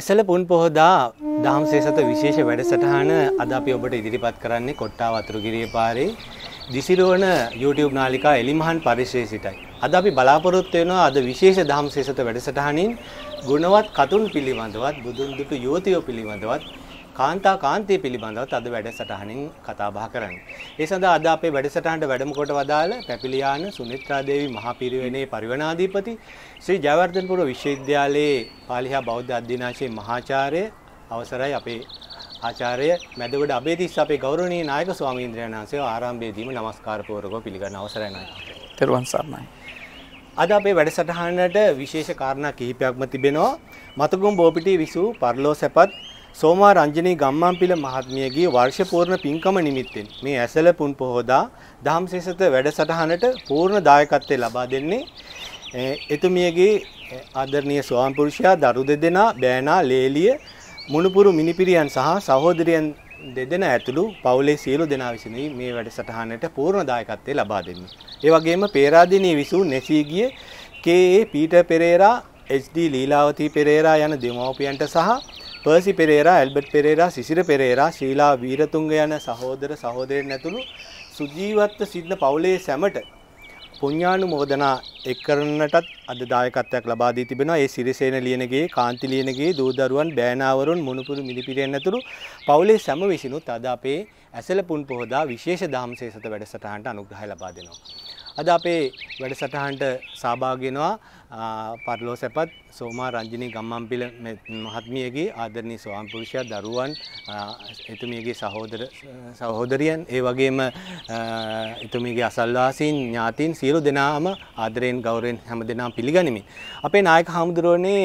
ඇසල පුන් පොහොදා දහම් සේසත විශේෂ වැඩසටහන අද අපි ඔබට ඉදිරිපත් කරන්නේ කොට්ටා වතුරුගිරිය පාරේ දිසිරුවන YouTube නාලිකා එලිමහන් පරිශ්‍රයේ සිටයි. අද අපි බලාපොරොත්තු වෙනවා අද විශේෂ දහම් සේසත වැඩසටහනින් ගුණවත් කතුන් පිළිබඳවත් බුදුන් දුටු යුවතියෝ පිළිබඳවත් කාන්තා කාන්තිය පිළිබඳවත් අද වැඩසටහනින් කතා බහ කරන්න. ඒ සඳහා අද අපේ වැඩසටහනට වැඩම කොට වදාළ පැපිලියාන සුනිත්‍රා දේවී මහපිරිවෙනේ පරිවනාධිපති ශ්‍රී ජයවර්ධනපුර විශ්වවිද්‍යාලයේ පාලිහා බෞද්ධ අධ්‍යනාශයේ මහාචාර්ය අවසරයි අපේ ආචාර්ය මැදවඩ අබේතිස්ස අපේ ගෞරවනීය නායක ස්වාමීන්ද්‍රයන් වහන්සේව ආරම්භයේදීම নমස්කාර පූර්වකව පිළිගන්න අවසරයි නායක. තෙරුවන් සරණයි. අද අපේ වැඩසටහනට විශේෂ කාරණා කිහිපයක්ම තිබෙනවා. මතුගුම් බෝපිටි විසූ පර්ලෝසැපත් සෝමා රංජනී ගම්මාන්පිල මහත්මියගේ වර්ෂපූර්ණ පින්කම නිමිත්තෙන් මේ ඇසල පුන් පොහෝදා දහම්සේසත වැඩසටහනට පූර්ණ දායකත්වය ලබා දෙන්නේ එතුමියගේ ආදරණීය ස්වාමිපුරුෂයා දරු දෙදෙනා බෑනා ලේලිය මුණුපුරු මිනිපිරියන් සහ සහෝදරියන් දෙදෙන ඇතුළු පවුලේ සියලු දෙනා විසිනි මේ වැඩසටහනට පූර්ණ දායකත්වය ලබා දෙන්නේ. ඒ වගේම පේරාදෙණිය විසූ නැසී ගිය K A. Peter Perera, H D. Leelawathi Perera යන දෙමව්පියන්ට සහ පර්සි පෙරේරා ඇල්බට් පෙරේරා සිසිර පෙරේරා ශීලා වීරතුංග යන සහෝදර සහෝදරයන් ඇතුළු සුජීවත්ව සිටින පවුලේ සැමට පුඤ්ඤානුමෝදනා එක් කරන්නටත් අද දායකත්වයක් ලබා දී තිබෙනවා. ඒ සිරිසේන ලියනගේ, කාන්ති ලියනගේ දූ දරුවන් බෑනාවරුන් මොනුපුරු මිලිපිරයන් ඇතුළු පවුලේ සැම විසිනුත් අද අපේ ඇසලපුන් පොහොදා විශේෂ දහම්සේ සත වැඩසටහනට අනුග්‍රහය ලබා දෙනවා. අද අපේ වැඩසටහනට සහභාගී වෙනවා පරලෝ සැපත් සෝමා රංජිනී ගම්මම්පිල මහත්මියගේ ආදරණීය ස්වාමිපුරුෂයා දරුවන් එතුමියගේ සහෝදර සහෝදරියන් ඒ වගේම එතුමියගේ අසල්වාසීන් ඥාතීන් සියලු දෙනාම ආදරයෙන් ගෞරවයෙන් හැමදෙනාම පිළිගනිමින් අපේ නායක හාමුදුරුවනේ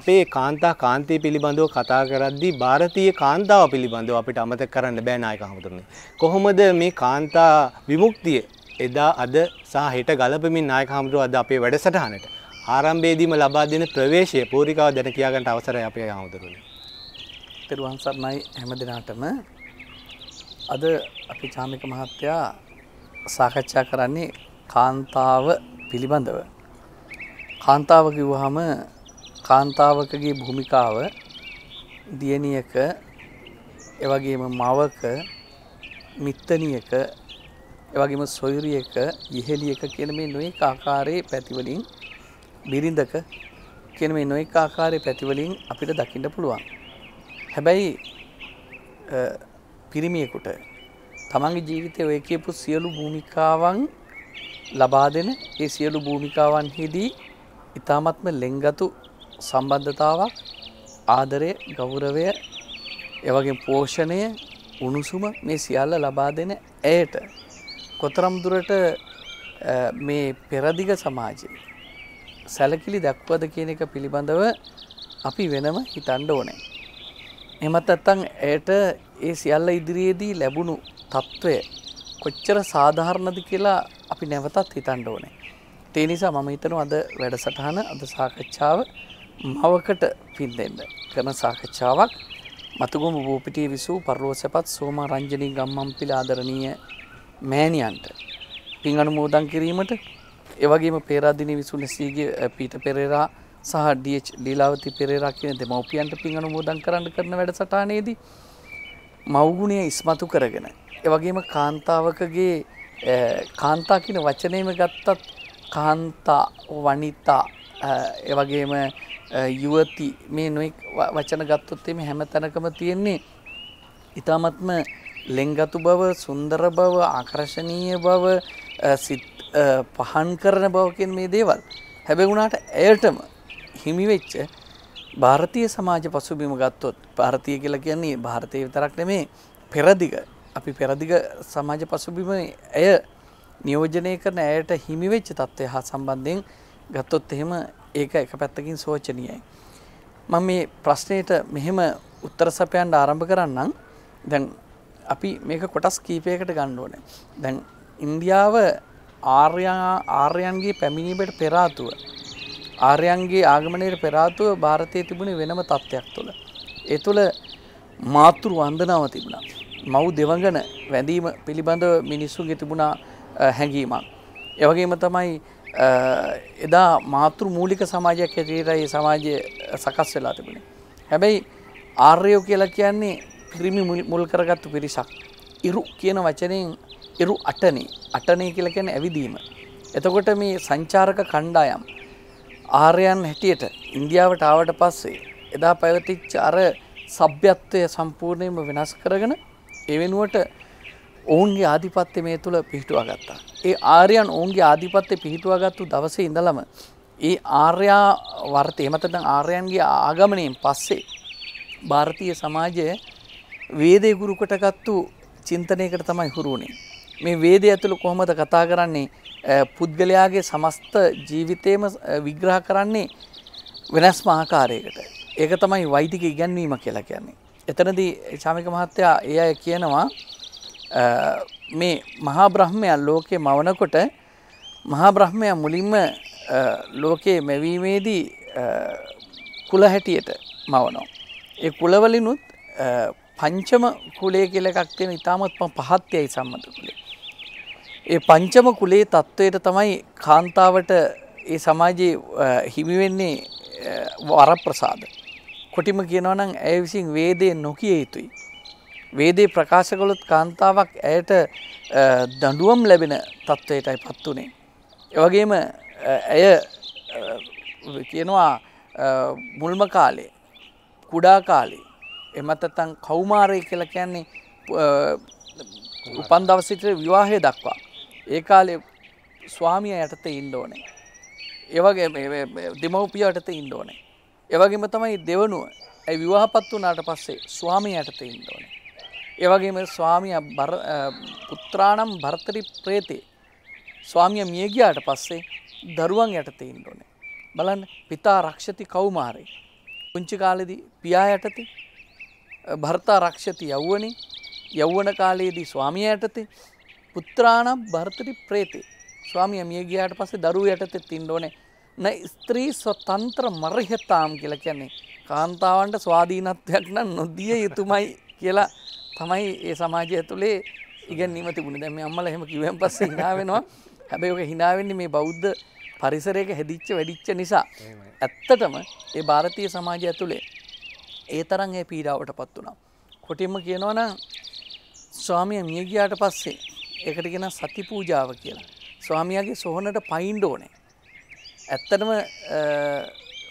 අපේ කාන්තා කාන්තිය පිළිබඳව කතා කරද්දී ಭಾರತೀಯ කාන්තාව පිළිබඳව අපිට අමතක කරන්න බෑ නායක හාමුදුරුවනේ කොහොමද මේ කාන්තා විමුක්තිය එදා අද සහ හෙට ගලපමින් නායක හාමුදුරුවෝ අද අපේ වැඩසටහනට ආරම්භයේදීම ලබා දෙන ප්‍රවේශය පූරිකාව දැන කියා ගන්නට අවසරයි අපේ ආමුදුරුවනේ. පෙරුවන් සරණයි හැම දිනාටම අද අපි චාමික මහත්තයා සාකච්ඡා කරන්නේ කාන්තාව පිළිබඳව. කාන්තාව කිව්වහම කාන්තාවකගේ භූමිකාව දියණියක එවැගේම මවක මිත්තනියක එවැගේම සොයුරියක ඉහෙලියක කියන මේ නොයෙක් ආකාරයේ පැතිවලින් බිරිඳක කියන මේ නොයෙක් ආකාරයේ පැතිවලින් අපිට දකින්න පුළුවන්. හැබැයි පිරිමියෙකුට තමන්ගේ ජීවිතය ඔය කියපු සියලු භූමිකාවන් ලබා දෙන ඒ සියලු භූමිකාවන්හිදී ඉතාමත්ම ලෙංගතු සම්බන්ධතාවක් ආදරය ගෞරවය එවගේ පෝෂණය උණුසුම මේ සියල්ල ලබා දෙන ඇයට කොතරම් දුරට මේ පෙරදිග සමාජයේ සැලකිලි දක්වද කියන එක පිළිබඳව අපි වෙනම හිතන්ඩ ඕනේ. එමත් ඇත්තං ඇයට ඒ සියල්ල ඉදිරියේදී ලැබුණු තත්ත්වය කොච්චර සාධාරණද කියලා අපි නැවතත් හිතන්ඩ ඕනේ. තේ නිසා මම හිතනු අද වැඩසටහන අද සාකච්ඡාව මවකට පින් දෙන්න කරන සාකච්ඡාවක් මතුගොම භූපිටිය විසූ පරලෝසැපත් සෝම රංජනී ගම්මම් පිළ ආදරණීය මෑණියන්ට පින් අනුමෝදන් කිරීමට එවගේම පේරාදිනි විසුනසීගේ පීට පෙරේරා සහ ඩH ලීලාවති පෙරේරා කියන දෙමව්පියන්ට පින් අනුමෝදන් කරන්න කරන වැඩසටහනේදී මව්ගුණය ඉස්මතු කරගෙන එවගේම කාන්තාවකගේ කාන්තා කියන වචනයම ගත්තත් කාන්තා වනිතා එවගේම යුවති මේ නොෙක් වචන ගත්තොත් එම හැම තැනකම තියෙන්නේ ඉතාමත්ම ලෙංගතු බව සුන්දර බව ආකර්ශණීය බව සිත් පහන් කරන බවකෙන් මේ දේවල් හැබැවුණාට ඇයටම හිමිවෙච්ච භාරතය සමාජ පසුබිම ගත්තොත් භාරතය කියලා කියන්නේ භාරතය විතරක් නෙමේ පෙරදිග අපි පෙරදිග සමාජ පසුබිම ඇය නියෝජනය කරන ඇයට හිමිවෙච්ච තත්ත්වය හා සම්බන්ධයෙන් ගත්තොත් එහෙම ඒක එක පැත්තකින් සෝචනයයි. මම මේ ප්‍රශ්නයට මෙහෙම උත්තර සපයන්ට ආරම්භ කරන්නම් දැන් අපි මේක කොටස් කීපයකට ගණ්ඩුවන. දැන් ඉන්දියාව ආර්යා ආර්යන්ගේ පැමිණීමට පෙරාතුව. ආර්යන්ගේ ආගමනයට පෙරාතුව භාරතය තිබුණේ වෙනම තත්ත්වයක් තුළ. ඒ තුළ මාතෘ වන්දනාව තිබුණා. මව් දෙවඟන වැඳීම පිළිබඳව මිනිස්සුන්ගේ තිබුණා හැඟීමක්. එවගේම තමයි එදා මාතෘ මූලික සමාජයක් ඇතිරයි සමාජය සකස් වෙලා තිබුණේ. හැබැයි ආර්යෝ කියලා කියන්නේ පිරිමි මුල් කරගත්තු පිරිසක්. ඉරු කියන වචනයෙන් එරු අටනේ අටනේ කියලා කියන්නේ ඇවිදීම. එතකොට මේ සංචාරක කණ්ඩායම් ආර්යයන් හැටියට ඉන්දියාවට ආවට පස්සේ එදා පැවතිච්ච අර සભ્યත්වය සම්පූර්ණයෙන්ම වෙනස් කරගෙන ඒ වෙනුවට ඔවුන්ගේ ආධිපත්‍ය මේ තුල පිහිටුවා ගත්තා. ඒ ආර්යයන් ඔවුන්ගේ ආධිපත්‍ය පිහිටුවාගත්තු දවසේ ඉඳලම ඒ ආර්යා වර්තය එහෙම නැත්නම් ආර්යයන්ගේ ආගමණයෙන් පස්සේ ಭಾರತೀಯ සමාජය වේදේ ගුරුකටගත්තු චින්තනයකට තමයි හුරු වුණේ. මේ වේදය ඇතුළු කොහොමද කතා කරන්නේ පුද්ගලයාගේ සමස්ත ජීවිතයම විග්‍රහ කරන්නේ වෙනස් මහාකාරයකට. ඒක තමයි වෛදික ඉගැන්වීම කියලා කියන්නේ. එතනදී ශාමික මහත්තයා ඒ අය කියනවා මේ මහා බ්‍රහ්මයා ලෝකේ මවනකොට මහා බ්‍රහ්මයා මුලින්ම ලෝකයේ මෙවීමේදී කුල හැටියට මවනෝ. ඒ කුලවලිනුත් පංචම කුලේ කියල එකක් තියෙන ඉතාමත්ම පහත්යයි සම්මත කුලේ. ඒ පංචම කුලේ තත්ත්වයට තමයි කාන්තාවට ඒ සමාජයේ හිමිවෙන්නේ වරප්‍රසාද. කොටිම කියනවා නම් ඇය විසින් වේදේ නොකිය යුතුයි. වේදේ ප්‍රකාශ කළොත් කාන්තාවක් ඇයට දඬුවම් ලැබෙන තත්ත්වයටයි පත් වුනේ. ඒ වගේම ඇය කියනවා මුල්ම කාලේ කුඩා කාලේ එමත් නැත්නම් කෞමාරය කියලා කියන්නේ උපන් දවසේ විවාහය දක්වා ඒ කාලේ ස්වාමිය යටත ඉන්න ඕනේ. ඒවගේ දෙමව්පිය යටත ඉන්න ඕනේ. ඒ වගේම තමයි දෙවනුව. ඒ විවාහපත් වුණාට පස්සේ ස්වාමිය යටත ඉන්න ඕනේ. ඒ වගේම ස්වාමියා බර පුත්‍රාණම් භර්තරි ප්‍රේතේ. ස්වාමියා මිය ගියාට පස්සේ දරුවන් යටත ඉන්න ඕනේ. බලන්න පිතා රක්ෂති කෞමාරේ. පුංචි කාලෙදී පියා යටතේ භර්තා රක්ෂති යෞවනේ. යෞවන කාලයේදී ස්වාමියා යටතේ පුත්‍රාණම් භර්තති ප්‍රේතේ. ස්වාමිය මිය ගියාට පස්සේ දරුවෝ යටතේ තින්න ඕනේ. න ස්ත්‍රී ස්වතන්ත්‍ර මරිහතාම් කියලා කියන්නේ කාන්තාවන්ට ස්වාධීනත්වයක් නම් නොදිය යුතුමයි කියලා තමයි ඒ සමාජය ඇතුලේ ඉගෙනීම තිබුණේ. දැන් මේ අම්මලා එහෙම කිව්වෙන් පස්සේ hina වෙනවා. හැබැයි ඔක hina වෙන්නේ මේ බෞද්ධ පරිසරයක හැදිච්ච වැඩිච්ච නිසා ඇත්තටම ඒ ಭಾರತೀಯ සමාජය ඇතුලේ ඒ තරම් ඒ පීඩාවටපත් වුණා. කොටිම කියනවා නම් ස්වාමිය මිය ගියාට පස්සේ ඒකට කෙන සති පූජාව කියලා. ස්වාමියගේ සොහනට පයින්ඩ ඕනේ. ඇත්තටම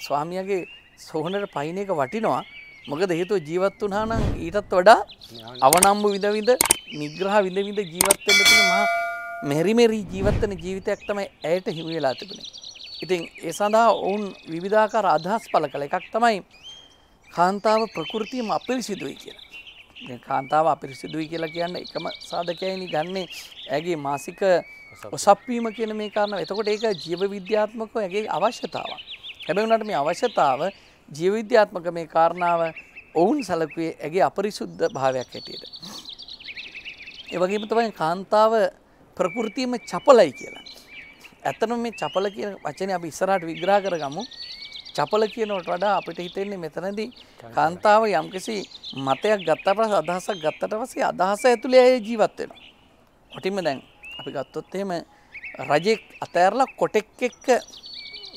ස්වාමියගේ සොහනට පයින එක වටිනවා මොකද හේතුව ජීවත් වුණා නම් ඊටත් වඩා අවනම්බු විඳවිඳ නිග්‍රහ විඳවිඳ ජීවත් වෙන්න තියෙන මහා මෙරිමෙරි ජීවත් වෙන ජීවිතයක් තමයි ඇයට හිමි වෙලා තිබුණේ. ඉතින් ඒ සඳහා ඔවුන් විවිධාකාර අදහස් පළ කළ එකක් තමයි කාන්තාව ප්‍රകൃතියම අපිරිසිදුයි කියලා. කාන්තාව අපිරිසිදුයි කියලා කියන්න එකම සාධකයනි ගන්නේ ඇගේ මාසික ඔසප්වීම කියන මේ කාරණ එතකොට ඒක ජීව විද්‍යාත්මකෝ ඇගේ අවශ්‍යතාව. හැබැවුනට මේ අවශ්‍යතාව ජීවවිද්‍යාත්මක මේ කාරණාව ඔවුන් සලකුවේ ඇගේ අපරිසුද්ධ භාවයක් හැටියට. එවගේම තමයි කාන්තාව ප්‍රකෘතියම චපලයි කියලා. ඇත්තනම් මේ චපල කියන වචනේ අපි ඉස්සරහට විග්‍රහ කරගමු. චපල කියනවට වඩා අපිට හිතෙන්නේ මෙතනදී කාන්තාව යම්කිසි මතයක් ගත්තා පස්සේ අදහසක් ගත්තට පස්සේ අදහස ඇතුලේ ඇය ජීවත් වෙනවා. කොටින්ම දැන් අපි ගත්තොත් එහෙම රජෙක් අතෑරලා කොටෙක් එක්ක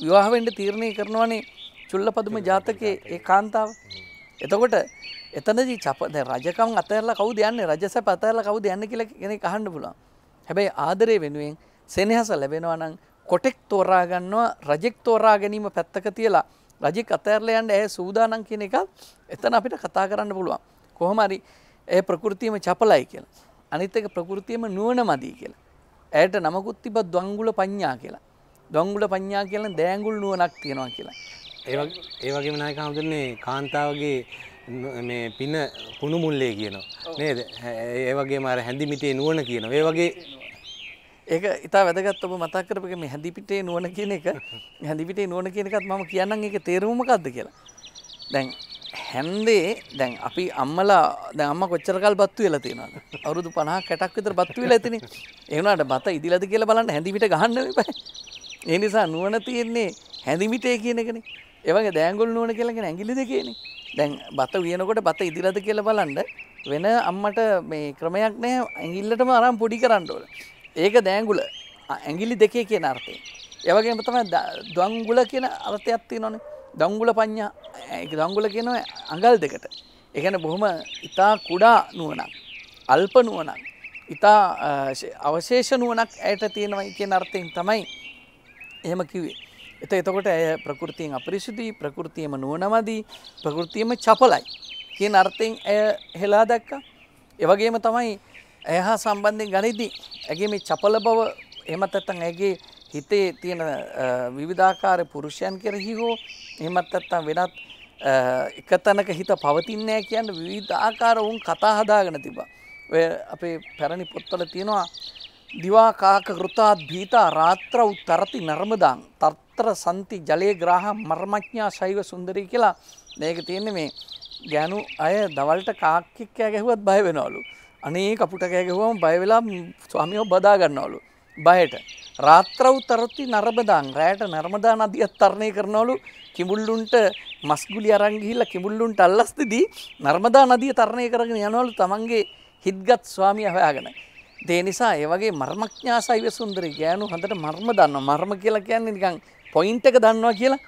විවාහ වෙන්න තීරණය කරනවනේ චුල්ලපදුම ජාතකයේ ඒ කාන්තාව. එතකොට එතනදී චප දැන් රජකම් අතෑරලා කවුද යන්නේ? රජසැප අතෑරලා කවුද යන්නේ කියලා කෙනෙක් අහන්න පුළුවන්. හැබැයි ආදරය වෙනුවෙන් සෙනෙහස ලැබෙනවා නම් කොටෙක් තෝරා ගන්නවා රජෙක් තෝරා ගැනීම පැත්තක තියලා රජෙක් අතෑරලා යන්න ඇය සූදානම් කියන එක එතන අපිට කතා කරන්න පුළුවන්. කොහොම හරි ඇය ප්‍රകൃතියම චපලයි කියලා. අනිත් එක ප්‍රകൃතියම නුවණ මදි කියලා. ඇයට නමකුත් තිබ්බා ද්වංගුල පඤ්ඤා කියලා. ද්වංගුල පඤ්ඤා කියලා දෑඟුල් නුවණක් තියනවා කියලා. ඒ වගේම නායක හඳුන්නේ කාන්තාවගේ මේ පින කුණු මුල්ලේ කියනවා. නේද? ඒ වගේම අර හැඳි මිටේ නුවණ කියනවා. ඒ වගේ ඒක ඉතා වැදගත් ඔබ මතක් කරපු මේ හැඳිපිටේ නුවණ කියන එක හැඳිපිටේ නුවණ කියන එකත් මම කියන්නම් ඒක තේරුම මොකද්ද කියලා. දැන් හැන්දේ දැන් අපි අම්මලා දැන් අම්මා කොච්චර කල් බත්තු වෙලා තියෙනවද? අවුරුදු 50 60ක් විතර බත්තු වෙලා ඇතිනේ. ඒ වුණාට බත ඉදිලාද කියලා බලන්න හැඳිපිට ගහන්න එපා. ඒ නිසා නුවණ තියෙන්නේ හැඳිපිටේ කියන එකනේ. ඒ වගේ දෑඟුල් නුවණ කියලා කියන ඇඟිලි දෙකේනේ. දැන් බත උයනකොට බත ඉදිලාද කියලා බලන්න වෙන අම්මට මේ ක්‍රමයක් නැහැ ඇඟිල්ලටම අරන් පොඩි කරන්න ඕනේ. ඒක දෑංගුල ඇගිලි දෙකේ කියන අර්ථය. ඒවගේම තමයි දංගුල කියන අර්ථයක් තියෙනවනේ. දංගුල පඤ්ඤා ඒක දංගුල කියනවා අඟල් දෙකට. ඒ කියන්නේ බොහොම ඊටා කුඩා නුවණක්. අල්ප නුවණක්. ඊටා අවශේෂ නුවණක් ඇයට තියෙනවා කියන අර්ථයෙන් තමයි එහෙම කිව්වේ. එත එතකොට ඇය ප්‍රകൃතියෙන් අපරිසුදුයි, ප්‍රകൃතියම නුවණමදී, ප්‍රകൃතියම චපලයි කියන අර්ථයෙන් ඇය හෙලා දැක්කා. ඒ වගේම තමයි ඇය හා සම්බන්ධයෙන් ගනිද්දී ඇගේ මේ චපල බව එහෙමත් නැත්නම් ඇගේ හිතේ තියෙන විවිධාකාර පුරුෂයන් කෙරෙහි හෝ එහෙමත් නැත්නම් වෙනත් එක තැනක හිත පවතින්නේ නැහැ කියන විවිධාකාර වුන් කතා හදාගෙන තිබා. ඔය අපේ පැරණි පොත්වල තියෙනවා දිවා කාක කෘතාත් භීතා රාත්‍ර උත්තරති නර්මදාන් තත්‍ර සන්ති ජලයේ ග්‍රාහ මර්මඥා ශෛව සුන්දරී කියලා මේක තියෙන්නේ මේ ගෑනු අය දවල්ට කාක්කික්කෑ ගැහුවත් බය වෙනවලු. අනේ කපුට කෑගහුවම බයවෙලා ස්වාමියෝ බදා ගන්නවලු. බයට. රාත්‍රව් තරොත්ති නරබදාන් රෑට නර්මදා නදියත් තරණය කරනවලු කිඹුල්ලුන්ට මස්ගුලි අරංගිහිල්ල කිඹුල්ලුන්ට අල්ලස්තිදී නර්මදා නදිය තරණය කරගෙන යනවලු තමන්ගේ හිද්ගත් ස්වාමිය හොයාගෙන. දේ නිසා ඒ වගේ මර්මඥාසයිව සුන්දරී ගෑනු හඳට මර්ම දන්නවා මර්ම කියලා කියන්නේ නිකන් පොයින්ට් එක දන්නවා කියලා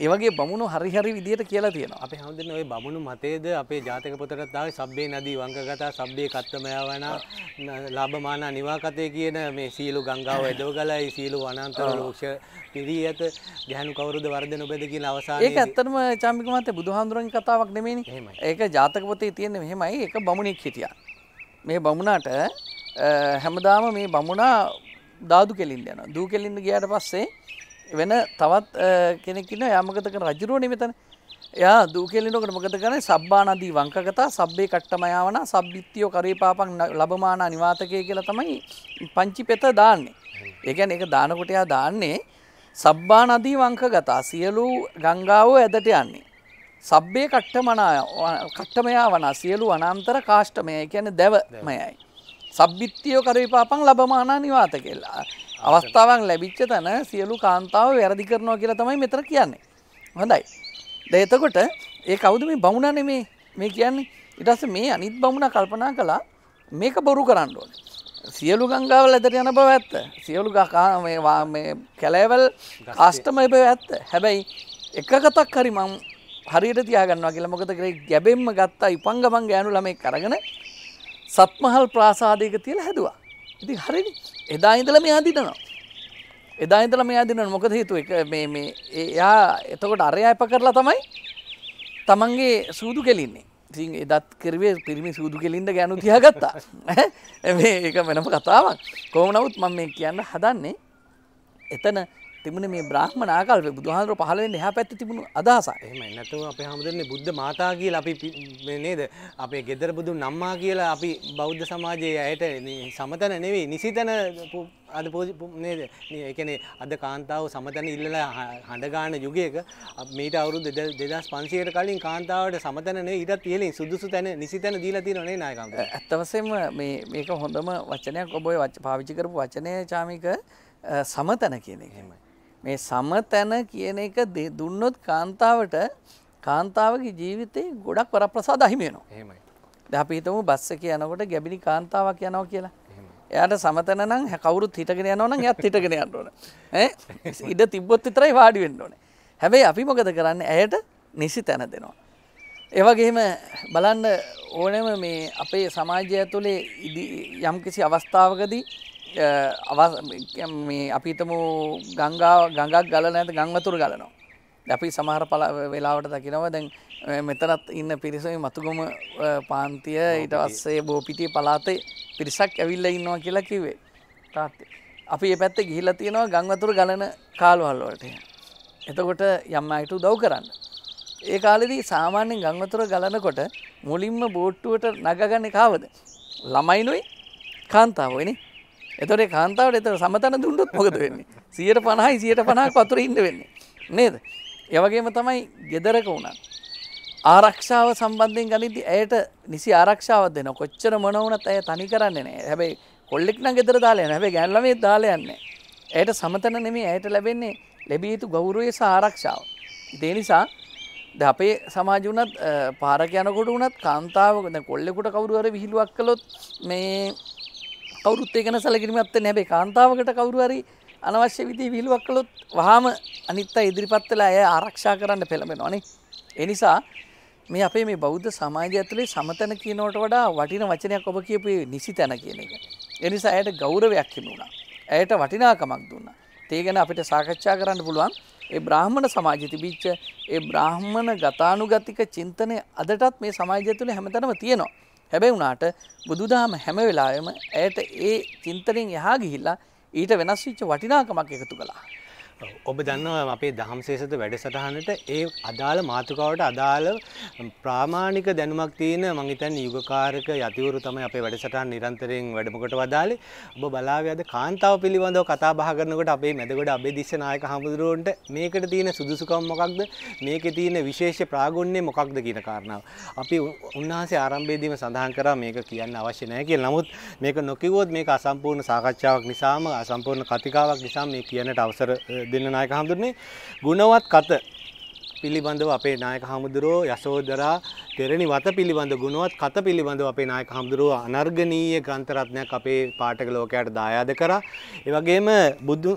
ඒවගේ බමුණු හරිහරි විදියට කියලා තියෙන අප හමුදන ඔය බමුණු මතේද අපේ ජාතක පොතරත්තාව සබ්බේ නදී වංගගතා සබ්බේ කත්තමයවන ලාබමාන නිවාකතය කියන මේ සීලු ගංගාව ඇදෝගලයි සීලු වනන්තර ලෝක්ෂ පිරී ඇත ගැහනු කවරුද වර්ද නොබැද කියන අවසා ඒක ඇත්තම චාමිකමත බුදුහාන්දුරන් කතාවක් නෙමෙයි ඒක ජාතකපතේ තියෙන මෙහෙමයි එක බමුණෙක් හිටියා මේ බමුණාට හැමදාම මේ බමුණා දාදු කෙලින් යනවා දූ කෙලින්න ගියාට පස්සේ වෙන තවත් කෙනෙක්කින්න යාමගත කන රජරුවනේ මෙතන යා දූකෙලිනකට මොකද කරන සබ්බානදී වංකගතා සබ්බේ කට්ටමයාවන සබ්බිත්තියෝ කරේපාපක් ලබමාන අනිවාතකය කියලා තමයි පංචි පෙත දාන්නේ ඒගැන එක දානකොටයා දාන්නේ සබ්බානදී වංකගතා සියලු ගංගාවෝ ඇදට යන්නේ සබ්බේ කට්ටමනා කට්ටමයා වන සියලු අනාන්තර කාෂ්ටමය කියන දැවමයයි. සබ්බිත්තියෝ කරවිපාපන් ලබමානා නිවාත කෙල්ලා. අවස්ථාවන් ලැබිච්ච තැන සියලු කාන්තාව වැරදි කරනවා කියලා තමයි මෙතර කියන්නේ. හොඳයි. ද එතකොට ඒ කවුද මේ බමුණ නෙමේ මේ කියන්නේ ඉටස්ස මේ අනිත් බමුණ කල්පනා කළා මේක බොරු කරන්න ඕන. සියලු ගංගාවල ඇතට යන බව ඇත්ත සියලු ගකාවා කැලෑවල් අස්ටමයි බව ඇත්ත හැබැයි එක කතක් හරි මං හරියට තියාගන්නවා කියලා මොකද කරේ ගැබෙන්ම ගත්තා ඉපංගමන් ගෑනු ළමෙක් කරගෙන සත්මහල් ප්‍රාසාදයක තියලා හැදුවා. ඉතින් හරිනේ. එදා ඉඳලා මෙයා දිනනවා. එදා ඉඳලා මෙයා දිනනවා. මොකද හේතුව එක මේ මේ එයා එතකොට අරයා එප කරලා තමයි තමන්ගේ සූදු කෙලින්නේ. ඉතින් එදත් කරවේ පිරිමි සූදු කෙලින්ද ගැනු තියාගත්තා. මේ එක වෙනම කතාවක්. කොහොම නමුත් මම මේ කියන්න හදන්නේ එතන තිබුණ මේ බ්‍රහ්ම නාකල්ප බුදුහාදුර පහලෙන් එහා පැත්ත තිබුණු අදහස එහම නැතුව අපේ හමුදුරන්නේ බුද්ධ මාතා කියලා අපි නේද අපේ ගෙදර බුදුන් නම්මා කියලා අපි බෞද්ධ සමාජයේ ඇයට සමතන නෙවෙයි නිසිතන අද නේද එකනේ අද කාන්තාව සමතන ඉල්ලල හඬගාන යුගයක මීට අවුරුදු දෙදස් පන්සියට කලින් කාන්තාවට සමතන ඉටත් ඉහලින් සුදුසු තැන නිසිතන දීලා තියනේ නායකම් ඇත්තවසම මේක හොඳම වචනයක් ඔබය පාවිච්චි කරපු වචනය චාමික සමතන කියන එහෙමයි මේ සමතැන කියන එක දුන්නොත් කාන්තාවට කාන්තාවගේ ජීවිතේ ගොඩක් වරප්‍රසාද අහිමි වෙනවා. එහෙමයි. දැන් අපි හිතමු බස් එකේ යනකොට ගැබිනි කාන්තාවක් යනවා කියලා. එයාට සමතැන නම් කවුරුත් හිටගෙන යනවා නම් එයාත් හිටගෙන යන්න ඕන. ඈ ඉඩ තිබ්බොත් විතරයි වාඩි වෙන්න ඕනේ. හැබැයි අපි මොකද කරන්නේ? ඇයට නිසි තැන දෙනවා. ඒ වගේම බලන්න ඕනෙම මේ අපේ සමාජය ඇතුලේ යම්කිසි අවස්ථාවකදී මේ අපිතම ගංගා ගඟක් ගලන ඇත ගංවතුර ගලනවා. අපි සමහර පල වෙලාවට දකිනව දැන් මෙතනත් ඉන්න පිරිසයි මතුගොම පාන්තිය ඊට අස්සේ බෝපිටිය පලාතේ පිරිසක් ඇවිල්ල ඉන්නවා කියලා කිවේ තාත්තේ. අපි ඒ පැත්ත ගිහිල තියෙනවා ගංවතුර ගලන කාලුවල්ලෝට. එතකොට යම් අයිටු දව් කරන්න. ඒ කාලෙදී සාමාන්‍යෙන් ගංවතුර ගලනකොට මුලින්ම බෝට්ටුවට නගගන්න කාවද. ළමයිනුයි කාන්තාවනේ එතොට කාන්තාවට එතට සමතන දුන්නොත් මොකද වෙන්නේ සියට පණහයි සියට පණහ පතුර ඉන්න වෙන්නේ නේද යවගේම තමයි ගෙදරක වුණා ආරක්ෂාව සම්බන්ධයෙන් ගනිති ඇයට නිසි ආරක්ෂාවත් දෙන කොච්චර මොනවුනත් ඇය තනි කරන්නේ නෑ හැබයි කොල්ලෙක්න ගෙදර දාලය හැබයි ගැල්ලමේ දාලයන්නේ ඇයට සමතන නෙමේ ඇයට ලැබෙන්නේ ලැබිය යුතු ගෞරුවය සාරක්ෂාව ඉතේ නිසා ද අපේ සමාජ වනත් පාරක යනකොට වනත් කාන්තාවකද කොල්ලෙකුට කවරුවර විහිළුවක් කළොත් මේ කවුරුත් ඒ ගැන සැලකිලිමත් වෙන්නේ නැහැ. කාන්තාවකට කවුරු හරි අනවශ්‍ය විදිහේ විහිළුවක් කළොත් වහාම අනිත් අය ඉදිරිපත් වෙලා එය ආරක්ෂා කරන්න පෙළඹෙනවා නේ. ඒ නිසා මේ අපේ මේ බෞද්ධ සමාජය ඇතුලේ සමතන කියනවට වඩා වටින වචනයක් ඔබ කියපු නිසි තැන කියන එක. ඒ නිසා ඇයට ගෞරවයක් හිමි වුණා. ඇයට වටිනාකමක් දුන්නා. ඒ ගැන අපිට සාකච්ඡා කරන්න පුළුවන්. ඒ බ්‍රාහ්මණ සමාජයේ තිබිච්ච ඒ බ්‍රාහ්මණ ගතානුගතික චින්තනය අදටත් මේ සමාජය තුළ හැමතැනම තියෙනවා. හැබැයි වුණාට බුදුදහම හැම වෙලාවෙම ඇයට ඒ චින්තනෙන් එහා ගිහිල්ලා ඊට වෙනස් වෙච්ච වටිනාකමක් එකතු කළා. ඔබ දන්නවා අපේ දහම්සේසත වැඩසටහනට ඒ අදාළ මාතෘකාවට අදාළ ප්‍රාමාණික දැනුමක් තියෙන මං හිතන්නේ යුගකාරක යතිවරු තමයි අපේ වැඩසටහන නිරන්තරයෙන් වැඩම කොට වදාලේ. ඔබ බලාවේ අද කාන්තාව පිළිබඳව කතා බහ කරනකොට අපේ මැදගොඩ අබේ දිස්ස නායක හමුදුරුවන්ට මේකට තියෙන සුදුසුකම් මොකක්ද? මේකේ තියෙන විශේෂ ප්‍රාගුණ්‍ය මොකක්ද කියන කාරණාව. අපි උන්වහන්සේ ආරම්භයේදීම සඳහන් කරා මේක කියන්න අවශ්‍ය නැහැ කියලා. නමුත් මේක නොකියුවොත් මේක අසම්පූර්ණ සාකච්ඡාවක් නිසාම අසම්පූර්ණ කතිකාවක් නිසාම මේ කියන්නට අවසර දෙන්න නායක හාමුදුරනේ ගුණවත් කත පිළිබඳව අපේ නායක හාමුදුරෝ යසෝදරා තෙරණි වත පිළිබඳ ගුණවත් කත පිළිබඳව අපේ නායක හාමුදුරුවෝ අනර්ගනීය ග්‍රන්ථ රත්නයක් අපේ පාඨක ලෝකයට දායාද කරා. ඒ වගේම බුදු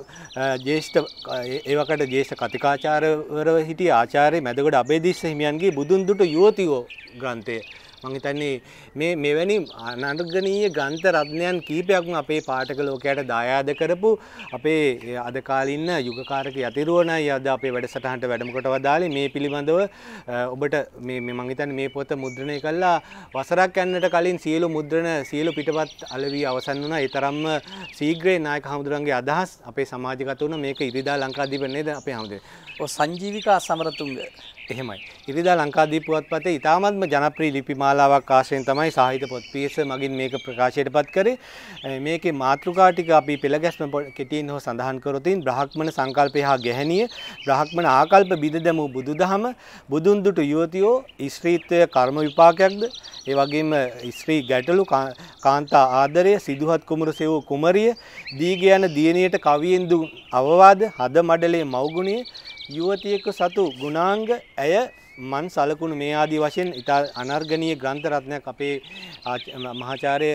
ජ්‍යෙෂ්ඨ ඒවකට ජ්‍යෙෂ්ඨ කතිකාචාර්යවරව සිටි ආචාර්ය මැදගොඩ අබේදිස්ස හිමියන්ගේ බුදුන් දුටු යුවතියෝ ග්‍රන්ථය මං හිතන්නේ මේ මෙවැනි අනර්ගනීය ග්‍රන්ථ රත්නයන් කීපයක්ම අපේ පාඨක ලෝකයට දායාද කරපු අපේ අද කාලේ ඉන්න යුගකාරක යතිරුවණයි අද අපේ වැඩසටහනට වැඩම කොට වදාළේ මේ පිළිබඳව ඔබට මේ මං හිතන්නේ මේ පොත මුද්‍රණය කළා වසරක් යන්නට කලින් සියලු මුද්‍රණ සියලු පිටපත් අලවි අවසන් වුණා. ඒ තරම්ම ශීඝ්‍රයෙන් නායක හමුදුරන්ගේ අදහස් අපේ සමාජගත වුණා. මේක ඉරිදා ලංකාදීප නේද අපේ හමුදුරේ. ඔව් සංජීවිකා සමරතුංග එහෙමයි. ඉරිදා ලංකාදීප පුවත්පතේ ඉතාමත්ම ජනප්‍රිය ලිපි මාලාවක් ආශ්‍රයෙන් තමයි සාහිත්‍ය පොත් පියස මගින් මේක ප්‍රකාශයටපත් කරේ මේකේ මාතෘකා ටික අපි පෙළගැස්ම කෙටියෙන් හෝ සඳහන් කරොතින් බ්‍රාහ්මණ සංකල්පය හා ගැහැණිය බ්‍රාහ්මණ ආකල්ප බිඳ දැමූ බුදුදහම බුදුන් දුටු යුවතියෝ ස්ත්‍රීත්වය කර්ම විපාකයක්ද ඒ වගේම ස්ත්‍රී ගැටලු කාන්තා ආදරය සිදුහත් කුමරු සෙවූ කුමරිය දීග යන දියණියට කවියෙන්දු අවවාද හද මඩලේ මව්ගුණය යුවතියෙකු සතු ගුණාංග ඇය මන් සලකුණු මේ ආදී වශයෙන් ඉතා අනර්ගනීය ග්‍රන්ථ රත්නයක් අපේ මහාචාර්ය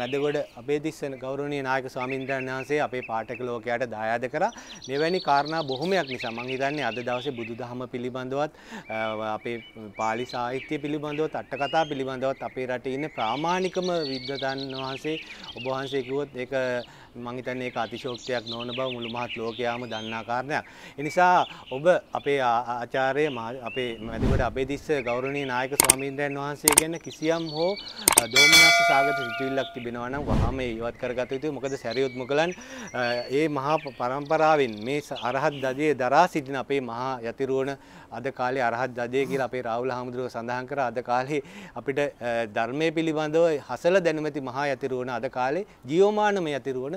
මැදගොඩ අබේදිස්ස ගෞරවනීය නායක ස්වාමීන් වහන්සේ අපේ පාඨක ලෝකයට දායාද කරා මෙවැනි කාරණා බොහොමයක් නිසා මම හිතන්නේ අද දවසේ බුදුදහම පිළිබඳවත් අපේ පාලි සාහිත්‍ය පිළිබඳවත් අටකතා පිළිබඳවත් අපේ රටේ ඉන්න ප්‍රාමාණිකම විද්වතන් වහන්සේ ඔබ වහන්සේ කිව්වොත් ඒක මං හිතන්නේ ඒක අතිශෝක්තියක් නොවන බව මුළු මහත් ලෝකයාම දන්නා කාරණයක්. ඒ නිසා ඔබ අපේ ආචාර්ය අපේ මැදිවට අබේදිස්ස ගෞරවනීය නායක ස්වාමීන්ද්‍රයන් වහන්සේ ගැන කිසියම් හෝ දෝමනස්ස සාගත සිතුවිල්ලක් තිබෙනවා නම් වහාම ඉවත් කරගත යුතුයි. මොකද සැරියුත් මොගලන් ඒ මහා පරම්පරාවෙන් මේ අරහත් දදියේ දරා සිටින අපේ මහා යතිරුවන අද කාලේ අරහත් ජදය කියලා අපේ රාහුල හාමුදුරුවෝ සඳහන් කර අද කාලේ අපිට ධර්මයේ පිළිබඳව හසල දැනුමැති මහා යතිරුවන අද කාලේ ජීවමානම යතිරුවන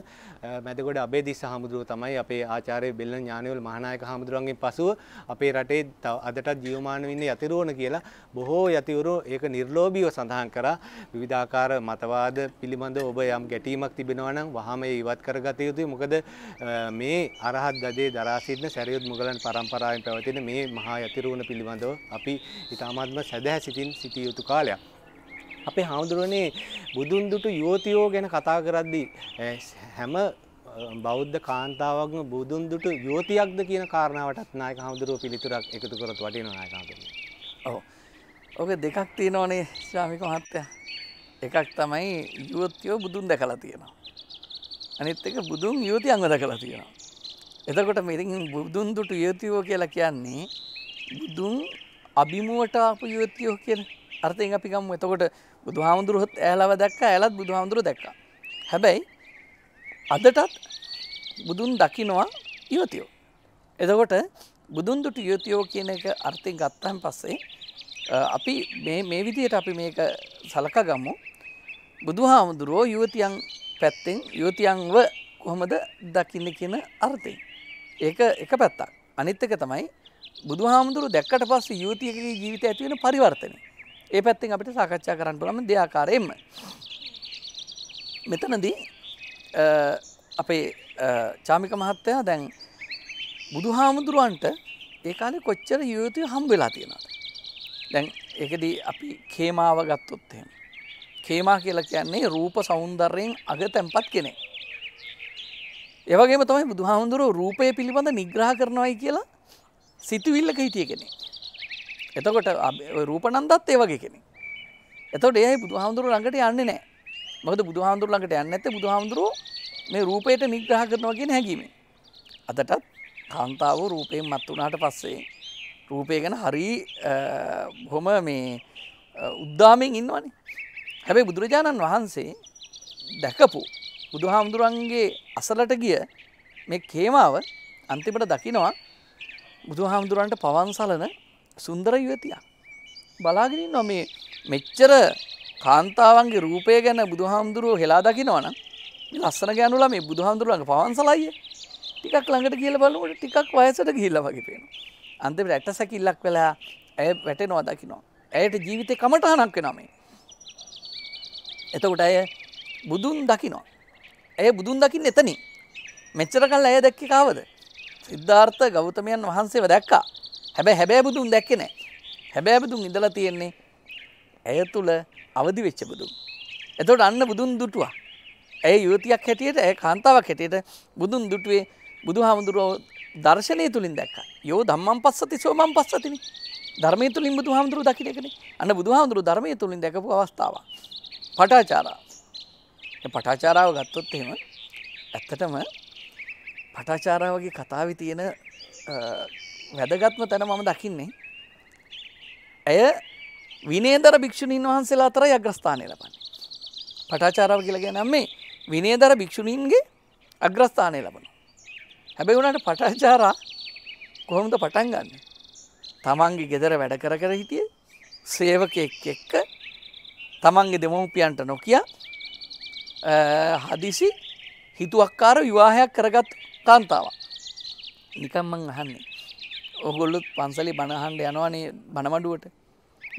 මැදගොඩ අබේදිස්ස හාමුදුරුවෝ තමයි අපේ ආචාර්ය බෙල්ල ඥානවල මහානායක හාමුදුරුවන්ගෙන් පසුව අපේ රටේ අදටත් ජීවමානව ඉන්න යතිරුවන කියලා බොහෝ යතිවරු ඒක නිර්ලෝභීව සඳහන් කරා විවිධාකාර මතවාද පිළිබඳව ඔබ යම් ගැටීමක් තිබෙනවා නම් වහම ඒ ඉවත් කරගත යුතුයි මොකද මේ අරහත් ගදේ දරා සිටින සැරියුත් මුගලන් පරම්පරාවෙන් පැවතින මේ මහා යතිරුවන පිළිබඳව අපි ඉතාමත්ම සැදැහැ සිතින් සිටිය යුතු කාලයක්. අපේ හාමුදුරුවනේ බුදුන් දුටු යෝතියෝ ගැන කතා කරද්දී හැම බෞද්ධ කාන්තාවක්ම බුදුන් දුටු යෝතියක්ද කියන කාරණාවටත් නායක හාමුදුරුව පිළිතුරක් එකතු කරත් වටිනවා නායක හාමුදුරුවනේ. ඔව්. ඔක දෙකක් තියෙනවනේ ස්වාමික මහත්තයා. එකක් තමයි යෝතියෝ බුදුන් දැකලා තියෙනවා. අනිත් එක බුදුන් යෝතියන්ව දැකලා තියෙනවා. එතකොට මේ ඉතින් බුදුන් දුටු යෝතියෝ කියලා කියන්නේ බුදුන් අභිමුවට අප යුවතියෝ කියන අර්ථයෙන් අපි ගම් එතකොට බුදු හාමුදුරුවොත් ඇලව දැක්ක ඇලත් බුදු හාමුදුරු දැක්ක හැබැයි අදටත් බුදුන් දකිනවා යුවතියෝ එතකොට බුදුන් දුට යුවතියෝ කියන එක අර්ථයෙන් ගත්තහන් පස්සේ අපි මේ විදියට අපි මේක සලක ගම්මු බුදු හාමුදුරුවෝ යුවතියන් පැත්තෙන් යුවතියන්ව කොහොමද දකින්න කියන අර්ථය ඒක එක පැත්තක් අනිත් එක තමයි බුදුහාමුදුරු දැක්කට පස්සේ යුවතියකගේ ජීවිත ඇතිවෙන පරිවර්තනය. ඒ පැත්තෙන් අපිට සාකච්ඡා කරන්න පුළම දෙයාකාරයෙන්ම. මෙතනදී අපේ චාමික මහත්තයා දැන් බුදුහාමුදුරුවන්ට ඒ කාලේ කොච්චර යුවතිය හම්බවෙලා තියෙනද. දැන් එකදී අපි කේමාව ගත්තොත් එහෙම. කේමා කියලා කියන්නේ රූප සෞන්දර්යෙන් අග තැන්පත් කෙනෙක්. ඒ වගේම තමයි බුදුහාමුදුරුවෝ රූපය පිළිබඳ නිග්‍රහ කරනවායි කියලා සිතුවිල්ලක හිටිය කෙනෙ. එතකොට රූපනන්දත් ඒ වගේ කෙනෙ. එතොට ඒ බුදු හාමුදුරු ළඟට යන්න නෑ මොද බුදු හාමුදුරු ළඟට යන්න ඇත බුදු හාමුදුරු මේ රූපයට නිග්‍රහ කරනවා කියෙන හැකීම. අදටත් කාන්තාව රූපයෙන් මත් වනාට පස්සේ. රූපය ගැන හරි හොම මේ උද්දාමෙන් ඉන්නවනේ. හැබැයි බුදුරජාණන් වහන්සේ දැකපු බුදු හාමුදුරන්ගේ අසලට ගිය මේ කේමාව අන්තිමට දකිනවා බුදුහාමුදුරන්ට පවන්සලන සුන්දර යුවතියක්. බලාගෙනින් නො මේ මෙච්චර කාන්තාවන්ගේ රූපය ගැන බුදුහාමුදුරුව හෙලා දකිනවන ලස්සන ගැනුලා මේ බුදුහාමුදුරුවන්ගේ පවන්සලයිය ටිකක් ළඟට කියල බලුවට ටිකක් වයසට ගිල්ල වගේ පේෙන. අන්තිම ඇට සැකිල්ලක් වෙලා ඇය වැටෙනවා දකිනවා. ඇයට ජීවිතය කමටහනක් වෙනමේ. එතකොට ඇය බුදුන් දකිනවා. ඇය බුදුන් දකිින් එතනි මෙච්චර කල් ඇය දැක්කි කාවද සිද්ධාර්ථ ගෞතමයන් වහන්සේව දැක්කා. හැබැයි හැබෑ බුදුන් දැක්කේ නැහැ. හැබෑ බුදුන් ඉඳලා තියෙන්නේ ඇය තුල අවදි වෙච්ච බුදුන්. එතකොට අන්න බුදුන් දුටුවා. ඇය යුවතියක් හැටියට ඇය කාන්තාවක් හැටියට බුදුන් දුටුවේ බුදුහාමුදුරුවෝ දර්ශනය තුලින් දැක්කා. යෝ ධම්මං පස්සති සෝ මං පස්සතිනි. ධර්මය තුලින් බුදුහාමුදුරුවෝ දකින්න එකනේ. අන්න බුදුහාමුදුරුවෝ ධර්මය තුලින් දැකපු අවස්ථාව. පටාචාරා. මේ පටාචාරාව ගත්තොත් එහෙම ඇත්තටම පටාචාරා වගේ කතාව තියෙන වැදගත්ම තැන මම දකින්නේ. ඇය විනේදර භික්‍ෂුණීන් වහන්සේලා අතර අග්‍රස්ථානය ලබන්නේ. පටාචාරාව කියලගෙන නම් මේ විනේදර භික්‍ෂුණීන්ගේ අග්‍රස්ථානය ලබන. හැබැයි වුණට පටාචාරා කොහොමද පටන් ගන්න. තමන්ගේ ගෙදර වැඩ කර කර හිටිය සේවකෙක් එක්ක තමන්ගේ දෙමවපියන්ට නොකිය හදිසි හිතුවක්කාර විවාහයක් කරගත් කාන්තාවක් නිකම්මං අහන්නේ ඔහුල්ලුත් පන්සලි බණහන්ඩ යනවානේ බණමඩුවට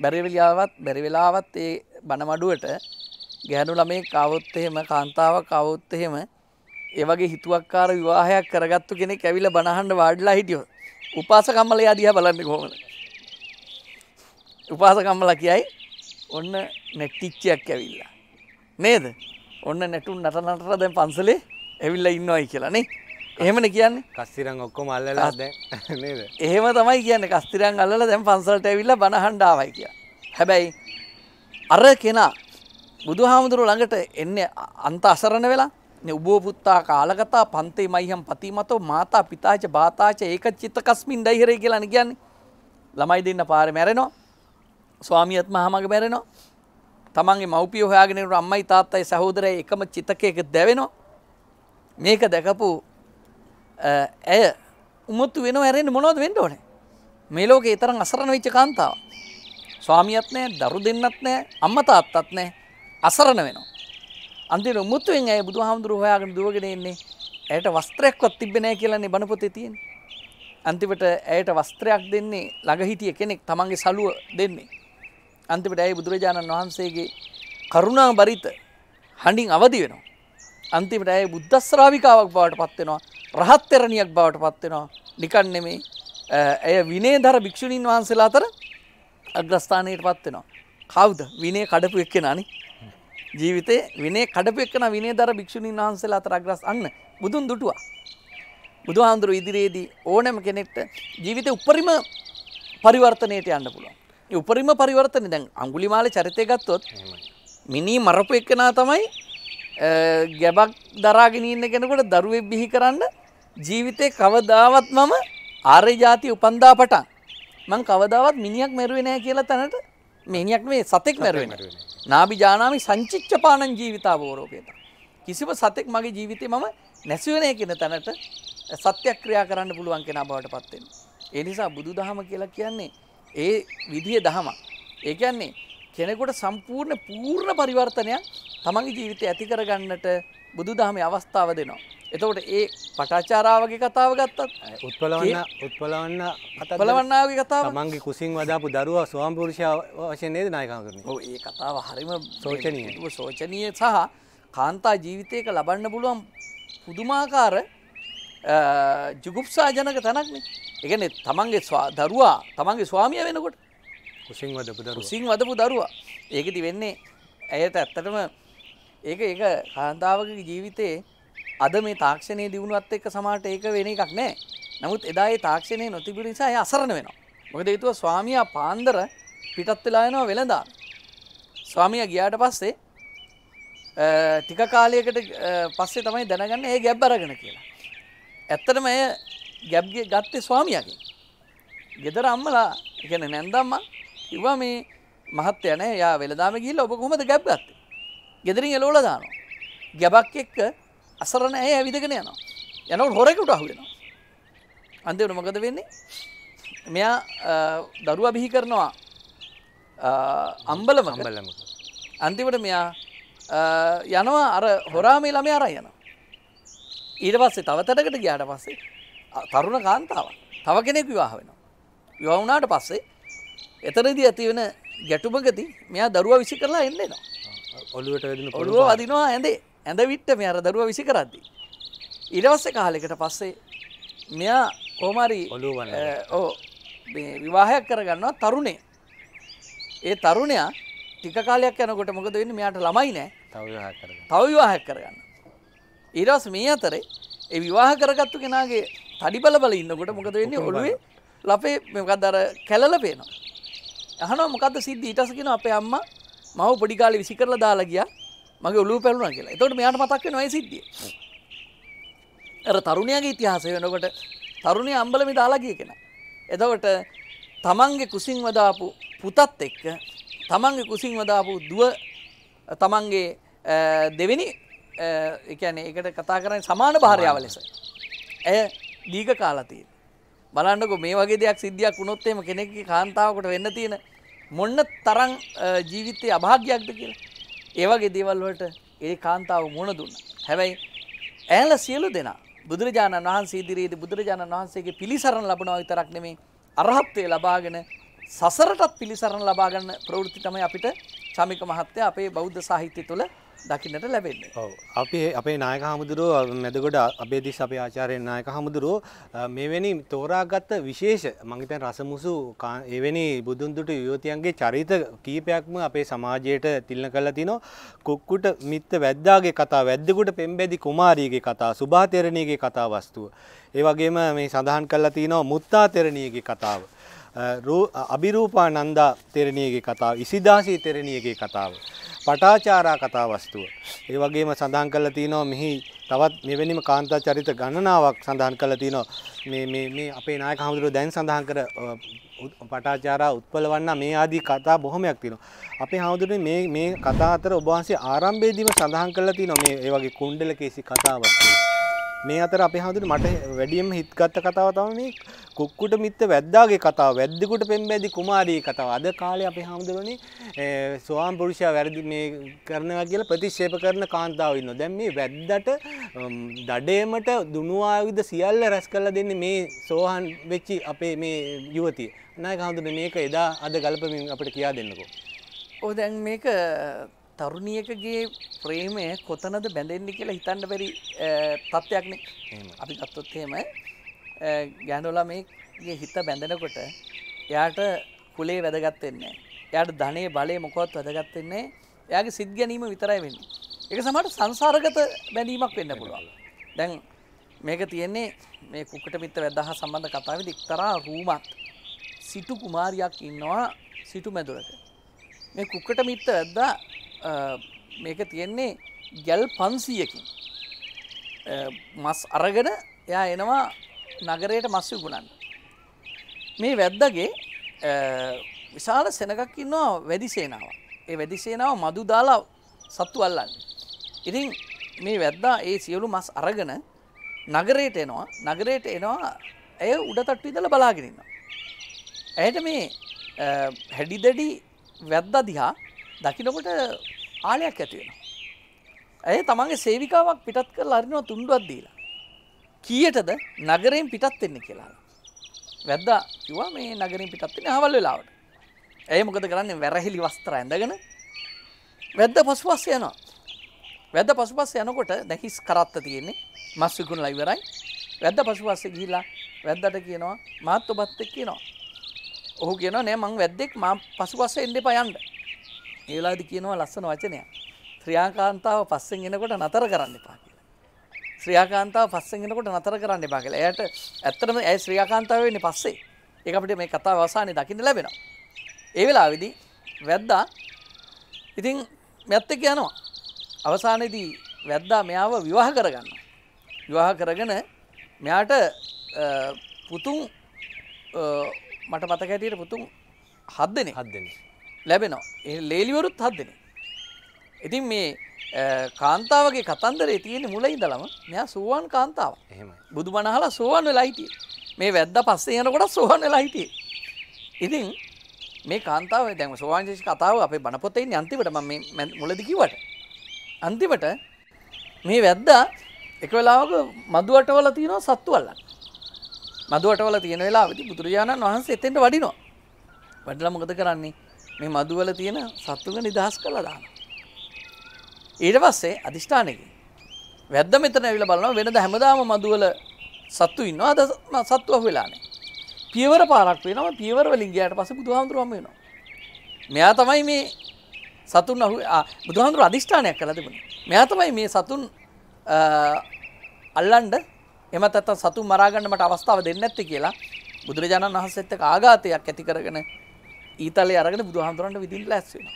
බැරිවෙලාවත් බැරිවෙලාවත් ඒ බණමඩුවට ගැහනු ළමේ කවුත්තහෙම කාන්තාව කවුත්තහෙම ඒවගේ හිතුවක්කාර විවාහයක් කරගත්තු කෙනෙ කැවිල බණහන්ඩ වාඩලා හිටියෝ උපාසකම්මල අදිහ බලන්න කොමන උපාසකම්මල කියයි ඔන්න නැට්ටිච්චයක් ඇවිල්ලා නේද ඔන්න නැටුන් නට නටර දැන් පන්සලේ ඇවිල්ල ඉන්නවයි කියලානේ එහෙමන කියන්න කස්තිරං ඔක්කොම අල්ලලා නේද එහෙම තමයි කියන්න කස්තිරං අල්ලලා දැන් පන්සලට ඇවිල්ලා බණහන්ඩාවයි කිය හැබැයි අර කෙනා බුදු හාමුදුරුව ළඟට එන්න අන්ත අසරණ වෙලා උබෝ පුත්තා කාලගතා පන්තේ මයිහම් පතිමතෝ මාතා පිතාච බාතාච ඒක චිත්ත කස්මින් ඩයිහිරේ කියලන කියන්නේ ළමයි දෙන්න පාර මැරෙනවා ස්වාමියත් මහමග මැරෙනවා තමන්ගේ මව්පිය හොයාගෙනරු අම්මයි තාත්තයි සහෝදරය එකම චිතකයක දැවෙනවා මේක දැකපු ඇය උමුත්තු වෙන ඇරෙන් මොනොද වෙන්ට ඕන මේ ලෝක තරම් අසරණ වෙච්ච කාන්තාව ස්වාමියත් නෑ දරු දෙන්නත් නෑ අම්ම තාත්තත් නෑ අසරණ වෙනවා අන්තිර මුත්තුවෙන් ඇය බුදු හාමුදුරු හොයාගෙන දුවගෙන එන්නේ ඇයට වස්ත්‍රයක්වත් තිබෙනෑ කියලන්නේ බණපොතේ තියෙන අන්තිමට ඇයට වස්ත්‍රයක් දෙන්නේ ළඟහිටිය කෙනෙක් තමන්ගේ සලුව දෙන්නේ අන්තිමට ඇය බුදුරජාණන් වහන්සේගේ කරුණා බරිත හඬින් අවදි වෙනවා අන්තිමට ඇය බුද්ධස්රාවිකාවක් බවට පත්වෙනවා රහත්තරණියක් බවට පත්වෙනවා නිකන් නෙමේ ඇය විනේ දර භික්‍ෂුණීන් වහන්සේලා අතර අග්‍රස්ථානයට පත්වෙනවා. කවුද විනේ කඩපු එක්කෙනනි ජීවිතේ විනේ කඩපු එක්කන විනේ දර භික්‍ෂුණීන් වහන්සේලා අතර අග්‍රස් අන්න බුදුන් දුටුවා. බුදුහාන්දුරු ඉදිරියේදී ඕනෑම කෙනෙක්ට ජීවිත උපරිම පරිවර්තනයට යන්න පුළුවන්. උපරිම පරිවර්තනය දැන් අඟුලිමාල චරිතය ගත්තොත් මිනී මරපු එක්කනා තමයි ගැබක් දරාගෙන ඉන්න කෙනකොට දරුවෙක් බිහි කරන්න ජීවිතේ කවදාවත් මම ආර්ය ಜಾති උපන්දා පටන් මං කවදාවත් මිනිහක් මැරුවේ නැහැ කියලා තැනට මිනිහක් මේ සතෙක් මැරුවේ නැහැ. නාබි ජානාමි සංචිච්ඡපාණං ජීවිතාවෝරෝපේත. කිසිම සතෙක් මගේ ජීවිතේ මම නැසුවේ නැහැ කියන තැනට සත්‍යක්‍රියා කරන්න පුළුවන් කෙනා බවට පත් වෙනවා. ඒ නිසා බුදුදහම කියලා කියන්නේ ඒ විදිය දහමක්. ඒ කියන්නේ කෙනෙකුට සම්පූර්ණ පූර්ණ පරිවර්තනයක් තමන්ගේ ජීවිතය ඇති කරගන්නට බුදුදහමේ අවස්ථාව දෙනවා. එතකොට ඒ පටාචාරාවගේ කතාව ගත්තත් උත්පලවන්න උත්පලවන්න පලවන්නාවගේ කතාව මංගේ කුසින් වදාපු දරුවා ස්වාම්පුරුෂ වශයෙන් නේද නායකම් කරන්නේ. ඔව් ඒ කතාව හරිම සෝචනීය. සෝචනීය සහ කාන්තා ජීවිතයක ලබන්න පුළුවන් පුදුමාකාර ජුගුප්සා ජනක තැනක්නේ. ඒ කියන්නේ තමන්ගේ දරුවා තමන්ගේ ස්වාමියා වෙනකොට උසින් වදපු දරු උසින් වදපු දරුවා ඒකති වෙන්නේ ඇයට ඇත්තටම ඒක ඒ කාන්තාවගේ ජීවිතයේ අද මේ තාක්ෂණය දියුණුවත් එක්ක සමට ඒක වෙන එකක් නෑ නමුත් එදා ඒ තාක්ෂණය නොතිබි නිසා අසරණ වෙනවා මොකද ඒතුව ස්වාමයා පාන්දර පිටත් වෙලා යනවා වෙළඳා ස්වාමිය ගියාට පස්සේ ටික කාලයකට පස්සේ තමයි දැනගන්න ඒ ගැබ් අරගෙන කියලා ඇත්තටම ඇය ගැබ්ගේ ගත්තේ ස්වාමියකින් ගෙදර අම්මලා ගැන නැන්දම්මා ඉව මේ මහත්ත යන යා වෙලදාම ගිල්ල ඔබ කොහොමද ගැබ් ගත්තේ ගෙදරින් එලෝල දානවා ගැබක් එක්ක අසරණ ඇය ඇවිදගෙන යනවා යනවට හොරෙකුට අහුවෙනවා අන්තිමට මොකද වෙන්නේ මෙයා දරුවා බිහි කරනවා අම්බලම අම්බලම අන්තිමට මෙයා යනවා අර හොරාමේ ළමය අරයි යනවා ඊට පස්සේ තව තැනකට ගියාට පස්සේ තරුණ කාන්තාවක් තව කෙනෙක් විවාහ වෙනවා විවාහ වුණාට පස්සේ එතනදී ඇතිවෙන ගැටුමගති මෙයා දරුව විසි කරලා එන්නෙනවා ඔලුවට ඔළුව අදිනවා ඇඳේ ඇඳ විට්ට මෙයාර දරුව විසි කරද්දි. ඉරවස්ස කාලෙකට පස්සේ මෙයා කෝමරි ඔලුවන ඕ විවාහයක් කරගන්නවා තරුණේ ඒ තරුණයා ටික කාලයක් යනකොට මොකද වෙන්න මෙයාට ළමයි නෑ තව විවාහයක් කරගන්න. ඉරස් මේ අතරේ ඒ විවාහ කරගත්තු කෙනගේ තඩි බලබල ඉන්නකොට මොකද වෙන්නේ ඔළුවේ ලපේ මොකක් දර කැලල පේනවා. අහනවා මොකද සිද්ධ ඊටස කියන අපේ අම්මා මව පොඩි කාලේ විසි කරලා දාලා ගියා මගේ ඔළුව පැලුණා කියලා. එතකොට මෙයාට මතක් වෙනවා ඒ සිද්ධිය. අර තරුණයාගේ ඉතිහාසය වෙනකොට තරුණිය අම්බලමේ දාලා ගිය කෙනා. එතකොට තමන්ගේ කුසින් වදාපු පුතත් එක්ක තමන්ගේ කුසින් වදාපු දුව තමන්ගේ දෙවෙනි ඒ කියන්නේ ඒකට කතා කරන්නේ සමාන භාර්යාව ලෙස. ඇය දීඝ කාලා තියෙන. බලන්නකො මේ වගේ දෙයක් සිද්ධියක් වුණොත් එහෙම කෙනෙක්ගේ කාන්තාවකට වෙන්න තියෙන මොන්න තරං ජීවිතය අභාග්‍යයක්ද කියලා. ඒවගේ දේවල්වලට ඒ කාන්තාව මුණ දුන්න. හැබැයි ඇල සියලු දෙනා බුදුරජාණන් වහන්සේ ඉදිරියේදී බුදුරජාණන් වහන්සේගේ පිළිසරණ ලැබනවා විතරක් නෙමෙයි අරහත්ත්වය ලබාගෙන සසරටත් පිළිසරණ ලබා ගන්න ප්‍රවෘත්ති තමයි අපිට ශමික මහත්තයා අපේ බෞද්ධ සාහිත්‍ය තුළ දකින්නට ලැබෙන්නේ. ඔව්. අපි අපේ නායක හමුදුරුව මැදගොඩ අපේ දිස් අපේ ආචාර්යයන් නායක හමුදුරුව මෙවැනි තෝරාගත් විශේෂ මං හිතන්නේ රසමුසු එවැනි බුදුන් දුටු යුවතියන්ගේ චරිත කීපයක්ම අපේ සමාජයට තිලන කරලා තිනවා. කුක්කුට මිත්ත වැද්දාගේ කතා, වැද්දෙකුට පෙම්බැදි කුමාරියගේ කතා, සුභා තෙරණියගේ කතා වස්තුව. ඒ වගේම මේ සඳහන් කරලා තිනවා මුත්තා තෙරණියගේ කතාව. අභිරූපා නන්දා තෙරණියගේ කතාව ඉසිදාසී තෙරණියගේ කතාව. පටාචාරා කතාවස්තුව. ඒ වගේම සඳහන් කරලා තියෙනවා මෙහි තවත් මෙවැනිම කාන්තා චරිත ගණනාවක් සඳහන් කරලා තියෙනවා. මේ මේ මේ අපේ නායක හඳුරෝ දැන් සඳහන් කර පටාචාරා උත්පලවන්න මේ ආදී කතා බොහොමයක් තියෙනවා. අපේ හඳුරේ මේ මේ කතා අතර ඔබ වහන්සේ ආරම්භයේදීම සඳහන් කරලා තියෙනවා මේ ඒ වගේ කුණ්ඩල කේසි කතාවක්. මේ අතර අපේ හඳුට මට වැඩියම් හිත්ගත්ත කතාව තම මේ කුක්කුට මිත්ත වැද්දාගේ කතාව වැද්දිකුට පෙම්බැදි කුමාරී කතාව අද කාලේ අපේ හාමුදුරුවනේ ස්වාම් පුරුෂයා වැරදි මේ කරනවා කියලා ප්‍රතික්ෂේප කරන කාන්තාව ඉන්නවා. දැන් මේ වැද්දට දඩේමට දුණු ආයුධ සියල්ල රැස් කරලා දෙන්නේ මේ සෝහන් වෙච්චි අපේ මේ යුවතිය. නායක හාමුදුරුවනේ මේක එදා අද ගල්පමින් අපිට කියා දෙන්නකෝ. ඔව් දැන් මේක තරුණියකගේ ප්‍රේමය කොතනද බැඳෙන්න්නේ කියලා හිතන්න බැරි තත්ත්යක්න අපි ගත්තොත්හෙම ගෑඩොලා මේ හිත බැඳෙනකොට එයාට කුලේ වැදගත්වෙන්නේ එයට ධනේ බලය මොකොත් වැදගත්වෙන්නේ එයාගේ සිද් ගැනීම විතරයි වෙන්න එක සමට සංසාරගත බැඳීමක් වෙන්න පුළුවන් දැන් මේක තියෙන්නේ මේ කුකට මිත්ත වැදහ සම්බන්ධ කතාව දික්තරා රූමත් සිටු කුමාරයක් ඉන්නවා සිටු මැදුරට මේ කුක්කට මිත්ත වැද්දා මේක තියෙන්නේ ගැල් පන්සීයකින් මස් අරගෙන එයා එනවා නගරයට මස්සය ගුණන්න මේ වැද්දගේ විශාල සෙනකක් ඉන්නවා වැඩිසේනාව ඒ වැඩිසේනාව මදු දාලා සත්තු අල්ලන්න ඉතින් මේ වැද්දා ඒ සියලු මස් අරගෙන නගරයට එනවා නගරයට එනවා ඇය උඩතට්ටු ඉදල බලාගෙනන්න ඇයට මේ හැඩිදඩි වැද්දා දිහා දකිනකොට ආලයක් ඇති වෙනවා. ඇය තමන්ගේ සේවිකාවක් පිටත් කරලා අරිනවා තුන්ඩුවක් දීලා. කීයටද නගරයෙන් පිටත් වෙන්න කියලා. වැද්දා කිව්වා මේ නගරයෙන් පිටත් වෙන්නේ අහවල් වෙලාවට. ඇය මොකද කරන්නේ වැරහිලි වස්ත්‍ර ඇඳගෙන වැද්ද පසුපස්ස යනවා. වැද්ද පසුපස්ස යනකොට දැන් හිස් කරත්ත තියෙන්නේ. මස් විකුණලා ඉවරයි. වැද්ද පසුපස්ස ගිහිලා වැද්දට කියනවා මාත් ඔබත් එක්ක කියනවා. ඔහු කියනවා නෑ මං වැද්දෙක් මා පසුපස්ස එන්න එපා යන්න. මේ වෙලාවේදී කියනවා ලස්සන වචනයක්. ශ්‍රියාකාන්තාව පස්සෙන් එනකොට නතර කරන්න එපා කියලා. ශ්‍රියාකාන්තාව පස්සෙන් එනකොට නතර කරන්න එපා කියලා. එයාට ඇත්තටම ඇයි ශ්‍රියාකාන්තාව වෙන්නේ පස්සේ. ඒක අපිට මේ කතාව අවසානයේ දකින්න ලැබෙනවා. ඒ වෙලාවේදී වැද්දා ඉතින් මෙත් එක්ක යනවා. අවසානයේදී වැද්දා මෙයාව විවාහ කරගන්නවා. විවාහ කරගෙන මෙයාට පුතුන් මට මතක හැටියට පුතුන් හත් දෙනෙක් හත් දෙනෙක් ලැබෙනවා. ඒ ලේලිවරුත් හත් දෙනෙක්. ඉතින් මේ කාන්තාවගේ කතන්දරේ තියෙන මුල ඉඳලම මෙයා සෝවන් කාන්තාව. එහෙමයි. බුදුබණ අහලා සෝවන් වෙලා හිටියේ. මේ වැද්දා පස්සේ යනකොට සෝවන් වෙලා හිටියේ. ඉතින් මේ කාන්තාව දැන් සෝවන් ශේෂ කතාව අපේ බණ පොතේ ඉන්නේ අන්තිමට මම මේ මුලදී කිව්වට. අන්තිමට මේ වැද්දා එක වෙලාවක මදු අටවල තියෙනවා සත්තු අල්ලන්න. මදු අටවල තියෙන වෙලාවදී බුදුරජාණන් වහන්සේ එතෙන්ට වඩිනවා. වඩලා මොකද කරන්නේ? මේ මදුවල තියෙන සත්තුව නිදහස් කරලා දාන. ඊට පස්සේ අධිෂ්ඨානයකින් වැද්ද මෙතන ඇවිල්ලා බලනවා වෙනද හැමදාම මදුවල සත්තු ඉන්නවා අද සත්තු අහු වෙලා නැහැ. පියවර පාරක් වෙනවා පියවර වලින් ගියාට පස්සේ බුදුහාමුදුරුවම වෙනවා. මෙයා තමයි මේ සතුන් අහු බුදුහාමුදුරුව අධිෂ්ඨානයක් කළා තිබුණේ. මෙයා තමයි මේ සතුන් අල්ලන්ඩ එමත් නැත්නම් සතුන් මරා ගන්න මට අවස්ථාව දෙන්නේ නැත්තේ කියලා බුදුරජාණන් වහන්සේත් එක්ක ආඝාතයක් ඇති කරගෙන ඊතලේ අරගෙන බුදුහාමුදුරන්ට විදින්න ලැස් වෙනවා.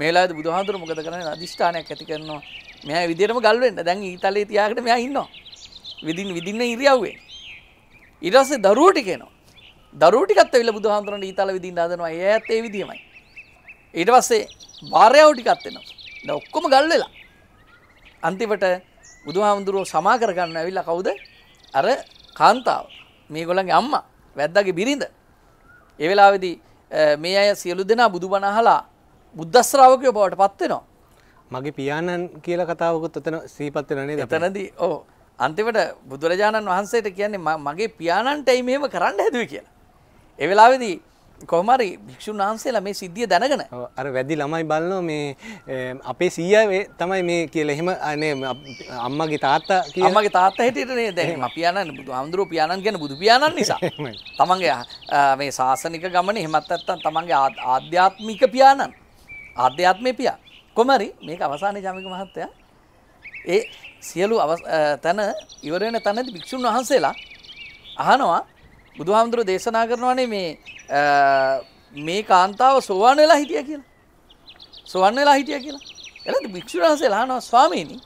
මේලාද බුදුහාමුදුර මොකද කරන්නේ? අදිෂ්ඨානයක් ඇති කරනවා. මෙයා විදියටම ගල් වෙන්න. දැන් ඊතලේ තියාගෙන මෙයා ඉන්නවා. විදින් විදින්න ඉරියව්වේ. ඊට පස්සේ දරුවෝ ටික එනවා. දරුවෝ ටිකත් ඇවිල්ලා බුදුහාමුදුරන්ට ඊතල විදින්න හදනවා. ඒ ඇත්ත ඒ විදියමයි. ඊට පස්සේ භාර්යාව ටිකත් එනවා. දැන් ඔක්කොම ගල් වෙලා. අන්තිමට බුදුහාමුදුරුවෝ සමා කරගන්න ඇවිල්ලා කවුද? අර කාන්තාව. මේගොල්ලන්ගේ අම්මා වැද්දාගේ බිරිඳ. ඒ වෙලාවේදී මේ අය සියලු දෙනා බුදු බනහලා බුද්ධස්්‍රාවකය බවට පත්වෙනවා. මගේ පියාණන් කියල කතාවකුත් එතන සීපත්වනේ තැනද ඕ අන්තිමට බුදුරජාණන් වහන්සේට කියන්නේ මගේ පියාණන්ට ඇයි මෙහෙම කරන්න හැදුව කියලා. එවෙලාවෙදී කොමරි භික්ෂුන් වහන්සේලා මේ සිද්ධිය දැනගෙන අර වැදි ළමයි බලනවා මේ අපේ සීය තමයි මේ කියලා එහෙම අනේ අම්මගේ තාත්තා කියලා අම්මගේ තාත්තා හිටියට නේද එහෙම පියාණන් බුදුහාමුදුරුවෝ පියාණන් කියන්නේ බුදු පියාණන් නිසා තමන්ගේ මේ සාසනික ගමනේ එහෙමත් නැත්නම් තමන්ගේ ආධ්‍යාත්මික පියාණන් ආධ්‍යාත්මේ පියා කොමරි මේක අවසානයේ ජාමික මහත්තයා ඒ සියලු තැන ඉවර වෙන තැනදී භික්ෂුන් වහන්සේලා අහනවා බුදුහාමුදුරු දේශනා කරනවානේ මේ මේ කාන්තාව සෝවන් වෙලා හිටිය කියලා. සෝවන් වෙලා හිටිය කියලා. එළද භික්ෂුවහන්සේලා අහනවා ස්වාමීනි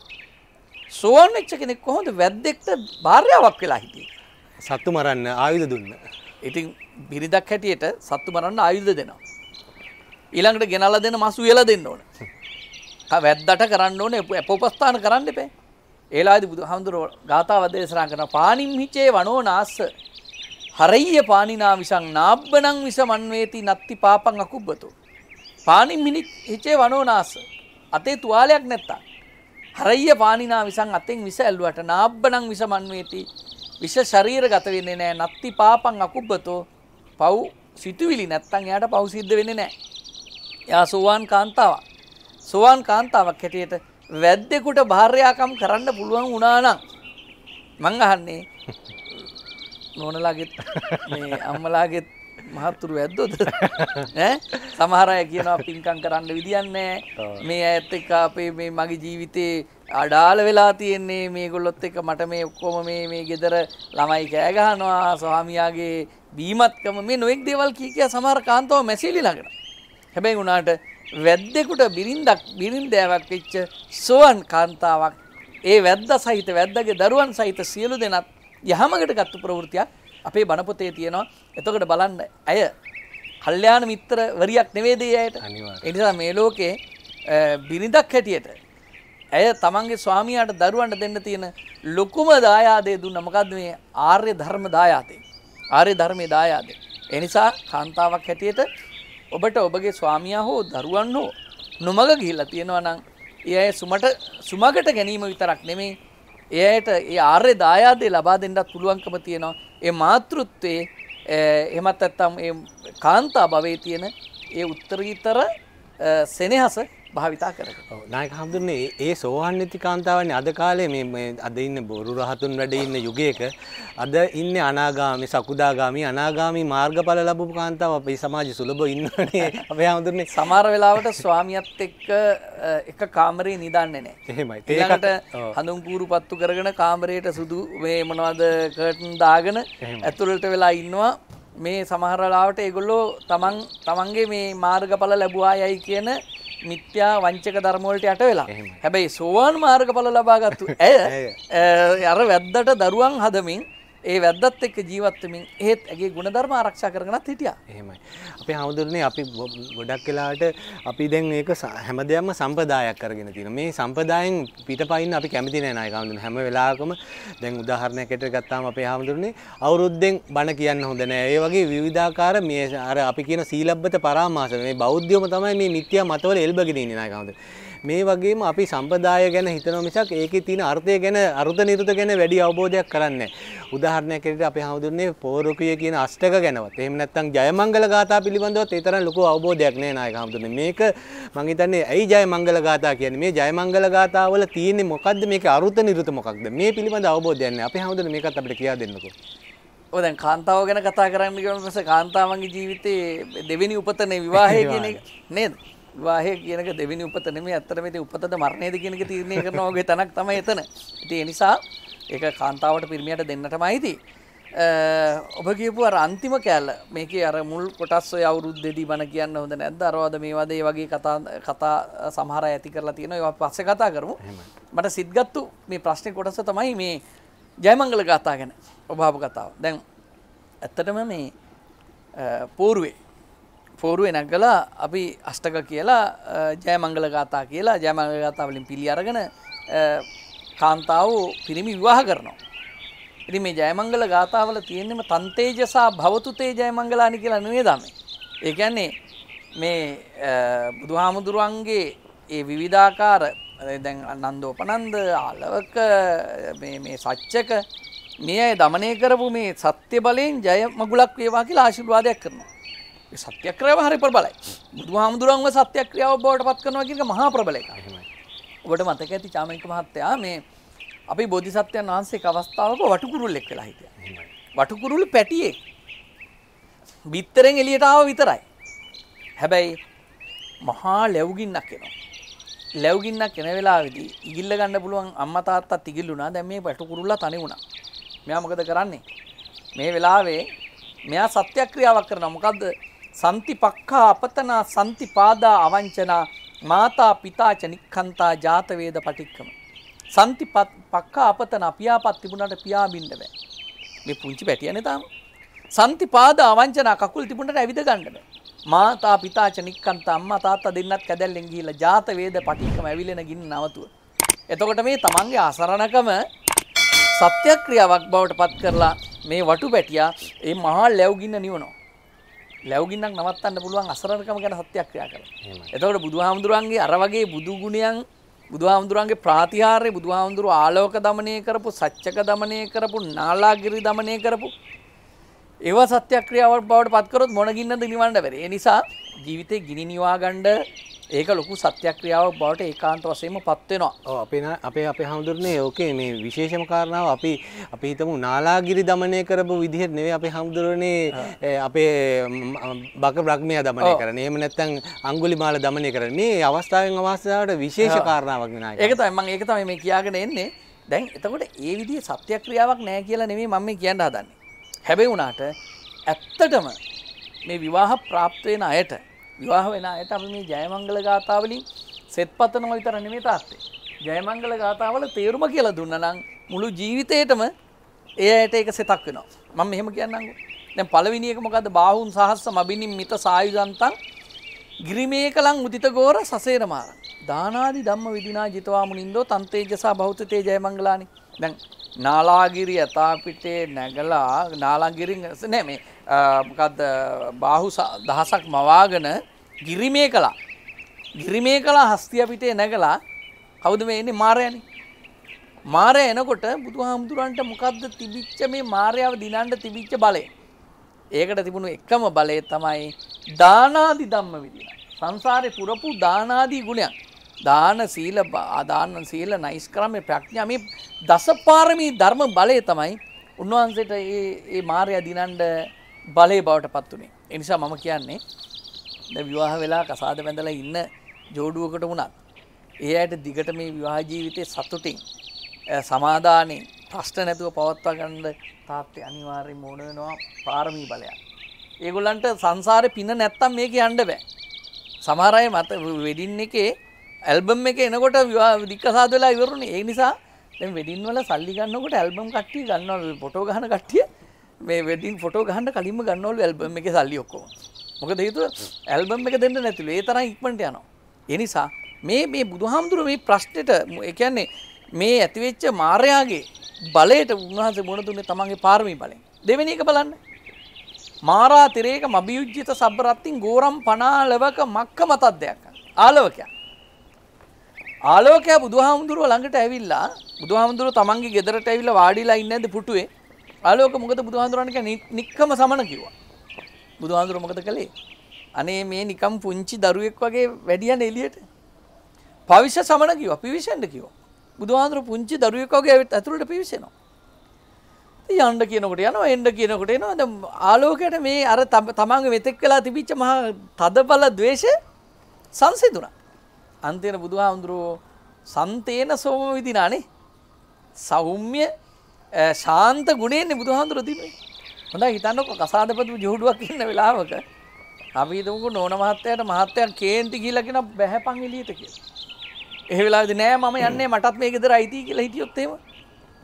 සෝවන් වෙච්ච කෙනෙක් කොහොමද වැද්දෙක්ට භාර්යාවක් වෙලා හිටියේ? සත්තු මරන්න ආයුධ දුන්න. ඉතින් බිරිඳක් හැටියට සත්තු මරන්න ආයුධ දෙනවා. ඊළඟට ගෙනල්ලා දෙන මසු වෙලා දෙන්න ඕන. වැද්දට කරන්න ඕනේ අපෝපස්ථාන කරන්න එපේ. ඒලාදී බුදුහාමුදුරුවෝ ගාථාව දේශනා කරන පාණිම් හිචේ වනෝ නාස්ස හරයිය පානිනා විසං නාබ්බනං විස මන්වේති නත්ති පාපං අකුබ්බතු. පානින් මිනි හිචේ වනෝනාස අතේ තුවාලයක් නැත්තා. හරයිය පානිනා විසං අතෙන් විස ඇල්ලුවට නාබ්බනං විස මන්වේති විස ශරීර ගත වෙන්නේ නෑ නත්ති පාපං අකුබ්බතෝ පව් සිතුවිලි නැත්තං එයාට පව් සිද්ධ වෙන්නේ නෑ. එයා සෝවාන් කාන්තාවක්. සෝවාන් කාන්තාවක් හැටියට වැද්දෙකුට භාර්යාකම් කරන්න පුළුවන් වුණා නම් මං අහන්නේ නෝනලාගෙත් අම්මලාගෙත් මහත්තුරු ඇද්දොද සමහරය කියනවා පින්කං කරන්න විදින්නේ මේ ඇත් එක්ක අපේ මේ මගේ ජීවිතේ අඩාල වෙලා තියෙන්නේ මේ ගොල්ලොත් එක මට මේ ඔක්කොම මේ මේ ගෙදර ළමයි කෑගහනවා ස්වාමියාගේ බීමත්කම මේ නොෙක් දේවල් කී කිය සමහර කාන්තාව මැසිලි ළඟට හැබැයි උනාට වැද්දෙකුට බිරින්දක් බිරින්දෑවක් වෙච්ච සුවන් කාන්තාවක් ඒ වැද්ද සහිත වැද්දගේ දරුවන් සහිත සියලු දෙනත් යහමකට ගත්තු ප්‍රවෘතියක් අපේ බණපොතේ තියෙනවා එතකට බලන්න ඇය කල්්‍යයාන මිත්‍ර වරියක් නෙවේදේ අයට එනිසා මේ ලෝකේ බිරිඳක් හැටියට ඇය තමන්ගේ ස්වාමියයාට දරුවන්ට දෙන්න තියෙන ලොකුම දායාදය දුන්න මොකක්ද මේ ආර්ය ධර්ම දායාතේ ආර්ය ධර්මය දායාදේ එනිසා කාන්තාවක් හැටියට ඔබට ඔබගේ ස්වාමියා හෝ දරුවන් හෝ නොමග ගිහිල්ලා තියෙනවා නම් ඒ අය සුමට සුමගට ගැනීම විතරක් නෙමේ එයට ඒ ආර්ය දායාදේ ලබා දෙන්නත් පුළුවන්කම තියෙනවා. ඒ මාතෘත්වයේ එහෙමත් නැත්නම් ඒ කාන්තා භවයේ තියෙන ඒ උත්තරීතර සෙනෙහස භාවිතා කර නායක හඳුන්නේ ඒ සෝහන් නති කාන්තාවන්නේ අද කාලේ මේ අද ඉන්න බොරු රහතුන් වැඩ ඉන්න යුගයක අද ඉන්න අනාගාමි සකුදාගාමි අනාගාමි මාර්ගඵල ලැබපු කාන්තාව අපේ සමාජ සුලබ ඉන්නනේ අපේ හඳුන්නේ සමහර වෙලාවට ස්වාමියත් එක්ක එක කාමරේ නිදන්නේ නැහැ එහෙමයි ඒකට හඳුන් කූරු පත්තු කරගෙන කාමරේට සුදු මේ මොනවද කර්ටන් දාගෙන ඇතුළට වෙලා ඉන්නවා මේ සමහරලාවට ඒගොල්ලෝ තමන් තමන්ගේ මේ මාර්ගඵල ලැබුවා යයි කියන මිත්‍යා වංචක ධර්මෝලට යට වෙලා හැබැයි සෝවාන් මාර්ගඵල ලබාගත්තු ඇය අර වැද්දට දරුවන් හදමින් ඒ වැද්දත් එක්ක ජීවත්වමින් ඒත් ඇගේ ගුණධර්ම ආරක්ෂා කරගනත් හිටියා. එහෙමයි. අපේ හමුදුරනේ අපි ගොඩක් වෙලාට අපි දැන් ඒක හැම දෙයක්ම සම්පදායක් කරගෙන තියෙනවා. මේ සම්පදායෙන් පිටපයින් අපි කැමති නෑ නායක හමුදුරනේ. හැම වෙලාවකම දැන් උදාහරණයකට ගත්තාම අපේ හමුදුරනේ අවුරුද්දෙන් බණ කියන්න හොඳ නෑ. ඒ වගේ විවිධාකාර මේ අර අපි කියන සීලබ්බත පරාමාස මේ බෞද්ධයම තමයි මේ නිත්‍ය මතවල එල්බගෙන ඉන්නේ නායක හමුදුරනේ. මේ වගේම අපි සම්ප්‍රදාය ගැන හිතනවා මිසක් ඒකේ තියෙන අර්ථය ගැන අර්ථ නිරුත ගැන වැඩි අවබෝධයක් කරන්නේ උදාහරණයක් ඇරෙට අපි හඳුන්නේ පෝරුකිය කියන අෂ්ටක ගැනවත් එහෙම නැත්නම් ජයමංගල ගාථා පිළිබඳවත් ඒ තරම් ලොකු අවබෝධයක් නෑ නායක හඳුන්නේ මේක මං හිතන්නේ ඇයි ජයමංගල ගාථා කියන්නේ මේ ජයමංගල ගාථා වල තියෙන්නේ මොකද්ද මේකේ අර්ථ නිරුත මොකක්ද මේ පිළිබඳ අවබෝධයක් නෑ අපි හඳුන්නේ මේකත් අපිට කියා දෙන්නකෝ ඔය දැන් කාන්තාව ගැන කතා කරන්න ගියම පස්සේ කාන්තාවන්ගේ ජීවිතේ දෙවෙනි උපතනේ විවාහය කියන එක නේද විවාහය කියනක දෙවිනි උපත නෙමේ ඇත්තටම ඉතින් උපතද මරණයද කියන එක තීරණය කරන වගේ තැනක් තමයි එතන. ඉතින් ඒ නිසා ඒක කාන්තාවට පිරිමියට දෙන්නටමයි ඉතින්. ඔබ කියපු අර අන්තිම කෑල්ල මේකේ අර මුල් කොටස් ඔය අවුරුද්දේදී බණ කියන්න හොඳ නැද්ද? අරවද මේවද ඒ වගේ කතා කතා සමහර අය ඇති කරලා තියෙනවා. ඒවා පස්සේ කතා කරමු. මට සිත්ගත්තු මේ ප්‍රශ්නේ කොටස තමයි මේ ජයමංගල ගාථා ගැන ඔබ ආපු කතාව. දැන් ඇත්තටම මේ පෝරුවේ පෝරු එනක් කලා අපි අෂ්ටක කියලා ජයමංගල ගාතා කියලා ජයමංගල ගාතාවලින් පිළි අරගෙන කාන්තාව පිරිමි විවාහ කරනවා. ඉතින් මේ ජයමංගල ගාතාවල තියෙන්නම තන්තේජසා භවතුතේ ජයමංගලානි කියලා නෙවෙයි දමේ. ඒ කියන්නේ මේ බුදුහාමුදුරුවන්ගේ ඒ විවිධාකාර දැන් නන්දෝපනන්ද ආලවක මේ සච්චක මේ අය දමනය කරපු මේ සත්‍ය බලයෙන් ජය මගුලක් වේවා කියලා ආශිර්වාදයක් කරනවා. සත්‍යක්‍රයව හරි ප්‍රබලයි බුදු හාමුදුරුවන්ව සත්‍යක්‍රියාව බවට පත් කරනවා කියක මහා ප්‍රබල එක ඔබට මතක ඇති චාමක මහත්තයා මේ අපි බෝධි සත්‍යයන් වහන්සේ අවස්ථාවක වටකුරුල් එක් වෙලා හිටිය වටකුරුල් පැටියේ බිත්තරෙන් එලියට ආව විතරයි හැබැයි මහා ලැව්ගින්නක් කෙනවා ලැව්ගින්නක් කෙන වෙලාවෙදී ඉගිල්ල ගන්න පුළුවන් අම්මා තාත්තා තිගිල්ලුණා දැන් මේ වටකුරුල්ලා තනි වුණා මෙයා මොකද කරන්නේ මේ වෙලාවේ මෙයා සත්‍යක්‍රියාවක් කරනවා මොකද්ද සම්තිපක්ඛා අපතනා සම්තිපාදා අවංචනා මාතා පිතාච නික්ඛන්තා ජාත වේද පටික්කම සම්තිපත් පක්ඛා අපතන පියාපත් තිබුණාට පියා බින්න බෑ මේ පුංචි පැටියනේ තාම සම්තිපාද අවංචනා කකුල් තිබුණාට ඇවිද ගන්න බෑ මාතා පිතාච නික්ඛන්තා අම්මා තාත්තා දෙන්නත් කැදැල්ලෙන් ගිහිල්ලා ජාත වේද පටික්කම ඇවිලෙන ගින්න නවතුව එතකොට මේ තමන්ගේ අසරණකම සත්‍යක්‍රියාවක් බවට පත් කරලා මේ වටු පැටියා ඒ මහා ලැබ් ගින්න නිවනවා ලැවගින්නක් නවත්තන්න පුළුවන් අසරකම ගැන සත්‍යයක් ක්‍රියා කරලා. එතකොට බුදුහාමුදුරන්ගේ අර වගේ බුදු ගුණයන් බුදුහාමුදුරන්ගේ ප්‍රාතිහාර්ය බුදුහාමුදුරු ආලෝක දමනය කරපු සච්චක දමනය කරපු නාලාගිරි දමනය කරපු ඒවා සත්‍යක්‍රියාවට බවට පත්කරොත් මොනගින්නද ලිවන්න බැරි. ඒ නිසා ජීවිතේ ගිනි නිවා ගන්න ඒක ලොකු සත්‍යක්‍රියාව බවට ඒකාන්ත වශයෙන්ම පත් වෙනවා. අපේ අපේ අපේ හමුදුරනේ ඕකේ මේ විශේෂම කාරණාව අපි අපි හිතමු නාලාගිරි දමනය කරපු විදිහ නෙවෙයි අපේ හමුදුරනේ අපේ බක බ්‍රහ්මයා දමනය කරන්නේ. එහෙම නැත්නම් අඟුලිමාල දමනය කරන්නේ. මේ අවස්ථාවෙන් අවස්ථාවට විශේෂ කාරණාවක් වෙනා. ඒක තමයි මම ඒක තමයි මේ කියාගෙන එන්නේ. දැන් එතකොට ඒ විදිහේ සත්‍යක්‍රියාවක් නැහැ කියලා නෙමෙයි මම මේ කියන්න හදන්නේ. හැබැයි වුණාට ඇත්තටම මේ විවාහ ප්‍රාප්තවෙන අයට විවාහ වෙන අයට අපි මේ ජයමංගල ගාථාවලින් සෙත් පතනව විතර නෙමේ තාත්තේ. ජයමංගල ගාථාවල තේරුම කියලා දුන්න නම් මුළු ජීවිතේටම ඒ අයට ඒක සෙතක් වෙනවා. මම මෙහෙම කියන්නම්කෝ. දැන් පළවෙනි එක මොකද්ද? බාහුන් සහස්ස මබිනින් මිත සායුදන්තං ගිරිමේකලං උදිත ගෝර සසේනමාර. දානාදි ධම්ම විදිනා ජිතවා මුනින්දෝ තන්තේජසා බෞතතේ ජයමංගලානි. දැන් නාලාගිරි යථාපිටේ නැගලා නාලාගිරි නෑ මේ මොකක්ද බාහු දහසක් මවාගෙන ගිරිමේ කළා ගිරිමේ කලා හස්තිය පිටේ නැගලා කවුද මේ එන්නේ මාරයනේ මාරය එනකොට බුදුහාමුදුරන්ට මොකද්ද තිබිච්ච මේ මාරයාව දිනන්න තිබිච්ච බලය ඒකට තිබුණු එකම බලය තමයි දානාදි ධම්ම විදින සංසාරේ පුරපු දානාදී ගුණයක් දාන සීල ආදාන සීල නෛෂ්ක්‍රම්‍ය ප්‍රඥා මේ දසපාරමී ධර්ම බලය තමයි උන්වහන්සේට ඒ ඒ මාර්ය දිනන්න බලය බවට පත් උනේ. ඒ නිසා මම කියන්නේ දැන් විවාහ වෙලා කසාද බැඳලා ඉන්න ජෝඩුවකට වුණත් ඒ ඇයට දිගට මේ විවාහ ජීවිතේ සතුටින් සමාදානෙන් ප්‍රශ්න නැතුව පවත්වා ගන්න තාත්තේ අනිවාර්යෙන් මොන වෙනවා පාරමී බලයක්. ඒගොල්ලන්ට සංසාරේ පින නැත්තම් මේක යන්න බෑ. සමහර අය මත වෙඩින් එකේ ඇල්බම් එක එනකොට දික්කසාද වෙලා ඉවරුනේ ඒ නිසා දැන් වෙඩින් වල සල්ලි ගන්නකොට ඇල්බම් කට්ටිය ගන්නවලු ෆොටෝ ගන්න කට්ටිය මේ වෙඩින් ෆොටෝ ගන්න කලින්ම ගන්නවලු ඇල්බම් එකේ සල්ලි ඔක්කොම මොකද හේතුව ඇල්බම් එක දෙන්න නැතිලු ඒ තරම් ඉක්මනට යනවා ඒ නිසා මේ මේ බුදුහාමුදුරුවෝ මේ ප්‍රශ්නෙට ඒ කියන්නේ මේ ඇතිවෙච්ච මාර්යාගේ බලයට උන්වහන්සේ මුණ දුන්නේ තමන්ගේ පාරමී බලෙන් දෙවෙනි එක බලන්න මාරා තිරේක මබියුජ්ජිත සබ්බරත්තින් ගෝරම් පනාලවක මක්කම තද්දයක් ආලවකයක් ආලෝකයා බුදුහාමුදුරුව ළඟට ඇවිල්ලා බුදුහාමුදුරුව තමන්ගේ ගෙදරට ඇවිල්ලා වාඩිලා ඉන්නේ නැද්ද පුටුවේ ආලෝක මොකද බුදුහාමුදුරන් කියන්නේ නික්කම සමන කිව්වා බුදුහාමුදුරුව මොකද කළේ අනේ මේ නිකම් පුංචි දරුවෙක් වගේ වැඩියන එළියට පවිෂ සමන කිව්වා පිවිසෙන්න කිව්වා බුදුහාමුදුරුව පුංචි දරුවෙක් වගේ ඇතුළට පිවිසෙනවා යන්න කියනකොට යනවා එන්න කියනකොට එනවා දැන් ආලෝකයට මේ අර තමන්ගේ මෙතෙක් කළා තිබිච්ච මහා තදබල ද්වේෂය සංසිඳුණා අන්තිර බුදුහාමුදුරුවෝ සන්තේන සෝම විදිනානේ සෞම්‍ය ශාන්ත ගුණෙන්නේ බුදුහාමුදුරුවෝ තිබුණේ. හොඳයි හිතන්නකො කසාදපතු ජෝඩුවක් ඉන්න වෙලාවක අපි හිතමුකෝ නෝන මහත්තයාට මහත්තයා කේන්ති ගිහිල්ලා කියන බැහැපන් එළියට කියලා. ඒ වෙලාවේදී නෑ මම යන්නේ මටත් මේ ගෙදර අයිති කියලා හිටියොත් එහෙම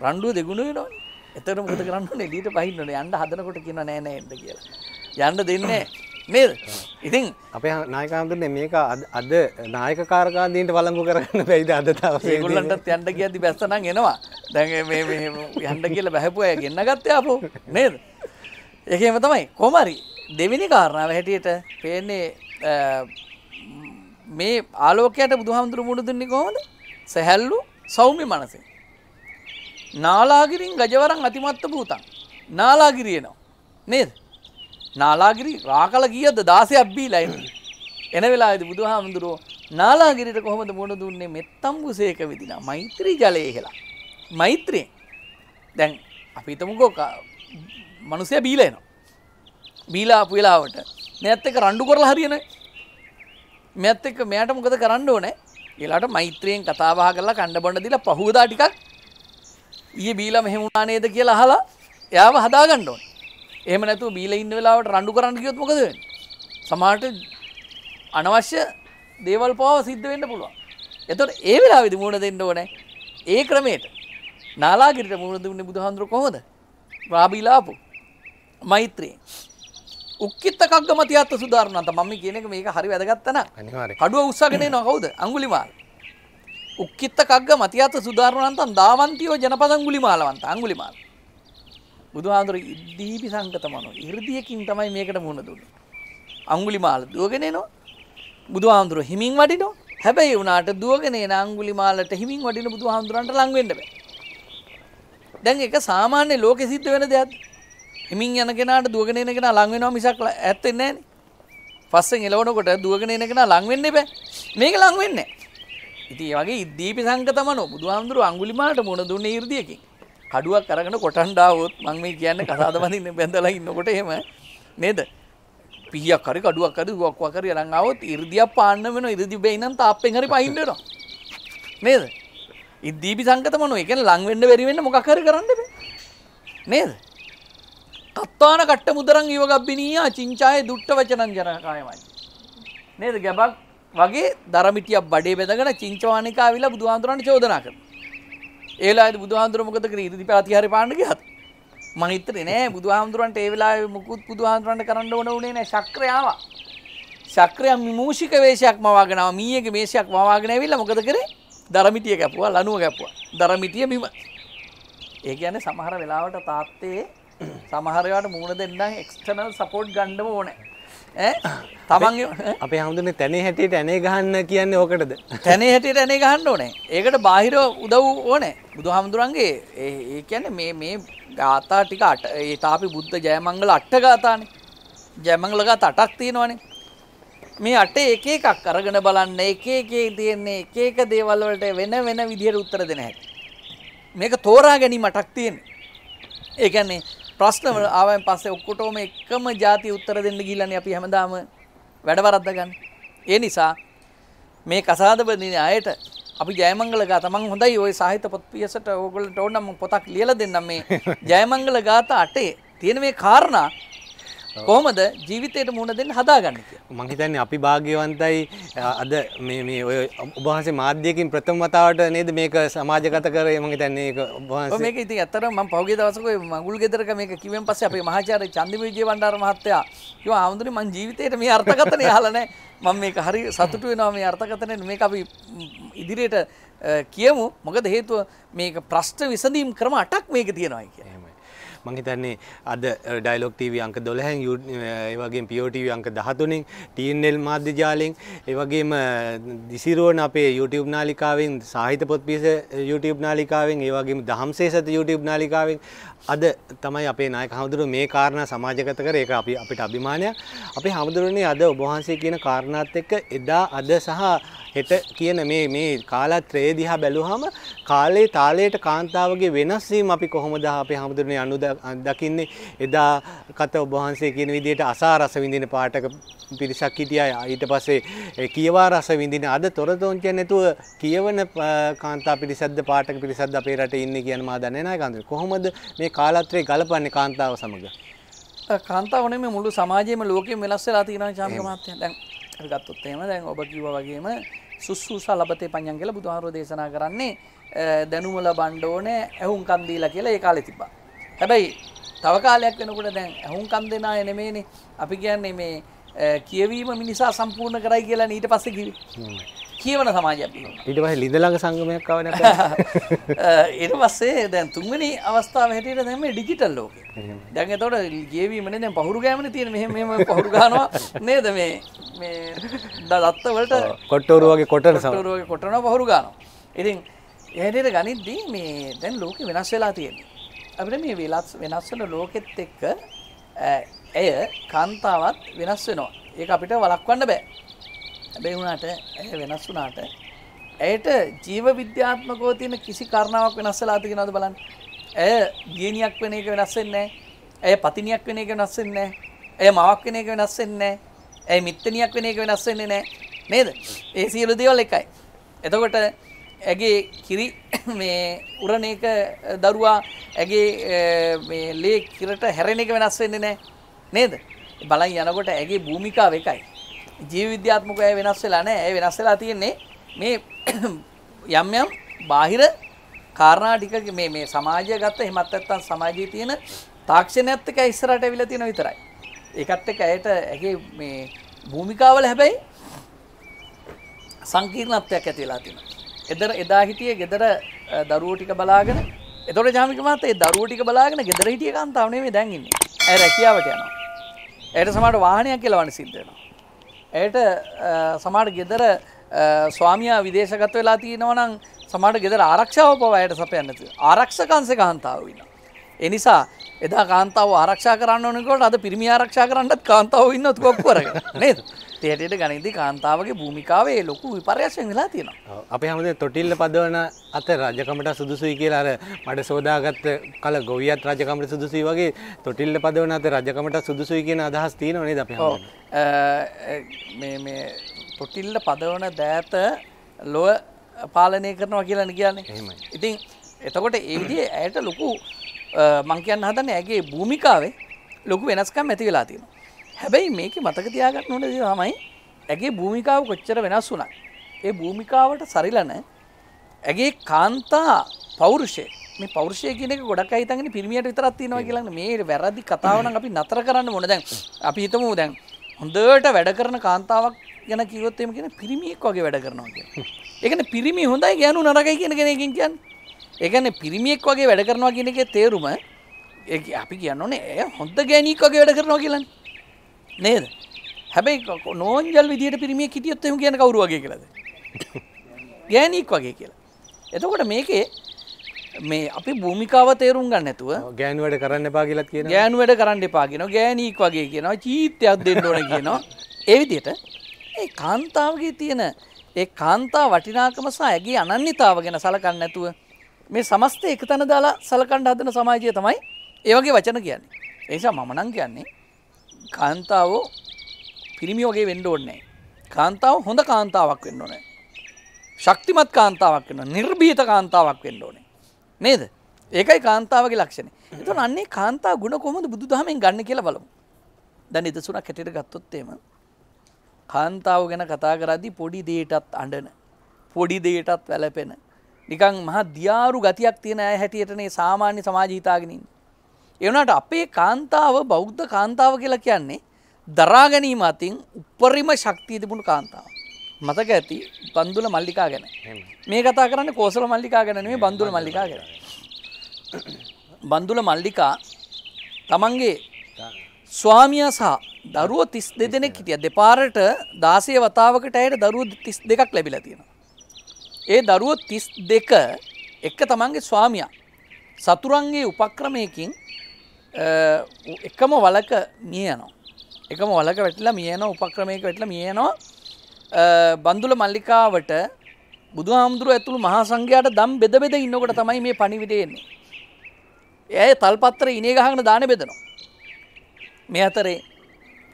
රණ්ඩුව දෙගුණ වෙනවනේ. එතන මොකද කරන්න ඕනේ එළියට පහින්න ඕනේ. යන්න හදනකොට කියනවා නෑ නෑ එන්න කියලා. යන්න දෙන්නේ නෑ. නේද ඉතින් අපේ නායකාන්තුරනේ මේක අද නායක කාරකාන්දීන්ට වලංගු කරගන්න බැයිද අද දවසේ ඒගොල්ලන්ටත් යන්න කියද්දි බැස්ස නම් එනවා දැන් මේ මේ යන්න කියලා බහැපුවා අය ගෙන්න ගත්තේ අපෝ නේද ඒකේම තමයි කොහමරි දෙවෙනි කාරණාව හැටියට පේන්නේ මේ ආලෝකයට බුදුහාමුදුරු මුණ දුන්නේ කොහොමද සැහැල්ලු සෞම්‍ය මනසෙන් නාලාගිරින් ගජවරන් අතිමත්ත භූතන් නාලාගිරියනවා නේද නාලාගිරි රාකල ගියද දාසයක් බීලයිම. එන වෙලාද බුදුහාමුදුරුවෝ නාලාගිරිට කොහොමද මුණ දුන්නේ මෙත්තම්බු සේක විදින මෛත්‍රී ජලය හෙලා. මෛත්‍රය දැන් අපිතමුකෝ මනුසය බීලයනවා. බීලාපු වෙලාවට මෙත් එක රණ්ඩු කරලා හරියන මෙත් එක මෙයට මොකද කරන්න ඕනෑ එලාට මෛත්‍රයෙන් කතාබා කරලා කණ්ඩ බොඩ දිලා පහුවදා ටිකක් ඊය බීලා මෙහෙමුණා නේද කියලා අහලා එයාව හදාගන්න ඕන එහෙම නැතුව බීලා ඉන්න වෙලාවට රණ්ඩු කරන්න ගියොත් මොකද වෙන්නේ? සමහරට අනවශ්‍ය දේවල් පවා සිද්ධ වෙන්න පුළුවන්. එතකොට ඒ වෙලාවේදී මුණ දෙන්න ඕනේ. ඒ ක්‍රමයට නාලාගිරිට මුණ දුන්නේ බුදුහාඳුර කොහොමද? රාබීලාපු මෛත්‍රී උක්කිත කග්ගමතියත් සුදාරණන්ත මම කියන එක මේක හරි වැදගත් තැන. අනිවාර්යයෙන්. කඩුව උස්සගෙන එනවා කවුද? අඟුලිමාල. උක්කිත කග්ගමතියත් සුදාරණන්තන් දාවන්තියෝ ජනපදංගුලිමාලවන්ත අඟුලිමාල. බුදුහාඳුර දීපි සංගත මනෝ ඉර්ධියකින් තමයි මේකට මුහුණ දුන්නේ. අඟුලි මාල දුවගෙන එනවා. බුදුහාඳුර හිමින් වඩිනවා. හැබැයි උනාට දුවගෙන එන අඟුලි මාලට හිමින් වඩින බුදුහාඳුරන්ට ලඟ වෙන්න බෑ. දැන් ඒක සාමාන්‍ය ලෝකෙ සිද්ධ වෙන දෙයක්. හිමින් යන කෙනාට දුවගෙන එන කෙනා ලඟ වෙනවා මිසක් ඇත් වෙන්නේ නෑනේ. පස්සෙන් එලවනකොට දුවගෙන එන කෙනා ලඟ වෙන්නේ බෑ. මේක ලඟ වෙන්නේ නෑ. ඉතින් ඒ වගේ දීපි සංගත මනෝ බුදුහාඳුර අඟුලි මාලට මුහුණ දුන්නේ ඉර්ධියකින්. කඩුවක් අරගෙන කොටන්ඩාවොත් මං මේ කියන්නේ කසාද බඳින්න බැඳලා ඉන්නකොට එහෙම නේද? පිහියක් හරි කඩුවක් හරි ගුවක් වකරි අරන් ආවොත් 이르දියක් පාන්න වෙනවා. 이르දි බැයි නම් තාප්පෙන් හරි පහින්න වෙනවා. නේද? ඉද්දීපි සංකත මොනෝ. ඒ කියන්නේ ලං වෙන්න බැරි වෙන්න මොකක් හරි කරන්න බෑ. නේද? කත්තාන කට්ට මුදරන් ඊවගබ්බිනීයා චින්චායේ දුට්ට වචනන් ජනකායමයි. නේද? ගැබක් වගේ දරමිටියක් බඩේ බෙදගෙන චින්චවානිකාවිලා බුදුහාඳුරන්ට චෝදනා කරනවා. ඒලා බුදුහාන්දුර මොකද කරේ ඉරිදි පැති හරි පාන්න ගියත් මං හිතන්නේ නෑ බුදුහාමුදුරන්ට ඒ වෙලාවේ මුකුත් බුදුහාමුදුරන්ට කරන්න ඕන උනේ නෑ ශක්‍රය ආවා ශක්‍රය මිමූෂික වේශයක් මවාගෙන ආවා මීයේගේ මේෂයක් මවාගෙන ඇවිල්ලා මොකද කරේ දරමිටිය කැපුවා ලණුව කැපුවා දරමිටිය බිම ඒ කියන්නේ සමහර වෙලාවට තාත්තේ සමහර වෙලාවට මූණ දෙන්නම් එක්ස්ටර්නල් සපෝට් ගන්නම ඕනේ තමන්ගේ අපේ හමුදුන තැනේ හැටියට ඇනේ ගහන්න කියන්නේ ඕකටද තැනේ හැටියට ඇනේ ගහන්න ඕනේ ඒකට බාහිර උදව් ඕනේ බුදු හාමුදුරන්ගේ ඒ කියන්නේ මේ මේ ගාථා ටික අට ඒ තාපි බුද්ධ ජයමංගල අට ගාථානේ ජයමංගල ගාථා අටක් තියෙනවානේ මේ අට එක එකක් අරගෙන බලන්න එක එකේ තියෙන්නේ එක එක දේවල් වලට වෙන වෙන විදිහට උත්තර දෙන හැටි මේක තෝරා ගැනීම අටක් තියෙන්නේ ඒ කියන්නේ ප්‍රශ්න ආවයන් පස්සේ ඔක්කොටම එකම જાති උත්තර දෙන්න ගිහිල්ලානේ අපි හැමදාම වැඩ වරද්ද ගන්න. ඒ නිසා මේ කසාද බඳින අයට අපි ජයමංගල ගාථා මං හොඳයි ওই සාහිත්‍ය පොත් පියසට ඕගොල්ලන්ට ඕන නම් පොතක් ලියලා දෙන්නම් මේ ජයමංගල ගාථා අටේ තියෙන මේ කාරණා කොහොමද ජීවිතයට මුණ දෙන්න හදාගන්න මං හිතන්නේ අපි භාග්‍යවන්තයි අද මේ මේ ඔය ඔබවහන්සේ මාධ්‍යකින් ප්‍රථම වතාවට නේද මේක සමාජගත කරේ මං හිතන්නේ ඒක ඔබවහන්සේ මේක ඉතින් ඇත්තටම මම පහුගිය දවසක ඔය මඟුල් ගෙදරක මේක කිව්වෙන් පස්සේ අපේ මහාචාර්ය චන්දිම විජේවණ්ඩාර මහත්තයා කිව්වා ආමුදුනේ මං ජීවිතේට මේ අර්ථකථනය අහලා නැහැ මම මේක හරි සතුටු වෙනවා මේ අර්ථකථනය මේක අපි ඉදිරියට කියමු මොකද හේතුව මේක ප්‍රශ්න විසඳීම් ක්‍රම 8ක් මේක තියෙනවා කියන්නේ මං හිතන්නේ අද ඩයිලොක් TV අංක 12න් ඒ වගේම PO TV අංක 13න් TNL මාධ්‍ය ජාලයෙන් ඒ වගේම දිසිරෝණ අපේ YouTube නාලිකාවෙන් සාහිත්‍ය පොත් පිරිස YouTube නාලිකාවෙන් ඒ වගේම දහම්සේ සත YouTube නාලිකාවෙන් අද තමයි අපේ නායක හමුදුරුව මේ කාරණා සමාජගත කර ඒක අපි අපිට අභිමානයක්. අපේ හමුදුරුවනේ අද ඔබ වහන්සේ කියන කාරණාත් එක්ක එදා අද සහ හෙට කියන මේ මේ කාලත්‍රය දිහා බැලුවාම කාලේ තාලයට කාන්තාවගේ වෙනස් වීම අපි කොහොමද අපේ හමුදුරුවනේ අනු දකින්නේ එදා කත ඔබ වහන්සේ කියන විදිහට අසා රස විඳින පාටක පිරිසක් හිටිය ඊට පස්සේ කියවා රස විඳින අද තොරතෝංචය නැතුව කියවන කාන්තා පිරිසද්ද පාටක පිරිසද්ද අපේ රට ඉන්න කියන මා දන්නේ නැහැ කාන්තාව. කොහොමද මේ කාලත්‍රේ ගලපන්නේ කාන්තාව සමග? කාන්තාවනේ මේ මුළු සමාජයේම ලෝකෙම වෙනස් වෙලා තියෙනවා චාම්ක මහත්තයා. දැන් අපි ගත්තොත් එහෙම දැන් ඔබ කිව්වා වගේම සුස්සූස ලබතේ පඤ්ඤං කියලා බුදුහාරෝ දේශනා කරන්නේ දැනුම ලබන්න ඕනේ ඇහුම්කන් දීලා කියලා ඒ කාලේ තිබ්බා. හැබැයි තව කාලයක් වෙනකොට දැන් ඇහුම්කන් දෙන අය නෙමෙයිනේ. අපි කියන්නේ මේ Eh, කියවීම මිනිසා සම්පූර්ණ කරයි කියලා ඊට පස්ස කිව කියවන සමාජ ඉට පහ ලිඳලඟ සංගමයක් කවන එට eh, පස්සේ දැන් තුන්වනි අවස්ථාව හැටියට දැම ඩිජිටල් ලෝක දැන් තොට ගේවීමන දැ පහුරු ගෑමන තියෙන මෙහම පහුරු ගනවා නේද මේ දත්තවලට කොට්ටවරුවගේ කොට සවරුවගේ කොටන පහුරු ගානවා ඉතින් එහැටට ගනිද්දී මේ දැන් ලෝක වෙනස් වෙලා තියෙන අපිට මේ වෙලත් වෙනස්සල ලෝකෙත් එක්ක ඇය කාන්තාවත් වෙනස් වෙනවා. ඒක අපිට වළක්වන්න බෑ. හැබැයි වුණාට ඇය වෙනස් වුණාට ඇයට ජීව විද්‍යාත්මකව තියෙන කිසි කාරණාවක් වෙනස් වෙලා තියෙනවද බලන්න. ඇය ගියනියක් වෙන එක වෙනස් වෙන්නේ ඇය පතිනියක් වෙන එක වෙනස් වෙන්නේ ඇය මාවක් වෙන එක වෙනස් වෙන්නේ ඇය මිත්තනියක් වෙන එක වෙනස් වෙන්නේ නැහැ. නේද? ඒ සියලු දේවල් එකයි. එතකොට ඇගේ කිරි මේ උරණ එක දරුවා ඇගේ මේ ලේ කිරට හැරෙන එක වෙනස් වෙන්නේ නැහැ නේද? බලන් යනකොට ඇගේ භූමිකාව එකයි. ජීව විද්‍යාත්මකව ඇය වෙනස් වෙලා නැහැ. ඇය වෙනස් වෙලා තියෙන්නේ මේ යම් යම් බාහිර කාරණා ටික මේ මේ සමාජය ගත්ත එහෙමත් නැත්නම් සමාජයේ තියෙන තාක්ෂණයත් එක්ක ඉස්සරහට ඇවිල්ලා තියෙන විතරයි. ඒකත් එක්ක ඇයට ඇගේ මේ භූමිකාවල හැබැයි සංකීර්ණත්වයක් ඇති වෙලා තියෙනවා. එදර එදා හිටිය ගෙදර දරුවෝ ටික බලාගෙන එතකොට ජාමික මහත්තයා ඒ දරුවෝ ටික බලාගෙන ගෙදර හිටිය කාන්තාව නෙමෙයි දැන් ඉන්නේ. ඇය රැකියාවට යනවා. ඇයට සමහරට වාහනයක් කෙලවන්න සිද්ධ වෙනවා. ඇයට සමහරට ගෙදර ස්වාමියා විදේශගත වෙලා තියෙනවා නම් සමහරට ගෙදර ආරක්ෂාව පවා ඇයට සපයන්න තියෙනවා. ආරක්ෂකංශේ කාන්තාව ඉන්නවා. ඒ නිසා එදා කාන්තාව ආරක්ෂා කරන්න ඕනකොට අද පිරිමි ආරක්ෂා කරන්නත් කාන්තාව ඉන්නත් කොක්කු අරගෙන නේද? තේටයට ගනිදි කාන්තාවගේ භූමිකාවේ ලොකු විපර්යශයෙන් වෙලා තියෙනවා අපේ හමද තොටිල්ල පදවන අත රජකමට සුදුසුයි කියලා අර මට සෝදාගත්ත කල ගොවියත් රජකමට සුදුසුයි වගේ තොටිල්ල පදවන අත රජකමට සුදුසුයි කියන අදහස් තියෙනවනේ අපේ මේ තොටිල්ල පදවන දෑත ලොව පාලනය කරනවා කියලන කියන්නේ ඉතින් එතකොට ඒවිදිේ ඇයට ලොකු මංකයන් හදන ඇගේ භූමිකාවේ ලොකු වෙනස්කම් ඇති වෙලා තියෙනවා හැබැයි මේක මතක තියාගන්න ඕන දේ තමයි ඇගේ භූමිකාව කොච්චර වෙනස් වුණා. ඒ භූමිකාවට සරිලන ඇගේ කාන්තා පෞරුෂය මේ පෞරුෂය කියන එක ගොඩක් අය හිතන්නේ පිරිමියට විතරක් තියෙනවා කියලා මේ වැරදි කතාව නම් අපි නතර කරන්න ඕන දැන්. අපි හිතමු දැන් හොඳට වැඩ කරන කාන්තාවක් ගැන කිව්වොත් එහෙම කියන පිරිමියෙක් වගේ වැඩ කරනවා කියලා. ඒ කියන්නේ පිරිමි හොඳයි ගෑනු නරකයි කියන කෙනකින් කියන්නේ. ඒ කියන්නේ පිරිමියෙක් වගේ වැඩ කරනවා කියන එකේ තේරුම අපි කියන්න ඕනේ ඇය හොඳ ගෑණියෙක් වගේ වැඩ කරනවා කියලානේ. නේද හැබැයි නෝන්ජල් විදිට පිරිමිය කිටියොත් එම කියන කවරු වගේ කියලද ගෑනීක් වගේ කියලා. එතකොට මේකේ මේ අපි භූමිකාව තේරුම් ගන්න ඇතුව ගෑන් වැඩ කරන්න එපා කියලත් කියෙන ගෑන් වැඩ කරන්න එපාගෙන ගෑනීක් වගේ කියනවා චීතයක් දෙන්න ඕන කියනවා ඒවිදියට ඒ කාන්තාවගේ තියෙන ඒ කාන්තා වටිනාකම සහ ඇගේ අනන්‍යතාව ගැන සලකන්න ඇතුව මේ සමස්ත එක තැන දාලා සලකණ්ඩ අදන සමාජය තමයි ඒවගේ වචන කියන්නේ ඒසා මමනං කියන්නේ කාන්තාවෝ පිරිමියෝගේ වෙන්ඩ ඕන්නේ කාන්තාව හොඳ කාන්තාවක් වෙන්න ඕනෑ ශක්තිමත් කාන්තාවක් වන්න නිර්භීත කාන්තාවක් වෙන්න ඕනේ නේද ඒකයි කාන්තාවගේ ලක්ෂණ එතුන් අන්නේ කාන්තා ගුණ කොමද බුදු දහමෙන් ගන්න කියලා බලමු දැන් එදසුනක් හැටියට ගත්තොත්තේම කාන්තාව ගැන කතා කරදි පොඩි දේටත් අඩන පොඩි දේටත් වැලපෙන නිකං මහ දියාරු ගතියක් තියෙන ඇ හැටියටනේ සාමාන්‍ය සමාජීතාගෙනින් එවනට අපේ කාන්තාව බෞද්ධ කාන්තාව කියලා කියන්නේ දරාගැනීම අතින් උපරිම ශක්තිය තිබුණු කාන්තාව. මතක ඇති බන්දුල මල්ලිකා ගැන මේ කතා කරන්න කෝසල මල්ලිකා ගැනේ බන්දුල මල්ලිකා ගැන. බන්දුල මල්ලිකා තමන්ගේ ස්වාමියා සහ දරුව තිස් දෙදෙනෙක් හිටිය දෙපාරට දාසය වතාවකට ඇයට දරුව තිස් දෙකක් ලැබිලා තියෙන. ඒ දරුව තිස් දෙක එක්ක තමන්ගේ ස්වාමියා සතුරන්ගේ උපක්‍රමයකින් එකම වලක මියනවා. එකම වලක වැටලා මියන උපක්‍රමයක වැටලා මියනවා බන්දුල මල්ලිකාවට බුදු හාමුදුරුව ඇතුළු මහා සංඝයාට දම් බෙද බෙද ඉන්නකොට තමයි මේ පණිවිඩයෙන්නේ. ඇය තල්පත්තර ඉනේ ගහගෙන දාන බෙදනවා. මේ අතරේ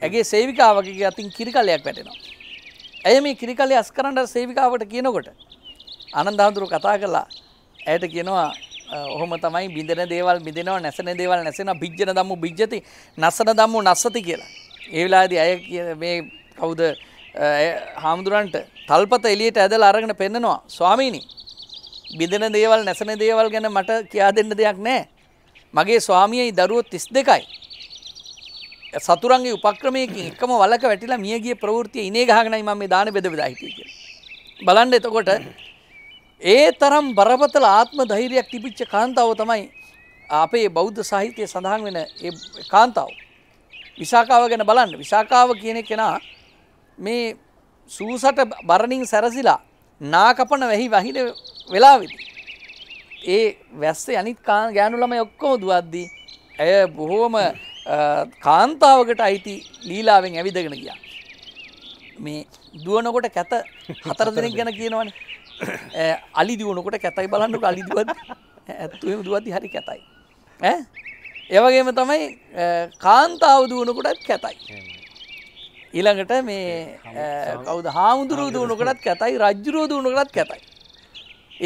ඇගේ සේවිකාවගේ අතින් කිරිකලයක් වැටෙනවා. ඇය මේ කිරිකලේ අස්කරන්ඩ සේවිකාවට කියනකොට අනන්දාහාමුදුරුව කතා කළා ඇයට කියනවා ඔහොම තමයි බිඳෙන දේවල් බිඳෙනවා නැසන දේවල් නැසෙනවා බිජ්ජන දම්මු බිජ්ජති නසන දම්මු නස්සති කියලා. ඒ වෙලාදී අය මේ කවුද හාමුදුරන්ට තල්පත එලියට ඇදල අරගෙන පෙන්නනවා ස්වාමීණි බිඳෙන දේවල් නැසන දේවල් ගැන මට කියා දෙන්න දෙයක් නෑ. මගේ ස්වාමියයි දරුවොත් තිස් දෙකයි. සතුරන්ගේ උපක්‍රමයකින් එකම වලක වැටිලා මියගේ ප්‍රවෘතිය ඉනේ ගහගෙනයි මම මේ දාන බෙද බෙදා හිටියේ කියලා. බලන්න එතකොට ඒ තරම් බරපතල ආත්ම ධෛර්යයක් තිබිච්ච කාන්තාව තමයි අපේ බෞද්ධ සාහිත්‍යය සඳහන් වෙන ඒ කාන්තාව. විසාකාව ගැන බලන්න විසාකාව කියන කෙනා මේ සූසට බරණින් සැරසිලා නාකපන වැහි වහින වෙලාවෙදි. ඒ වැස්සේ අනිත් කාන් ගෑනු ළමයි ඔක්කොම දුවද්දී ඇය බොහෝම කාන්තාවකට අයිති ලීලාවෙන් ඇවිදගෙන ගියා. මේ දුවනකොට කැත හතර දෙනෙක් ගැන කියනවනේ අලි දියුණකොට කැතයි බලන්නට අලිදුවත් ඇත්තුම දුවති හරි කැතයි. එවගේම තමයි කාන්තාව දුවනකොටත් කැතයි. ඊළඟට මේ කවද හාමුදුරුව දුවනකටත් කැතයි රජ්ජුරුව දුවනකටත් කැතයි.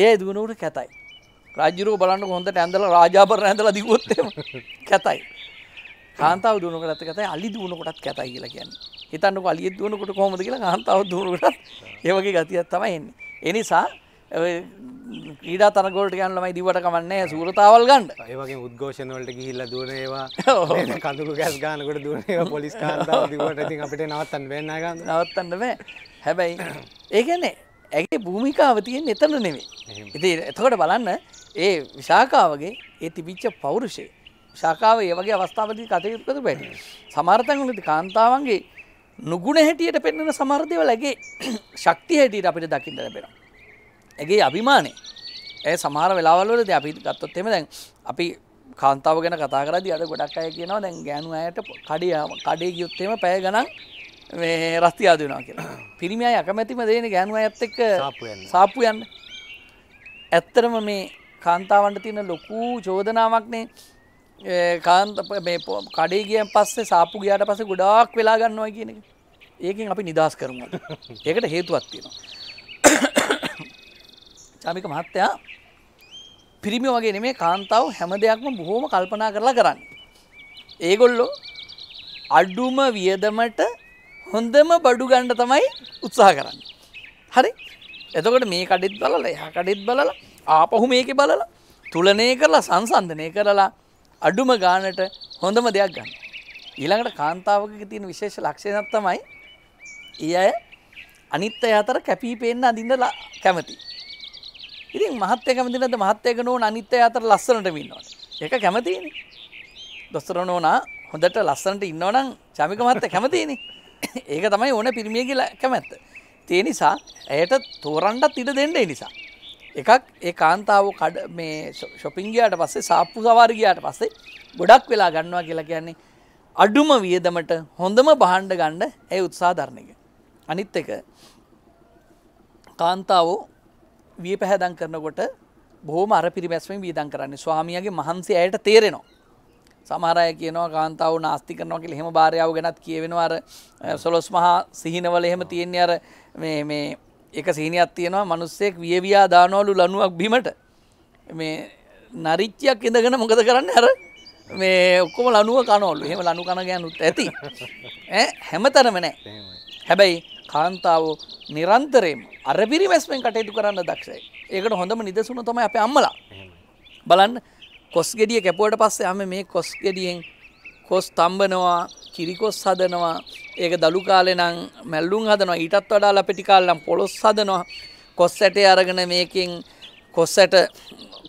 ඒ දුවනකට කැතයි. රජරුව බලන්න හොඳට ඇඳල රාජාපර ඇඳල දිවොත්තම කැතයි. කාන්තාව දුවනකටත් කැතයි අලි දුවනකොටත් කැතයි කියලා කියන්න හිතන්නක අලිය දුවනකොට කොමද කියලා කාන්තාව දුවනකටත් ඒවගේ ගතියත් තමයි එන්නේ. එනිසා ඊඩා තරගොලට යන්න ළමයි දිවට කමන්නේ සූරතාවල් ගන්න. ඒ වගේ උද්ඝෝෂණ වලට ගිහිල්ලා දුවන ඒවා කඳුළු ගෑස් ගන්නකොට දුවන ඒවා පොලිස් කාන්තාව දිවට ඉතින් අපිට නවත්තන්න වෙන්නේ නැහැ ගන්න. නවත්තන්න බෑ. හැබැයි ඒ කියන්නේ ඇගේ භූමිකාව තියෙන්නේ එතන නෙමෙයි. ඉතින් එතකොට බලන්න ඒ විශාකාවගේ ඒ තිබිච්ච පෞරුෂය. විශාකාව ඒ වගේ අවස්ථාවලදී කටයුතු කරපැයි. සමහර තැන්වලදී කාන්තාවන්ගේ නුගුණ හැටියට පෙන්නෙන සමර්ධයවල ඇගේ ශක්තිය හැටියට අපිට දකිින්ට ලැබෙන. ඇගේ අභිමානය ඇ සමහර වෙලාවලද අපි ගත්තොත් එෙම දැන් අපි කාන්තාව ගැන කතා කරදි අද ගොඩක් අය කියනවා දැන් ගෑනු අයට කඩිය කඩේ ගියුත්තේම පැය ගනන් රස්ති අදනා කියෙන පිරිමිය අකමැතිම දේන ගෑනුව ඇත් එක්ක සාපපු යන්න ඇත්තරම මේ කාන්තාවන්ට තියෙන ලොකූ චෝදනාවක්නේ කාන්ත මේ කඩේ ගියන් පස්සේ සාපු ගියාට පස්සේ ගොඩාක් වෙලා ගන්නවා කියන එක. ඒකෙන් අපි නිදහස් කරමු. ඒකට හේතුවක් තියෙනවා. චාමික මහත්තයා පිරිමි වගේ නෙමේ කාන්තාව හැම දෙයක්ම බොහොම කල්පනා කරලා කරන්න. ඒගොල්ලෝ අඩුම වියදමට හොඳම බඩු ගණ්ඩ තමයි උත්සාහ කරන්න. හරි එතකොට මේ කඩෙත් බලලා එහ කඩෙත් බලලා ආපහු මේක බලලා තුලනය කරලා සංසන්ධනය කරලා අඩුම ගානට හොඳම දෙයක් ගන්න. ඊළඟට කාන්තාවක තියෙන විශේෂ ලක්ෂණයක් තමයි ඒ අය අනිත් අය අතර කැපී පෙනෙන්න අඳින්න කැමති. ඉතින් මහත්ය කැමති නැද්ද මහත්යක නෝන අනිත් අය අතර ලස්සනට ඉන්නවට. ඒක කැමතිනේ. දොස්තර නෝනා හොඳට ලස්සනට ඉන්නවනම් චමික මහත්තයා කැමතිනේ. ඒක තමයි ඕන පිරිමියගේ කැමැත්ත. ඒ නිසා ඇයට තෝරන්නත් ඉඩ දෙන්න ඒ නිසා. එකක් ඒ කාන්තාව කඩ මේ ශොපිංගයාට පස්සේ සාප්පු සවාර්ගයාට පස්සේ ගොඩක් වෙලා ගන්නවා කියලා කියන්නේ අඩුම වියදමට හොඳම බහන්්ඩ ගණ්ඩ ඇය උත්සාධරණක. අනිත් එක කාන්තාවෝ විය පැහැදන් කරනකොට බොහෝ මර පිරිමැස්වෙන් වීදන් කරන්නේ ස්වාමියගේ මහන්සේ ඇයට තේරෙනවා. සමහරය කියනවා කාන්තාව නාස්ති කරනවා කියල හෙම භාරයාව ගැත් කියවෙනවා අර සොලොස් මහා සිහිනවල එහෙම තියෙන්නේ අර මේ එක සීනයක් තියෙනවා මනුස්සෙක් වියවයා දානවලු ලනුවක් බිමට මේ නරිච්චයක් ඉඳගෙන මොකද කරන්න හර මේ ඔක්කොම ලනුව කනොල්ලු හෙම ලනු කන ගැනුත් ඇති හැමතරම නෑ හැබැයි කාන්තාව නිරන්තරයම අර පිරිවැස්මෙන් කටයුතු කරන්න දක්ෂයි ඒකට හොඳම නිදසුන තමයි අප අම්මලා බලන්න කොස් ගෙඩිය කැපුවට පස්සේ අම මේ කොස් ගෙඩියෙන් කොස් තම්බනවා කිරිකොස් හදනවා ඒක දළු කාලේ නම් මැල්ලුම් හදනවා ඊටත් වඩා ලපටි කාලේ නම් පොලොස් හදනවා කොස් ඇටේ අරගෙන මේකෙන් කොස් ඇට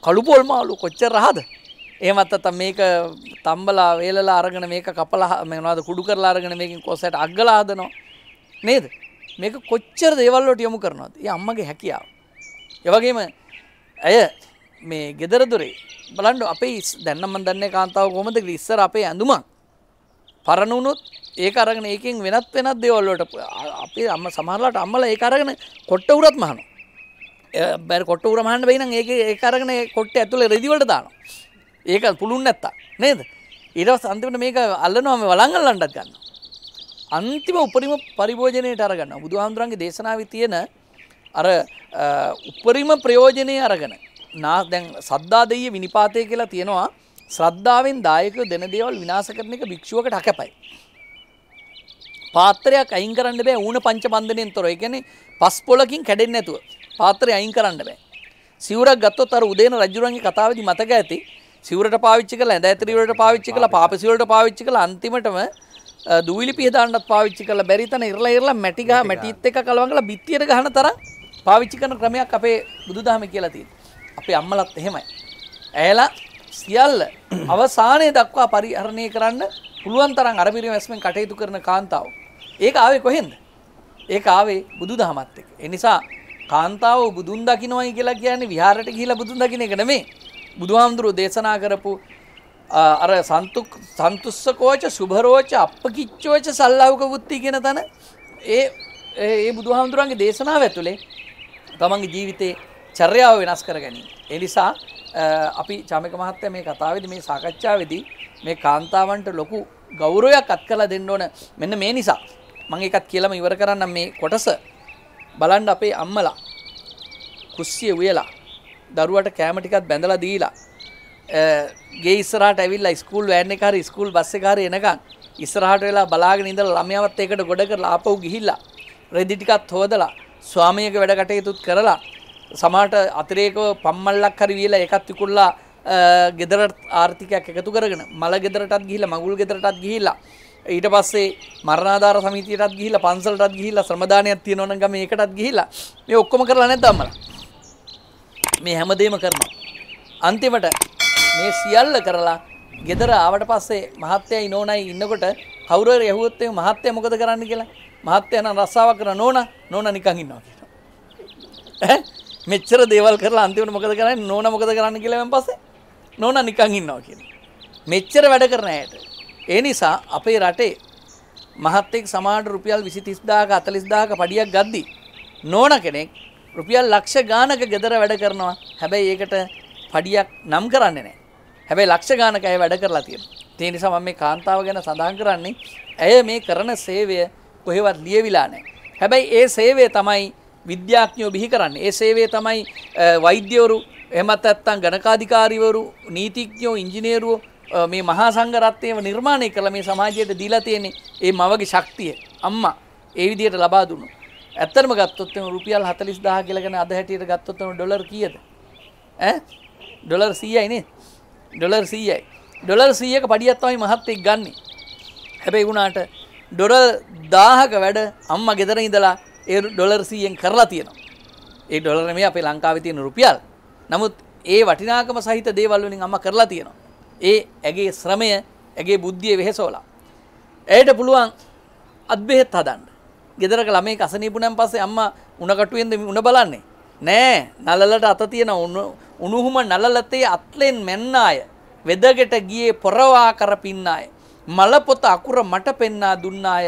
කළු පොල් මාළු කොච්චර රහද එහෙමත් නැත්නම් මේක තම්බලා වේලලා අරගෙන මේක කපලා මොනවද කුඩු කරලා අරගෙන මේකෙන් කොසට අග්ගලා හදනවා නේද මේක කොච්චර දේවල් වලට යොමු කරනවද? ඒ අම්මගේ හැකියාව. ඒ වගේම ඇය මේ gedara dure බලන්න අපේ දැන් නම් මම දන්නේ කාන්තාව කොහොමද කියලා ඉස්සර අපේ ඇඳුමක් පරණ වුණොත් ඒක අරගෙන ඒකෙන් වෙනත් වෙනත් දේවල්ලට අපි අම්ම සමහරලාට අම්මල ඒ අරගෙන කොට්ට උරත් මහනු බැර කොට උරමහන්න බයින ඒක ඒ අරගෙන කොට්ට ඇතුළ රෙදිවලට දාන ඒක පුළුන් නැත්තා නේද ඉරව සන්තිමට මේක අල්ලනවාම වළංගල්ලන්ටත් ගන්න අන්තිම උපරිම පරිභෝජනයට අරගන්න බුදුහාමුදුරන්ගේ දේශනාව තියෙන අර උපරිම ප්‍රයෝජනය අරගෙන නා දැන් සද්දාදය විනිපාතය කියලා තියෙනවා ශ්‍රද්ධාවෙන් දායක දෙන දේවල් විනාශ කරන එක භික්ෂුවකට අකැපයි. පාත්‍රයක් අයින් කරන්න බෑ ඌන පංච බන්ධනයෙන් තොර. ඒ කියන්නේ පස් පොලකින් කැඩෙන්නේ නැතුව පාත්‍රය අයින් කරන්න බෑ. සිවුරක් ගත්තොත් අර උදේන රජුරන්ගේ කතාවේදී මතක ඇති සිවුරට පාවිච්චි කළා ඇඳ ඇතිරි වලට පාවිච්චි කළා පාපසි වලට පාවිච්චි කළා අන්තිමටම දූවිලි පිහ දාන්නත් පාවිච්චි කළා බැරි තැන ඉරලා ඉරලා මැටි ගහ මැටිත් එක කලවම් කරලා බිත්තියට ගහන තරම් පාවිච්චි කරන ක්‍රමයක් අපේ බුදුදහමේ කියලා තියෙනවා. අපේ අම්මලත් එහෙමයි. ඇයලා සියල්ල අවසානයේ දක්වා පරිහරණය කරන්න පුළුවන් තරම් අරමිරිය වැස්මෙන් කටයුතු කරන කාන්තාව. ඒක ආවේ කොහෙන්ද? ඒක ආවේ බුදුදහමත් එක්ක. ඒ නිසා කාන්තාව බුදුන් දකින්නයි කියලා කියන්නේ විහාරයට ගිහිලා බුදුන් දකින්න එක නෙමෙයි. බුදුහාමුදුරුවෝ දේශනා කරපු අර සන්තු සන්තුස්සකෝච සුභරෝච අපකිච්චෝච සල්ලාවක වුත්ති කියන තන ඒ ඒ බුදුහාමුදුරන්ගේ දේශනාව ඇතුලේ තමන්ගේ ජීවිතේ චර්යාව වෙනස් කර ගැනීම. ඒ නිසා අපි චමක මහත්තය මේ කතාවද මේ සාකච්ඡාවදී මේ කාන්තාවන්ට ලොකු ගෞරවයක් අත් කලා දෙන්න ඕන මෙන්න මේ නිසා මං එකත් කියලම ඉවර කරන්න මේ කොටස බලන්ඩ අපේ අම්මලා කුස්සිය වයලා දරුවට කෑම ටිකත් බැඳලා දීලා ගේ ඉස්සරහට ඇවිල්ලා ස්කූල් වෑන් එකකාර ස්කූල් බස් එකකාර එනකන් ඉස්සරහට වෙලා බලාගෙන ඉඳලා ළමයාවත් ඒකට ගොඩ කරලා ආපහු ගිහිල්ලා රෙදි ටිකක් හොදලා ස්වාමියක වැඩ කටයුතුත් කරලා සමහරට අතිරේකව පම්මල්ලක් හරි වියලා ඒකත් විකුණලා ගෙදරට ආර්ථිකයක් එකතු කරගෙන මල ගෙදරටත් ගිහිල්ලා මගුල් ගෙදරටත් ගිහිල්ලා ඊට පස්සේ මරණාධාර සමිතියටත් ගිහිල්ලා පන්සලටත් ගිහිල්ලා ශ්‍රමදානයක් තියෙනවා නම් ගමේ ඒකටත් ගිහිල්ලා මේ ඔක්කොම කරලා නැද්ද අම්මලා මේ හැමදේම කරනවා අන්තිමට මේ සියල්ල කරලා ගෙදර ආවට පස්සේ මහත්තයයි නෝනයි ඉන්නකොට කවුරු හරි ඇහුවොත් එහේ මහත්තයා මොකද කරන්න කියලා මහත්තයා නම් රස්සාවක් කරන නෝනා නෝනා නිකන් ඉන්නවා කියලා ඈ මෙච්චර දේවල් කරලා අන්තිමට මොකද කරන්නේ නෝනා මොකද කරන්න කියලා මම පස්සේ නෝනා නිකන් ඉන්නවා කියන මෙච්චර වැඩ කරන ඇයට ඒ නිසා අපේ රටේ මහත්තෙක් සමාජ රුපියල් 20 30000ක 40000ක පඩියක් ගද්දි නෝනා කෙනෙක් රුපියල් ලක්ෂ ගානක ගෙදර වැඩ කරනවා හැබැයි ඒකට පඩියක් නම් කරන්නේ නැහැ. හැබැයි ලක්ෂ ගානක ඇය වැඩ කරලා තියෙනවා. ඒ නිසා මම මේ කාන්තාව ගැන සඳහන් කරන්නේ ඇය මේ කරන සේවය කොහෙවත් ලියවිලා නැහැ. හැබැයි ඒ සේවය තමයි විද්‍යාඥයෝ බිහි කරන්නේ. ඒ සේවය තමයි වෛද්‍යවරු එහෙමත් නැත්නම් ගණකාධිකාරීවරු, නීතිඥයෝ, ඉංජිනේරුවෝ මේ මහා සංඝරත්නයව නිර්මාණය කළ මේ සමාජයට දීලා තියෙන ඒ මවගේ ශක්තිය අම්මා ඒ විදිහට ලබා දුන්නා. ඇත්තටම ගත්තොත් එම රුපියල් 40000 කියලා ගැන අද හැටියට ගත්තොත් එම ඩොලර් කීයද? ඈ? ඩොලර් 100යි නේද? ඩොලර් 100යි. ඩොලර් 100ක පඩියක් තමයි මහත්තෙක් ගන්නෙ. හැබැයි වුණාට ඩොලර් 1000ක වැඩ අම්මා ගෙදර ඉඳලා ඒ ඩොලර් සීයෙන් කරලා තියෙනවා. ඒ ඩොලර මේ අපේ ලංකාවේ තියෙන රුපියල්. නමුත් ඒ වටිනාකම සහිත දේවල් වලින් අම්මා කරලා තියෙනවා. ඒ ඇගේ ශ්‍රමය, ඇගේ බුද්ධිය වෙහෙසවලා. ඇයට පුළුවන් අත්බෙහෙත් හදන්න. ගෙදරක ළමයෙක් අසනීපුණන් පස්සේ අම්මා උණ කටුවෙන්ද උණ බලන්නේ. නෑ, නලලට අත තියෙන උණුහුම නලලතේ අත්ලෙන් මැන්න අය. වෙදගෙට ගියේ පොරවා කරපින්න අය. මල පොත අකුර මට පෙන්නා දුන්න අය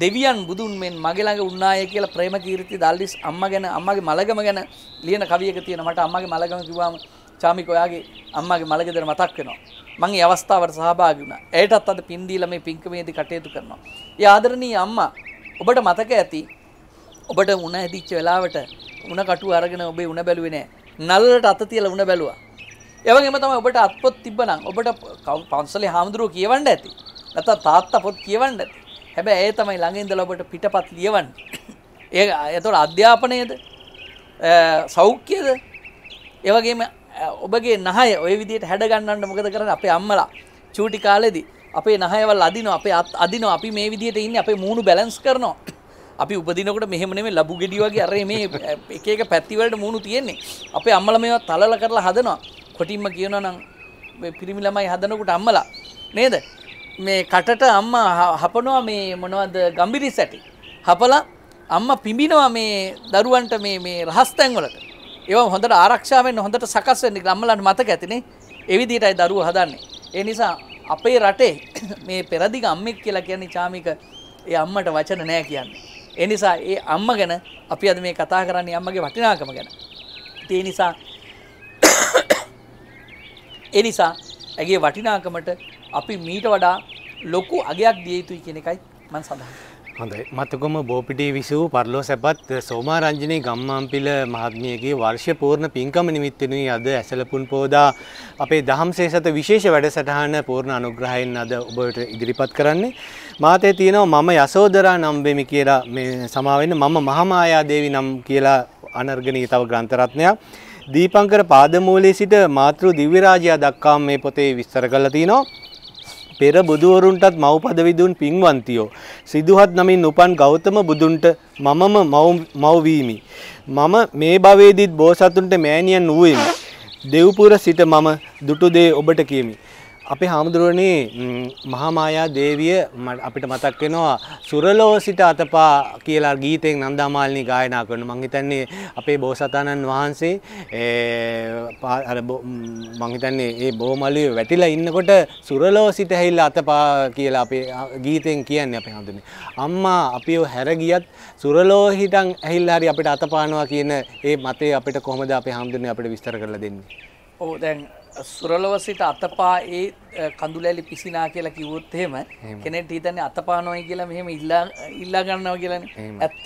දෙවියන් බුදුන් මෙන් මගේ ළඟ උන්නාය කියලා ප්‍රේම කීර්ති දල්ලිස් අම්මා ගැන අම්මාගේ මලගම ගැන ලියන කවියක තියෙන මට අම්මාගේ මලගම කිව්වම චාමික ඔයාගේ අම්මාගේ මලගෙදර මතක් වෙනවා මම මේ අවස්ථාවට සහභාගී වුණා ඇයටත් අද පින් දීලා මේ පින්කමේදී කටයුතු කරනවා ඒ ආදරණීය අම්මා ඔබට මතක ඇති ඔබට උණ ඇදිච්ච වෙලාවට උණ කටුව අරගෙන ඔබේ උණ බැලුවේ නෑ නල්ලට අත තියලා උණ බැලුවා ඒ වගේම තමයි ඔබට අත්පොත් තිබ්බනම් ඔබට පන්සලේ හාමුදුරුවෝ කියවන්න ඇති නැත්නම් තාත්තා පොත් කියවන්න ඇති හැබැයි ඒ තමයි ළඟ ඉඳලා ඔබට පිටපත් ලියවන්නේ. ඒ එතකොට අධ්‍යාපනයේද සෞඛ්‍යද ඒ වගේම ඔබගේ නහය ওই විදිහට හැඩ ගන්නන්න මොකද කරන්නේ අපේ අම්මලා චූටි කාලෙදී අපේ නහයවල් අදිනවා අපේ අත් අදිනවා අපි මේ විදිහට ඉන්නේ අපේ මූණු බැලන්ස් කරනවා අපි උපදිනකොට මෙහෙම නෙමෙයි ලබු ගෙඩි වගේ අර මේ එක එක පැති වලට මූණු තියෙන්නේ අපේ අම්මලා මේවා තලල කරලා හදනවා කොටින්ම කියනවා නම් පිරිමි ළමයි හදනකොට අම්මලා නේද මේ කටට අම්මා හපනවා මේ මොනවද ගම්බිරි සැටි. හපලා අම්මා පිඹිනවා මේ දරුවන්ට මේ මේ රහස් තැන්වලට. ඒවා හොඳට ආරක්ෂා වෙන්න හොඳට සකස් වෙන්න අම්මලාට මතක ඇතිනේ. ඒ විදිහටයි දරුවෝ හදන්නේ. ඒ නිසා අපේ රටේ මේ පෙරදිග අම්මෙක් කියලා කියන්නේ චාමික ඒ අම්මට වචන නෑ කියන්නේ. ඒ නිසා ඒ අම්ම ගැන අපි අද මේ කතා කරන්නේ අම්මගේ වටිනාකම ගැන. ඒ නිසා ඒ නිසා ඇගේ වටිනාකමට අපි මීට වඩා ලොකු අගයක් දිය යුතුයි කියන එකයි මන් සඳහන්. හොඳයි මතකොම බෝපිටි විසූ පරලෝ සැපත් සෝමාරංජනී ගම්මාම්පිල මහත්මියගේ වර්ෂ පූර්ණ පින්කම නිමිත්තෙනුයි අද ඇසලපුන් පෝදා අපේ දහම් සේසත විශේෂ වැඩසටහන පූර්ණ අනුග්‍රහයෙන් අද ඔබට ඉදිරිපත් කරන්නේ මාතේ තියෙනවා මම යසෝදරා නම්බෙමි කියලා මේ සමාවෙන්න මම මහමායා දේවි නම් කියලා අනර්ගනී තව ග්‍රන්ථරත්නයක් දීපංකර පාදමූලයේ සිට මාතෘ දිව්‍යරාජයා දක්වා මේ පොතේ විස්තර කරලා තිනවා පෙර බුදුවරුන්ටත් මව්පදවි දුන් පින්වන්තියෝ සිදුහත් නමින් උපන් ගෞතම බුදුන්ට මමම මව් වීමි මම මේ භවයේදීත් බෝසතුන්ට මෑණියන් වූෙමි දෙව්පුර සිට මම දුටු දේ ඔබට කියමි අපේ හාමුදුරුවනේ මහාමායා දේවිය අපිට මතක් වෙනවා සුරලෝ සිට අතපා කියලා ගීතයෙන් නන්දාමාලිනී ගායනා කරන මං හිතන්නේ අපේ බෝසතාණන් වහන්සේ අර මං හිතන්නේ ඒ බෝමළුවේ වැටිලා ඉන්නකොට සුරලෝ සිට ඇහිලා අතපා කියලා අපේ ගීතයෙන් කියන්නේ අපේ හාමුදුරුවනේ අම්මා අපිව හැර ගියත් සුරලෝ හිටන් ඇහිලා හරි අපිට අතපානවා කියන ඒ මතය අපිට කොහොමද අපේ හාමුදුරුවනේ අපිට විස්තර කරලා දෙන්නේ ඔව් දැන් සුරලවසිට අතපා ඒ කඳුලැලි පිසිනා කියලා කිවොත් එහෙම කෙනෙට හිතන්නේ අතපානොයි කියලා මෙහෙම ඉල්ලා ඉල්ලා ගන්නවා කියලන ඇත්ත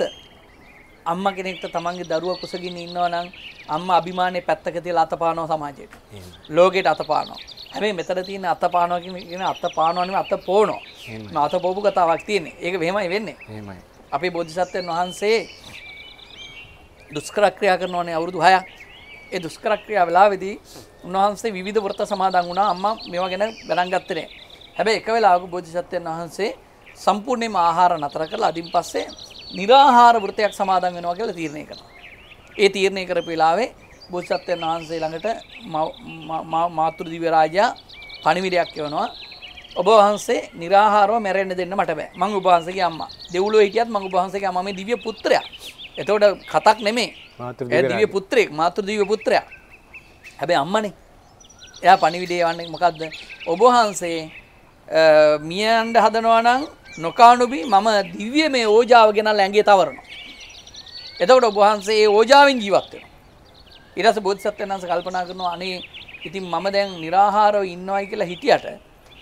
අම්ම කෙනෙක්ට තමන්ගේ දරුව කුසගින් ඉන්නවා නම් අම්ම අභිමානය පැත්තක තියලා අතපානෝ සමාජයට ලෝකෙට අතපානෝ හැබැයි මෙතන තියෙන අතපානෝ කියන අතපානෝ නෙමෙයි අත පොනෝ අත පොපු කතාවක් තියෙන්නේ ඒක මෙහෙමයි වෙන්නේ අපේ බෝධිසත්වයන් වහන්සේ දුෂ්කර ක්‍රියා කරනවානේ අවුරුදු 6ක් ඒ දුෂ්කරක්‍රියා වෙලාවේදී උන්වහන්සේ විවිධ වෘත සමාදන් වුණා අම්මා මේවා ගැන ගණන් ගත්තේ නැහැ. හැබැයි එක වෙලාවක බෝධිසත්වයන් වහන්සේ සම්පූර්ණයෙන්ම ආහාර නතර කරලා අදින් පස්සේ निराහාර වෘතයක් සමාදන් වෙනවා කියලා තීරණය කරනවා. ඒ තීරණය කරපු වෙලාවේ බෝධිසත්වයන් වහන්සේ ළඟට මාතෘ දිව්‍ය රාජයා පණිවිඩයක් යවනවා. ඔබ වහන්සේ निराහාරව මැරෙන්න දෙන්න මට බෑ. මං ඔබ වහන්සේගේ අම්මා. දෙව්ලොව හිටියත් මං ඔබ වහන්සේගේ අම්මා මේ දිව්‍ය පුත්‍රයා. එතකොට කතක් නෙමෙයි. ඇ දිව පුත්‍රෙක් මාතෘ දීව පුත්‍රයා හැබැයි අම්මනේ එයා පණිවිඩේ වන්නේ මොකක්ද ඔබහන්සේ මියන්ඩ හදනවා නම් නොකානුබි මම දිව්‍ය මේ ඕජාව ගෙන ලැගේ තවරනවා එතකොට ඔබහන්සේ ඕජාවෙන් ජීවත්වෙන ඉරස බෝධසත්වයන් වහන්සේ කල්පනා කරනවා අනේ ඉතින් මම දැන් निराහාරව ඉන්නවයි කියලා හිටියට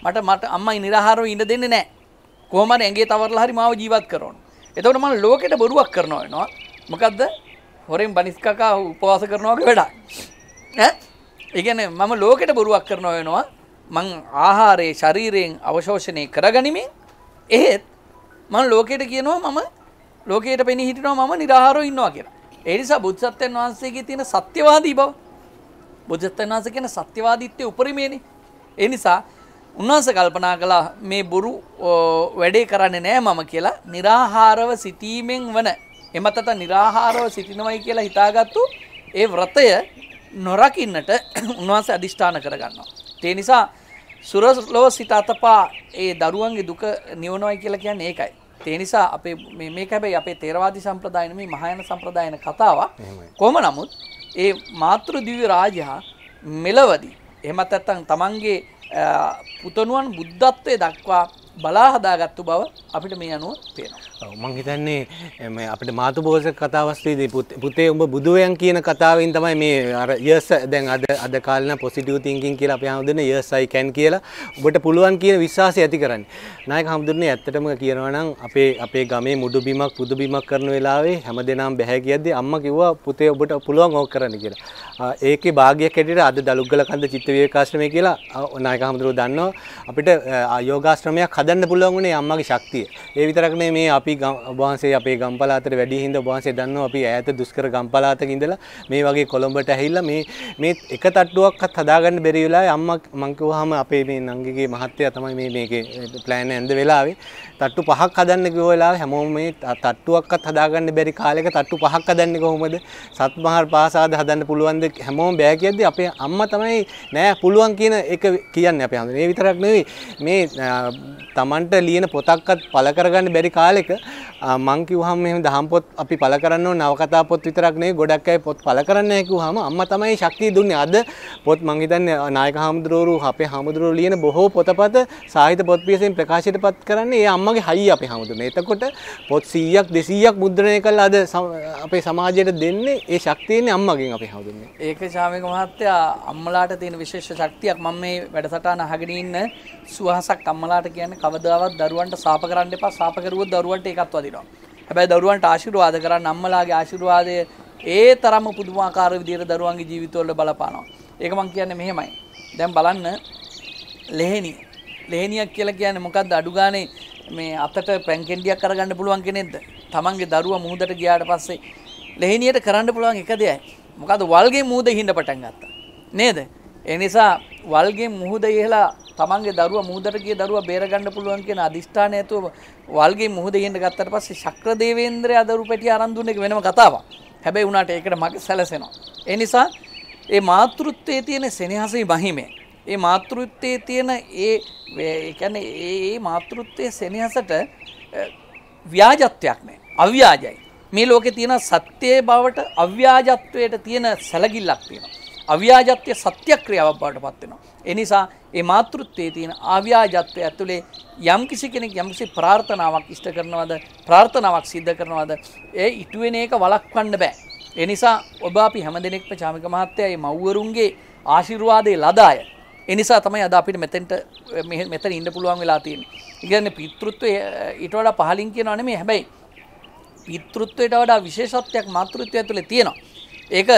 මට මට අම්මයි निराහාරව ඉන්න දෙන්නේ නැහැ කොහොම හරි ඇඟේ තවරලා හරි මාව ජීවත් කරනවා එතකොට මම ලෝකෙට බොරුවක් කරනවා වෙනවා මොකද්ද හොරෙන් බනිස්කකා උපවාස කරනවාගේ වැඩක් ඉගැන මම ලෝකෙට බොරුවක් කරනවා වෙනවා මං ආහාරයේ ශරීරයෙන් අවශෝෂණය කරගනිමින් එහෙත් මං ලෝකයට කියනවා මම ලෝකයට පෙනි හිටිනවා මම නිරහාරෝ ඉන්නවා කියලා එනිසා බුද්ධත්වයන් වහන්සේගේ තියෙන සත්‍යවාදී බව බුද්ධත්වයන් වහන්සේ කියන සත්‍යවාදීත්වයේ උපරිමයනේ ඒ නිසා උන්වහන්සේ කල්පනා කළා මේ බොරු වැඩේ කරන්නේ නෑ මම කියලා निराහාරව සිටීමෙන් වන එමතත निराහාරව සිටිනවයි කියලා හිතාගත්තු ඒ වෘතය නොරකින්නට උන්වහන්සේ අදිෂ්ඨාන කරගන්නවා. ඒ නිසා සුරලෝ සිත අතපා ඒ දරුවන්ගේ දුක නිවනවයි කියලා කියන්නේ ඒකයි. ඒ නිසා අපේ මේ මේක හැබැයි අපේ තේරවාදී සම්ප්‍රදායන මේ මහායාන සම්ප්‍රදායන කතාවක්. කොහොම නමුත් ඒ මාතෘ දිව්‍ය රාජයා මෙලවදී එහෙමත් නැත්නම් තමන්ගේ පුතණුවන් බුද්ධත්වයේ දක්වා බලා හදාගත්තු බව අපිට මේ අනුව පේනවා. මං හිතන්නේ අපිට මාතු බෝස කතාවස්ථේදී පුතේ උඹ බුදුවයන් කියන කතාවෙන් තමයි මේ අර යස් දැන් අද අද කාලේ පොසිටිව් තින්කින් කියලා අපි හඳුනන යස් අයි කැන් කියලා ඔබට පුළුවන් කියන විශ්වාසය ඇති කරන්න. නායක හඳුන්නේ ඇත්තටම කියනවා නම් අපේ අපේ ගමේ මුඩු බිමක් පුදු බිමක් කරන වෙලාවේ හැමදේනම් බැහැ කියද්දී අම්මා කිව්වා පුතේ ඔබට පුළුවන් ඕක කරන්න කියලා. ඒකේ භාගයක් හැටියට අද දලුග්ගල කන්ද චිත්ත විවේකාශ්‍රමය කියලා නායක හඳුරු දන්නවා අපිට යෝගාශ්‍රමයක් හදන්න පුළුවන් වුණේ අම්මගේ ශක්තිය. ඒ විතරක් නෙමෙයි මේ අපි වහන්සේ අපේ ගම්පලාතට වැඩි හිඳ වහන්සේ දන්නවා අපි ඈත දුෂ්කර ගම්පලාතක ඉඳලා මේ වගේ කොළඹට ඇහිලා මේ මේ එක තට්ටුවක්වත් හදාගන්න බැරි වෙලාවේ අම්මා මං කිව්වහම අපේ මේ නංගිගේ මහත්තයා තමයි මේ මේකේ ප්ලෑන් ඇඳ වෙලාවේ තට්ටු පහක් හදන්න ගිය වෙලාවේ හැමෝම මේ තට්ටුවක්වත් හදාගන්න බැරි කාලයක තට්ටු පහක් හදන්නේ කොහොමද? සත්මහල් පාසාද හදන්න පුළුවන්ද? හැමෝම බෑ කියද්දි අපේ අම්මා තමයි නෑ පුළුවන් කියන එක කියන්නේ අපේ හඳුනේ. ඒ විතරක් නෙවෙයි මේ තමන්ට ලියන පොතක්වත් පළ කරගන්න බැරි කාලෙක මං කිව්වහම මෙහෙම දහම් පොත් අපි පළ කරන්න ඕන නවකතා පොත් විතරක් නෙවෙයි ගොඩක් අය පොත් පළ කරන්න නැහැ කිව්වහම අම්මා තමයි ශක්තිය දුන්නේ. අද පොත් මං හිතන්නේ නායක හාමුදුරුවෝ අපේ හාමුදුරුවෝ ලියන බොහෝ පොතපත සාහිත්‍ය පොත් පියසෙන් ප්‍රකාශයට පත් කරන්නේ ඒ අම්මගේ හයිය අපේ හාමුදුරුවනේ. එතකොට පොත් 100ක් 200ක් මුද්‍රණය කළා අද අපේ සමාජයට දෙන්නේ ඒ ශක්තියනේ අම්මගෙන් අපේ හාමුදුරුවනේ. ඒක ශාමික මහත්තයා අම්මලාට තියෙන විශේෂ ශක්තියක් මම මේ වැඩසටහන අහගෙන ඉන්න සුවහසක් අම්මලාට කියන්නේ කවදාවත් දරුවන්ට සාප කරන්න එපා සාප කරුවොත් දරුවන්ට ඒකත් වදිනවා. හැබැයි දරුවන්ට ආශිර්වාද කරන්න අම්මලාගේ ආශිර්වාදය ඒ තරම පුදුමාකාර විදියට දරුවන්ගේ ජීවිතවල බලපානවා. ඒක මම කියන්නේ මෙහෙමයි. දැන් බලන්න ලෙහෙණිය. ලෙහෙණියක් කියලා කියන්නේ මොකද්ද අඩු ගානේ මේ අතට පැන්කෙන්ඩියක් කරගන්න පුළුවන් කෙනෙක්ද? තමන්ගේ දරුවා මූදට ගියාට පස්සේ ලෙහෙණියට කරන්න පුළුවන් එක දෙයයි. මොකද වල්ගේ මූද හිඳ පටන් ගත්තා. නේද? ඒ නිසා වල්ගෙන් මුහුද ඉහලා තමන්ගේ දරුවා මුහුදට ගිය දරුවා බේරගන්න පුළුවන් කියන අදිෂ්ඨානය ඇතුව වල්ගෙන් මුහුද ඉහෙන්න ගත්තට පස්සේ ශක්‍ර දේවේන්ද්‍රය අදරු පැටිය අරන් දුන්න එක වෙනම කතාවක්. හැබැයි උනාට ඒකට මග සැලසෙනවා. ඒ නිසා ඒ මාතෘත්වයේ තියෙන සෙනෙහසයි මහිමේ. ඒ මාතෘත්වයේ තියෙන ඒ ඒ කියන්නේ ඒ මාතෘත්වයේ සෙනෙහසට ව්‍යාජත්වයක් නැහැ. අව්‍යාජයි. මේ ලෝකේ තියෙන සත්‍යයේ බවට අව්‍යාජත්වයට තියෙන සැලකිල්ලක් තියෙනවා. අව්‍යාජත්‍ය සත්‍යක්‍රියාවක් බවට පත් වෙනවා. ඒ නිසා මේ මාතෘත්වයේ තියෙන අව්‍යාජත්‍ය ඇතුලේ යම් කිසි කෙනෙක් යම් කිසි ප්‍රාර්ථනාවක් ඉෂ්ට කරනවද ප්‍රාර්ථනාවක් සිද්ධ කරනවද ඒ ඉටුවෙන එක වළක්වන්න බෑ. ඒ නිසා ඔබ අපි හැමදෙනෙක්ම චාමික මහත්තයා මේ මව්වරුන්ගේ ආශිර්වාදයේ ලදාය. ඒ නිසා තමයි අද අපිට මෙතෙන්ට මෙතන ඉන්න පුළුවන් වෙලා තියෙන්නේ. ඒ කියන්නේ පීතෘත්වය ඊට වඩා පහලින් කියනවා නෙමෙයි හැබැයි පීතෘත්වයට වඩා විශේෂත්වයක් මාතෘත්වය ඇතුලේ තියෙනවා. ඒක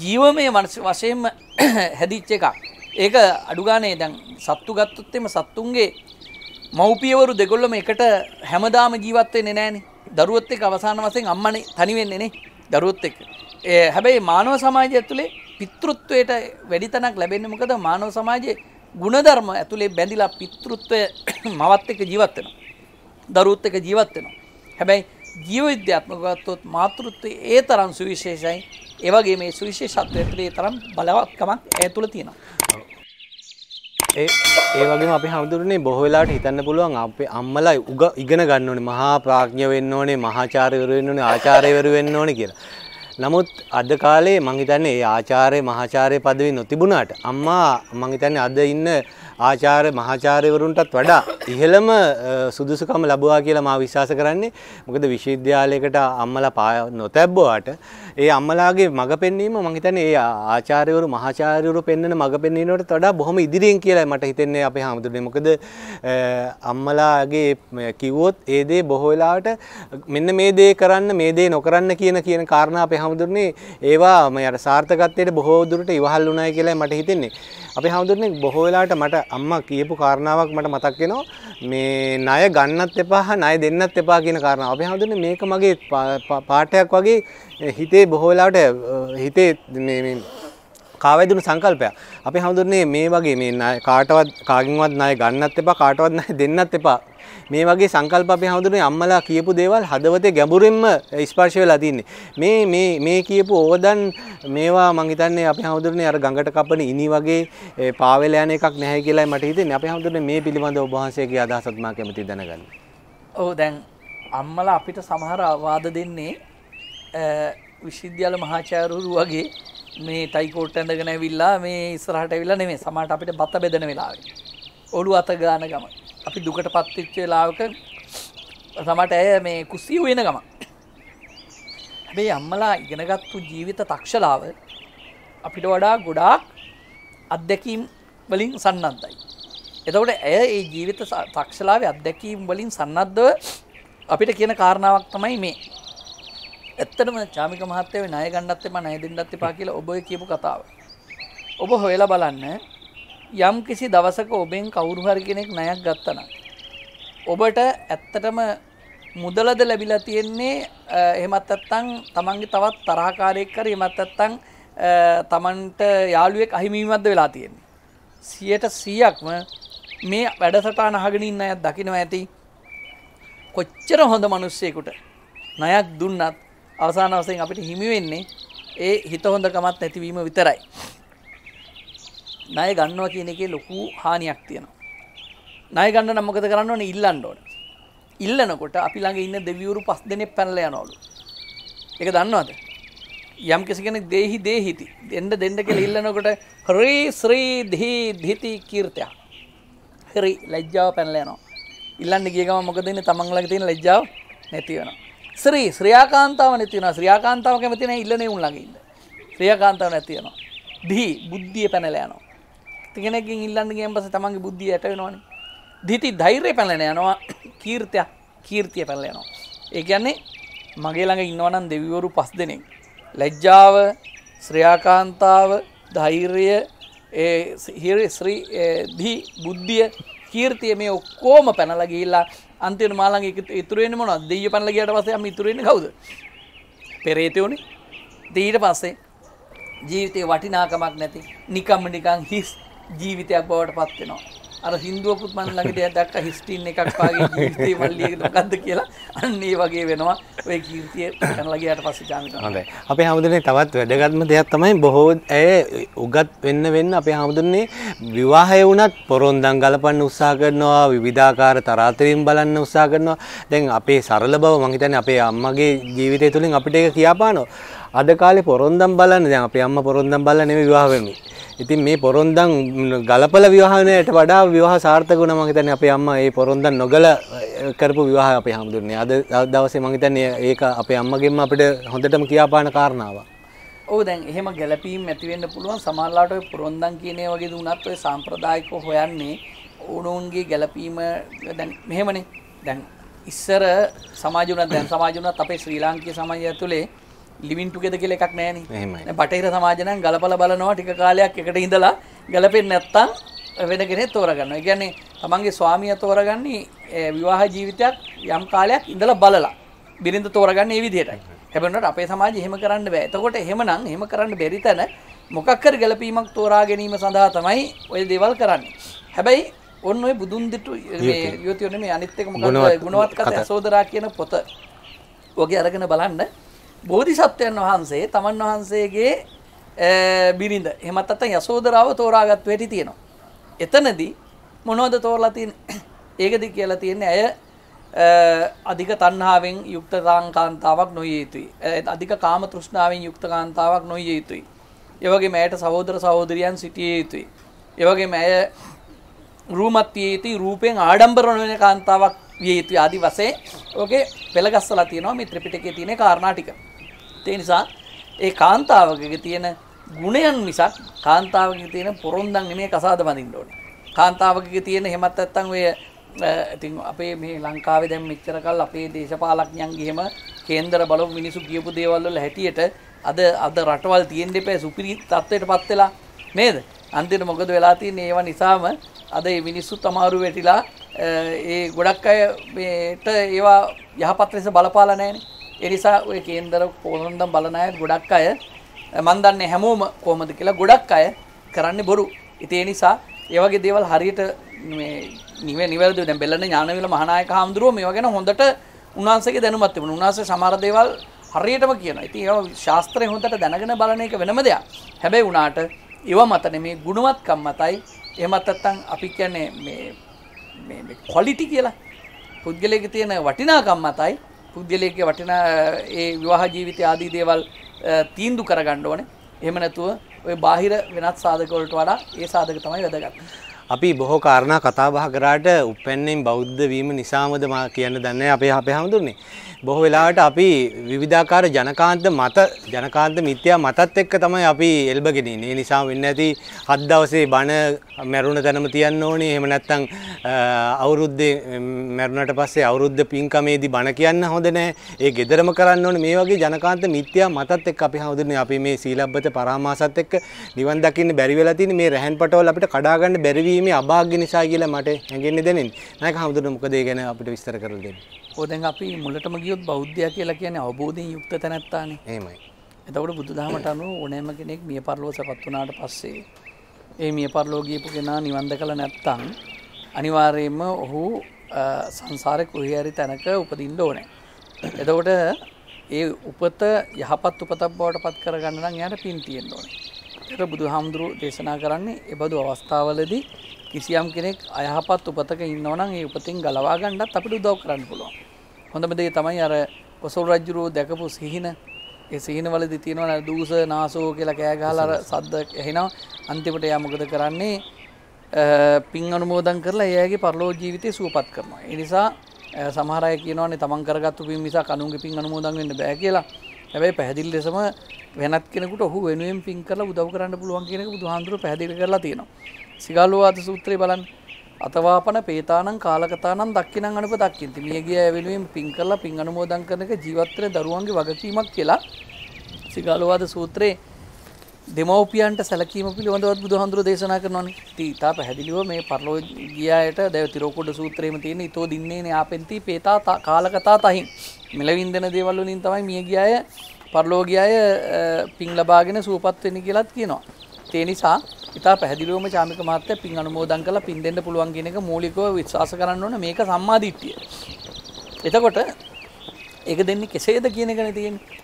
ජීවමය වශයෙන්ම හැදිච්ච එකක්. ඒක අඩුගානේ දැන් සත්තු ගත්තොත් එම සත්තුන්ගේ මව්පියවරු දෙගොල්ලම එකට හැමදාම ජීවත් වෙන්නේ නැහනේ. දරුවොත් එක්ක අවසාන වශයෙන් අම්මනේ තනි වෙන්නේ නේ. දරුවොත් එක්ක. ඒ හැබැයි මානව සමාජය ඇතුලේ පিত্রත්වයට වැඩි තැනක් ලැබෙන්නේ මොකද මානව සමාජයේ ಗುಣධර්ම ඇතුලේ බැඳිලා පিত্রත්වය මවත් එක්ක ජීවත් වෙනවා. දරුවොත් එක්ක ජීවත් වෙනවා. හැබැයි ජීවවිද්‍යාත්මක ගත්තොත් මාතෘත්වය ඒ තරම් සුවිශේෂයි. ඒ වගේ මේ සුවිශේෂත්වය තුළ ඒ තරම් බලවත්කමක් ඒ තුළ තියෙනවා. ඒ ඒ වගේම අපි හැමදෙරුනේ බොහෝ වෙලාවට හිතන්න පුළුවන් අපේ අම්මලා උග ඉගෙන ගන්න ඕනේ මහා ප්‍රඥ වෙන්න ඕනේ මහාචාර්යවරු වෙන්න ඕනේ ආචාර්යවරු වෙන්න ඕනේ කියලා. නමුත් අද කාලේ මං හිතන්නේ ඒ ආචාර්ය මහාචාර්ය পদවි නොතිබුණාට අම්මා මං හිතන්නේ අද ඉන්න ආචාර්ය මහාචාර්යවරුන්ටත් වඩා ඉහළම සුදුසුකම ලැබුවා කියලා මා විශ්වාස කරන්නේ. මොකද විශ්වවිද්‍යාලයකට අම්මලා නොතැබ්බුවාට ඒ අම්මලාගේ මඟ පෙන්වීම මම හිතන්නේ ඒ ආචාර්යවරු මහාචාර්යවරු පෙන්වන මඟ පෙන්වීමකට වඩා බොහොම ඉදිරියෙන් කියලා මට හිතෙන්නේ අපේ හැමදෙන්නේ. මොකද අම්මලාගේ කිව්වොත් ඒ දේ බොහෝ වෙලාවට මෙන්න මේ දේ කරන්න මේ දේ නොකරන්න කියන කියන කාරණා අපේ හැමදෙන්නේ ඒවා මට සාර්ථකත්වයට බොහෝ දුරට ඉවහල් වුණා කියලා මට හිතෙන්නේ. අපි හමුදුරන්නේ බොහෝ වෙලාට මට අම්මා කියපු කාරණාවක් මට මතක් වෙනවා මේ ණය ගන්නත් එපා හා ණය දෙන්නත් එපා කියන කාරණාව. අපි හමුදුරන්නේ මේක මගේ පාඩයක් වගේ හිතේ බොහෝ වෙලාවට හිතේ මේ කාවැදුණු සංකල්පයක්. අපි හමුදුරන්නේ මේ වගේ මේ කාටවත් කාගින්වත් ණය ගන්නත් එපා කාටවත් ණය දෙන්නත් එපා මේ වගේ සංකල්ප අපේ හඳුනේ අම්මලා කියපු දේවල් හදවතේ ගැඹුරින්ම ස්පර්ශ වෙලා තින්නේ. මේ මේ මේ කියපු ඕදන් මේවා මං හිතන්නේ අපේ හඳුනේ අර ගඟට කපන ඉනි වගේ පාවෙලා යන එකක් නැහැ කියලායි මට හිතෙන්නේ. අපේ හඳුනේ මේ පිළිබඳව ඔබ වහන්සේගේ අදහසත් මා කැමති දැනගන්න. ඔව් දැන් අම්මලා අපිට සමහර අවවාද දෙන්නේ විශ්වවිද්‍යාල මහාචාර්යවරු වගේ මේ ටයිකෝට් ඇඳගෙන ඇවිල්ලා මේ ඉස්සරහට ඇවිල්ලා නෙමෙයි. සමහරට අපිට බත බෙදෙන වෙලාවේ. ඔළුව අත ගාන ගමන. අපි දුකට පත්තිච්ච වෙලාවක සමට ඇය මේ කුස්සිය වෙන ගම හැබේ අම්මලා ඉගෙනගත්තු ජීවිත තක්ෂලාව අපිට වඩා ගොඩාක් අත්දැකීම් වලින් සන්නන්තයි එතකොට ඇය ඒ ජීවිත තක්ෂලාව අත්දැකීම් වලින් සන්නද්ධව අපිට කියන කාරණාවක් තමයි මේ ඇත්තටම චාමික මහත්තය ණය ගණ්ඩත් එපා ණය දෙන්නත් එපා කියලා ඔබ කියපු කතාව ඔබ හොයලා බලන්න යම් කිසි දවසක ඔබෙන් කවුරු හරි කෙනෙක් ණයක් ගත්තනම් ඔබට ඇත්තටම මුදලද ලැබිලා තියෙන්නේ එහෙමත් නැත්නම් තමන්ගේ තවත් තරහකාරයෙක් කර එහෙමත් නැත්නම් තමන්ට යාළුවෙක් අහිමි වීමක්ද වෙලා තියෙන්නේ 100%ක්ම මේ වැඩසටහන අහගෙන ඉන්න අය දකිනවා ඇති කොච්චර හොඳ මිනිස්සෙකුට ණයක් දුන්නත් අවසාන වශයෙන් අපිට හිමි වෙන්නේ ඒ හිත හොඳකමත් නැතිවීම විතරයි ණය ගන්නවා කියන එකේ ලොකු හානියක් තියෙනවා. ණය ගන්න නම් මොකද කරන්න ඕනේ? ඉල්ලන්න ඕනේ. ඉල්ලනකොට අපි ළඟ ඉන්න දෙවිවරු පස් දෙනෙක් පැනලා යනවලු. ඒක දන්නවද? යම් කෙනෙක් දේහි දේහිති. දෙන්න දෙන්න කියලා ඉල්ලනකොට හරි ශ්‍රී දී ධිති කීර්ත්‍ය. හරි ලැජ්ජාව පැනලා යනවා. ඉල්ලන්න ගිය ගමන් මොකද වෙන්නේ? තමන් ළඟ තියෙන ලැජ්ජාව නැති වෙනවා. ශ්‍රී ශ්‍රියාකාන්තාව නැති වෙනවා. ශ්‍රියාකාන්තාව කැමති නැහැ ඉල්ලනේ උන් ළඟ ඉන්න. ශ්‍රියාකාන්තාව නැති වෙනවා. දී බුද්ධිය පැනලා යනවා. කෙනෙකින් ඉල්ලන්න ගියන් පස්සේ තමන්ගේ බුද්ධිය යට වෙනවනේ. දිටි ධෛර්යය පැනලා යනවා කීර්තිය කීර්තිය පැනලා යනවා. ඒ කියන්නේ මගේ ළඟ ඉන්නවා නම් දෙවිවරු පස් දෙනෙක්. ලැජ්ජාව, ශ්‍රේයාකාන්තාව, ධෛර්යය, ඒ හිරි ශ්‍රී දී බුද්ධිය කීර්තිය මේ ඔක්කොම පැනලා ගිහිල්ලා අන්තිමට මා ළඟ ඉතුරු වෙන්නේ මොනවද? දෙයිය පැනලා ගියාට පස්සේ අපි ඉතුරු වෙන්නේ කවුද? පෙරේතයෝනේ. ඊට පස්සේ ජීවිතේ වටිනාකමක් නැති නිකම්ම නිකං හිස් ජීවිතයක් බවට පත්වෙනවා අර හින්දුවකුත් මන් ළඟට දැක්ක හිස්ටින් එකක් වගේ ජීවිතේ මල්ලියක මොකද්ද කියලා අන්න ඒ වගේ වෙනවා ඔය කීර්තිය යනලා ගියාට පස්සේ ජාමික හොඳයි අපේ හැමදෙනේ තවත් වැදගත්ම දෙයක් තමයි බොහෝ අය උගත් වෙන්න වෙන්න අපේ හැමදෙනේ විවාහය වුණත් පොරොන්දම් ගලපන්න උත්සාහ කරනවා විවිධාකාර තරාතිරම් බලන්න උත්සාහ කරනවා දැන් අපේ සරල බව මං හිතන්නේ අපේ අම්මගේ ජීවිතය තුලින් අපිට ඒක කියාපානවා අද කාලේ පොරොන්දම් බලන්නේ දැන් අපේ අම්මා පොරොන්දම් බලලා නෙමෙයි විවාහ වෙන්නේ ඉතින් මේ පොරොන්දන් ගලපල විවාහනයට වඩා විවාහ සාර්ථක වුණා මම හිතන්නේ අපේ අම්මා මේ පොරොන්දන් නොගල කරපු විවාහය අපේ හැමදුන්නේ. අද දවසේ මම හිතන්නේ ඒක අපේ අම්මගෙන්ම අපිට හොඳටම කියාපාන කාරණාවක්. ඔව දැන් එහෙම ගැලපීම් ඇතිවෙන්න පුළුවන් සමහරලාට ඔය පොරොන්දන් කියන ඒ වගේ දුනත් ඔය සාම්ප්‍රදායිකව හොයන්නේ ඕනෝන්ගේ ගැලපීම දැන් මෙහෙමනේ. දැන් ඉස්සර සමාජ වුණත් දැන් සමාජ වුණත් අපේ ශ්‍රී ලාංකීය සමාජය ඇතුලේ ලිවින්ටුගෙද කියල එකක් නෑන පටහිර සමාජනය ගලපල බලනවා ටික කාලයක් එකට ඉඳලා ගලපෙන් නැත්තං වෙනගෙන තෝරගන්න ගැන්නේ තමන්ගේ ස්වාමිය තෝරගන්නේ විවාහ ජීවිතයක් යම් කාලයක් ඉඳල බලලා බිරිඳ තෝරගන්න ඒ විදිහටයි හැබනට අපේ සමාජ හෙම කරන්න බෑ එතකොට හෙමනම් හෙම කරන්න බැරි තැන මොකක්කර ගැලපීමක් තෝරා ගැනීම සඳහා තමයි ඔය දේවල් කරන්නේ හැබැයි ඔන්න ඔය බුදුන් දිටු යුතියන මේ අනිත්තක මොක ගුණවත් කත සෝදරා කියන පොත ඔගේ අරගෙන බලන්න බෝධිසත්වයන් වහන්සේ තමන් වහන්සේගේ බිරිඳ එහෙමත් නැත්නම් යසෝදරාව තෝරාගත් වෙටි තියෙනවා. එතනදී මොනවද තෝරලා තියෙන්නේ? ඒකද කියලා තියෙන්නේ ඇය අධික තණ්හාවෙන් යුක්ත කාන්තාවක් නොවිය යුතුයි. අධික කාම තෘෂ්ණාවෙන් යුක්ත කාන්තාවක් නොවිය යුතුයි. ඒ වගේම ඇයට සහෝදර සහෝදරියන් සිටිය යුතුයි. ඒ වගේම ඇය රූමත් විය යුතුයි, රූපෙන් ආඩම්බර නොවන කාන්තාවක් විය යුතුයි ආදි වශයෙන්. ඔගේ පෙළ ගස්සලා තියෙනවා මේ ත්‍රිපිටකයේ තියෙන කාරණා ටික. ඒ නිසා ඒ කාන්තාවකගේ තියෙන ගුණයන් මිසක් කාන්තාවකගේ තියෙන පොරොන්දම් නෙමෙයි කසාද බඳින්න ඕනේ. කාන්තාවකගේ තියෙන එහෙමත් නැත්නම් ඔය ඉතින් අපේ මේ ලංකාවේ දැන් මෙච්චර කල් අපේ දේශපාලඥයන්ගේ එහෙම කේන්දර බලව මිනිසු කියපු දේවල් වල හැටියට අද අද රටවල් තියෙන්න එපා සුපිරි තත්ත්වයටපත් වෙලා නේද? අන්තිමට මොකද වෙලා තියෙන්නේ? ඒවා නිසාම අද මේ මිනිස්සු තමාරු වෙටිලා ඒ ගොඩක් අය මේට ඒවා යහපත් ලෙස බලපාලා නැහැනේ. එනිසා ඔය කේන්දර පොළොන්දම් බලන අය ගොඩක් අය මන් දන්නේ හැමෝම කොහොමද කියලා ගොඩක් අය කරන්නේ බොරු. ඉතින් ඒ නිසා ඒ වගේ දේවල් හරියට මේ නිව නිවැරදිව දැන් බෙල්ලන ඥානවිල මහානායක හාමුදුරුවෝ මේවා ගැන හොඳට උන්වහන්සේගේ දැනුමත් තිබුණා. උන්වහන්සේ සමහර දේවල් හරියටම කියනවා. ඉතින් ඒවා ශාස්ත්‍රය හොඳට දැනගෙන බලන එක වෙනම දෙයක්. හැබැයි උනාට ඒව මත නෙමේ ගුණවත්කම් මතයි. එහෙමත් නැත්නම් අපි කියන්නේ මේ මේ ක්වොලිටි කියලා පුද්ගලයෙක් තියෙන වටිනාකම් මතයි පුද්ගලයාගේ වටිනා ඒ විවාහ ජීවිතය ආදී දේවල් තීන්දු කරගන්න ඕනේ. එහෙම නැතුව ඔය බාහිර වෙනත් සාධක වලට වඩා ඒ සාධක තමයි වැදගත්. අපි බොහෝ කාරණා කතා බහ කරාට උපැන්නෙන් බෞද්ධ වීම නිසාමද මා කියන්න දන්නේ අපේ අපේ හැමදුන්නේ. බොහෝ වෙලාවට අපි විවිධාකාර ජනකාන්ත මත ජනකාන්ත මිත්‍යා මතත් එක්ක තමයි අපි එල්බගෙන ඉන්නේ. ඒ නිසා වෙන්න ඇති හත් දවසේ බණ මැරුණ තැනම තියන්න ඕනේ. එහෙම නැත්නම් අවුරුද්දේ මැරුණට පස්සේ අවුරුද්ද පින්කමේදී බණ කියන්න හොඳ නැහැ. ඒ gederම කරන්න ඕනේ. මේ වගේ ජනකාන්ත මිත්‍යා මතත් එක්ක අපි හැමදෙන්නේ අපි මේ සීලබ්බත පරාමාසත් එක්ක නිවන් දකින්න බැරි වෙලා තියෙන මේ රැහන් පටවල අපිට කඩා ගන්න බැරි වීමේ අභාග්‍ය නිසා කියලා මට හැඟෙන්නේ දැනෙන්නේ. නායක හමුදුර මොකද ඒ ගැන අපිට විස්තර කරලා දෙන්න. ඕදැන් අපි මුලටම ගියොත් බෞද්ධයක් කියලා කියන අවබෝධයෙන් යුක්ත තැනැත්තානේ ඒමයි එතකට බුදුදහමට අනු ඕනෑම කෙනෙක් මිය පරලෝ සපත් වනාට පස්සේ ඒ මිය පරලෝගීපු කෙනා නිවන්ද කළ නැත්තං අනිවාර්යයෙන්ම ඔහු සංසාරක උහරි තැනක උපදින්ඩ ඕනෑ එතකොට ඒ උපත යහපත් උපතක් බවට පත් කරගන්නනම් යට පින් තියෙන්න්න ඕනේ එත බුදු හාමුදුරු දේශනා කරන්නේ එබඳු අවස්ථාවලදී කිසියම් කෙනෙක් අයහපත් උපතක ඉන්නවනම් ඒ උපතින් ගලවා ගන්නත් අපිට උදව් කරන්න පුළුවන්. හොඳම දේ තමයි අර කොසල් රජුරෝ දැකපු සිහින ඒ සිහිනවලදී තියෙනවා දූස නාසෝ කියලා කෑ ගහලා අර සද්ද එනවා. අන්තිමට එයා මොකද කරන්නේ? පින් අනුමෝදන් කරලා එයාගේ පරලෝ ජීවිතය සුවපත් කරනවා. ඒ නිසා සමහරය කියනවානේ තමන් කරගත්තු පින් නිසා කනුන්ගේ පින් අනුමෝදන් වෙන්න බෑ කියලා. හැබැයි පැහැදිලි ලෙසම වෙනත් කෙනෙකුට ඔහු වෙනුවෙන් පින් කරලා උදව් කරන්න පුළුවන් කියන එක බුදුහාඳුර පැහැදිලි කරලා තියෙනවා. සිගල්ලෝවාද සූත්‍රය බලන් අතවාපන පේතානම් කාලකතානම් දක්කින අනුප දක්කින්ති මියගිය ඇවිලුවෙන් පින් කරලා පින් අනුමෝදන් කරනක ජීවත්‍රය දරුවන්ගේ වගකීමක් කියලා සිගලවාද සූත්‍රයේ දෙමවපියන්ට සැලකීම පිළිබඳවත් බුදුහන්දුර දේශනා කරනවන තීතා පැහැදිලිව මේ පරලෝ ගියායට දැව තිරෝකොට සූත්‍රයම තියෙන ඉතෝ දින්නේ ආපෙන්ති පේතා කාලකතා තහින් මෙලවින් දෙන දේවල්ලුලින් තමයි මියගිය අය පරලෝගිය අය පින් ලබාගෙන සූපත්වෙන කියලත් කියනවා ඒ නිසා ඉතා පැහැදිලිවම චාමික මහත්තය පින් අනුමෝදන් කළ පින් දෙන්න පුළුවන් කියන එක මූලිකව විශ්වාස කරන්න ඕන මේක සම්මාධිට්ඨිය. එතකොට ඒක දෙන්නේ කෙසේද කියන එකනේ තියෙන්නේ.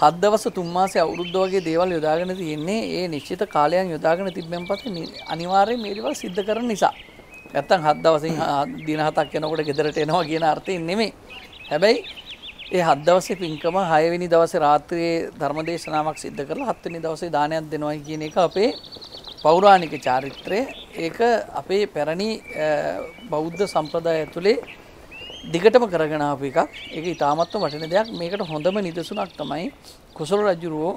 හත් දවස් තුන් මාසේ අවුරුද්ද වගේ දේවල් යොදාගෙන තියෙන්නේ ඒ නිශ්චිත කාලයන් යොදාගෙන තිබෙන් පස්සේ අනිවාර්යයෙන් මේ දේවල් සිද්ධ කරන නිසා. නැත්තම් හත් දවසින් දින හතක් යනකොට ගෙදරට එනවා කියන අර්ථයෙන් නෙමෙයි. හැබැයි ඒ හත් දවසේ පින්කම හයවෙනි දවසේ රාත්‍රියේ ධර්ම දේශනාවක් සිද්ධ කරලා හත්වෙනි දවසේ දානයක් දෙනවයි කියන එක අපේ පෞරාණික චාරිත්‍රය. ඒක අපේ පැරණි බෞද්ධ සම්ප්‍රදාය ඇතුලේ දිගටම කරගෙන ආපු එකක්. ඒක ඊටාමත්ම වටින දෙයක්. මේකට හොඳම නිදසුනක් තමයි කුසල රජුරෝ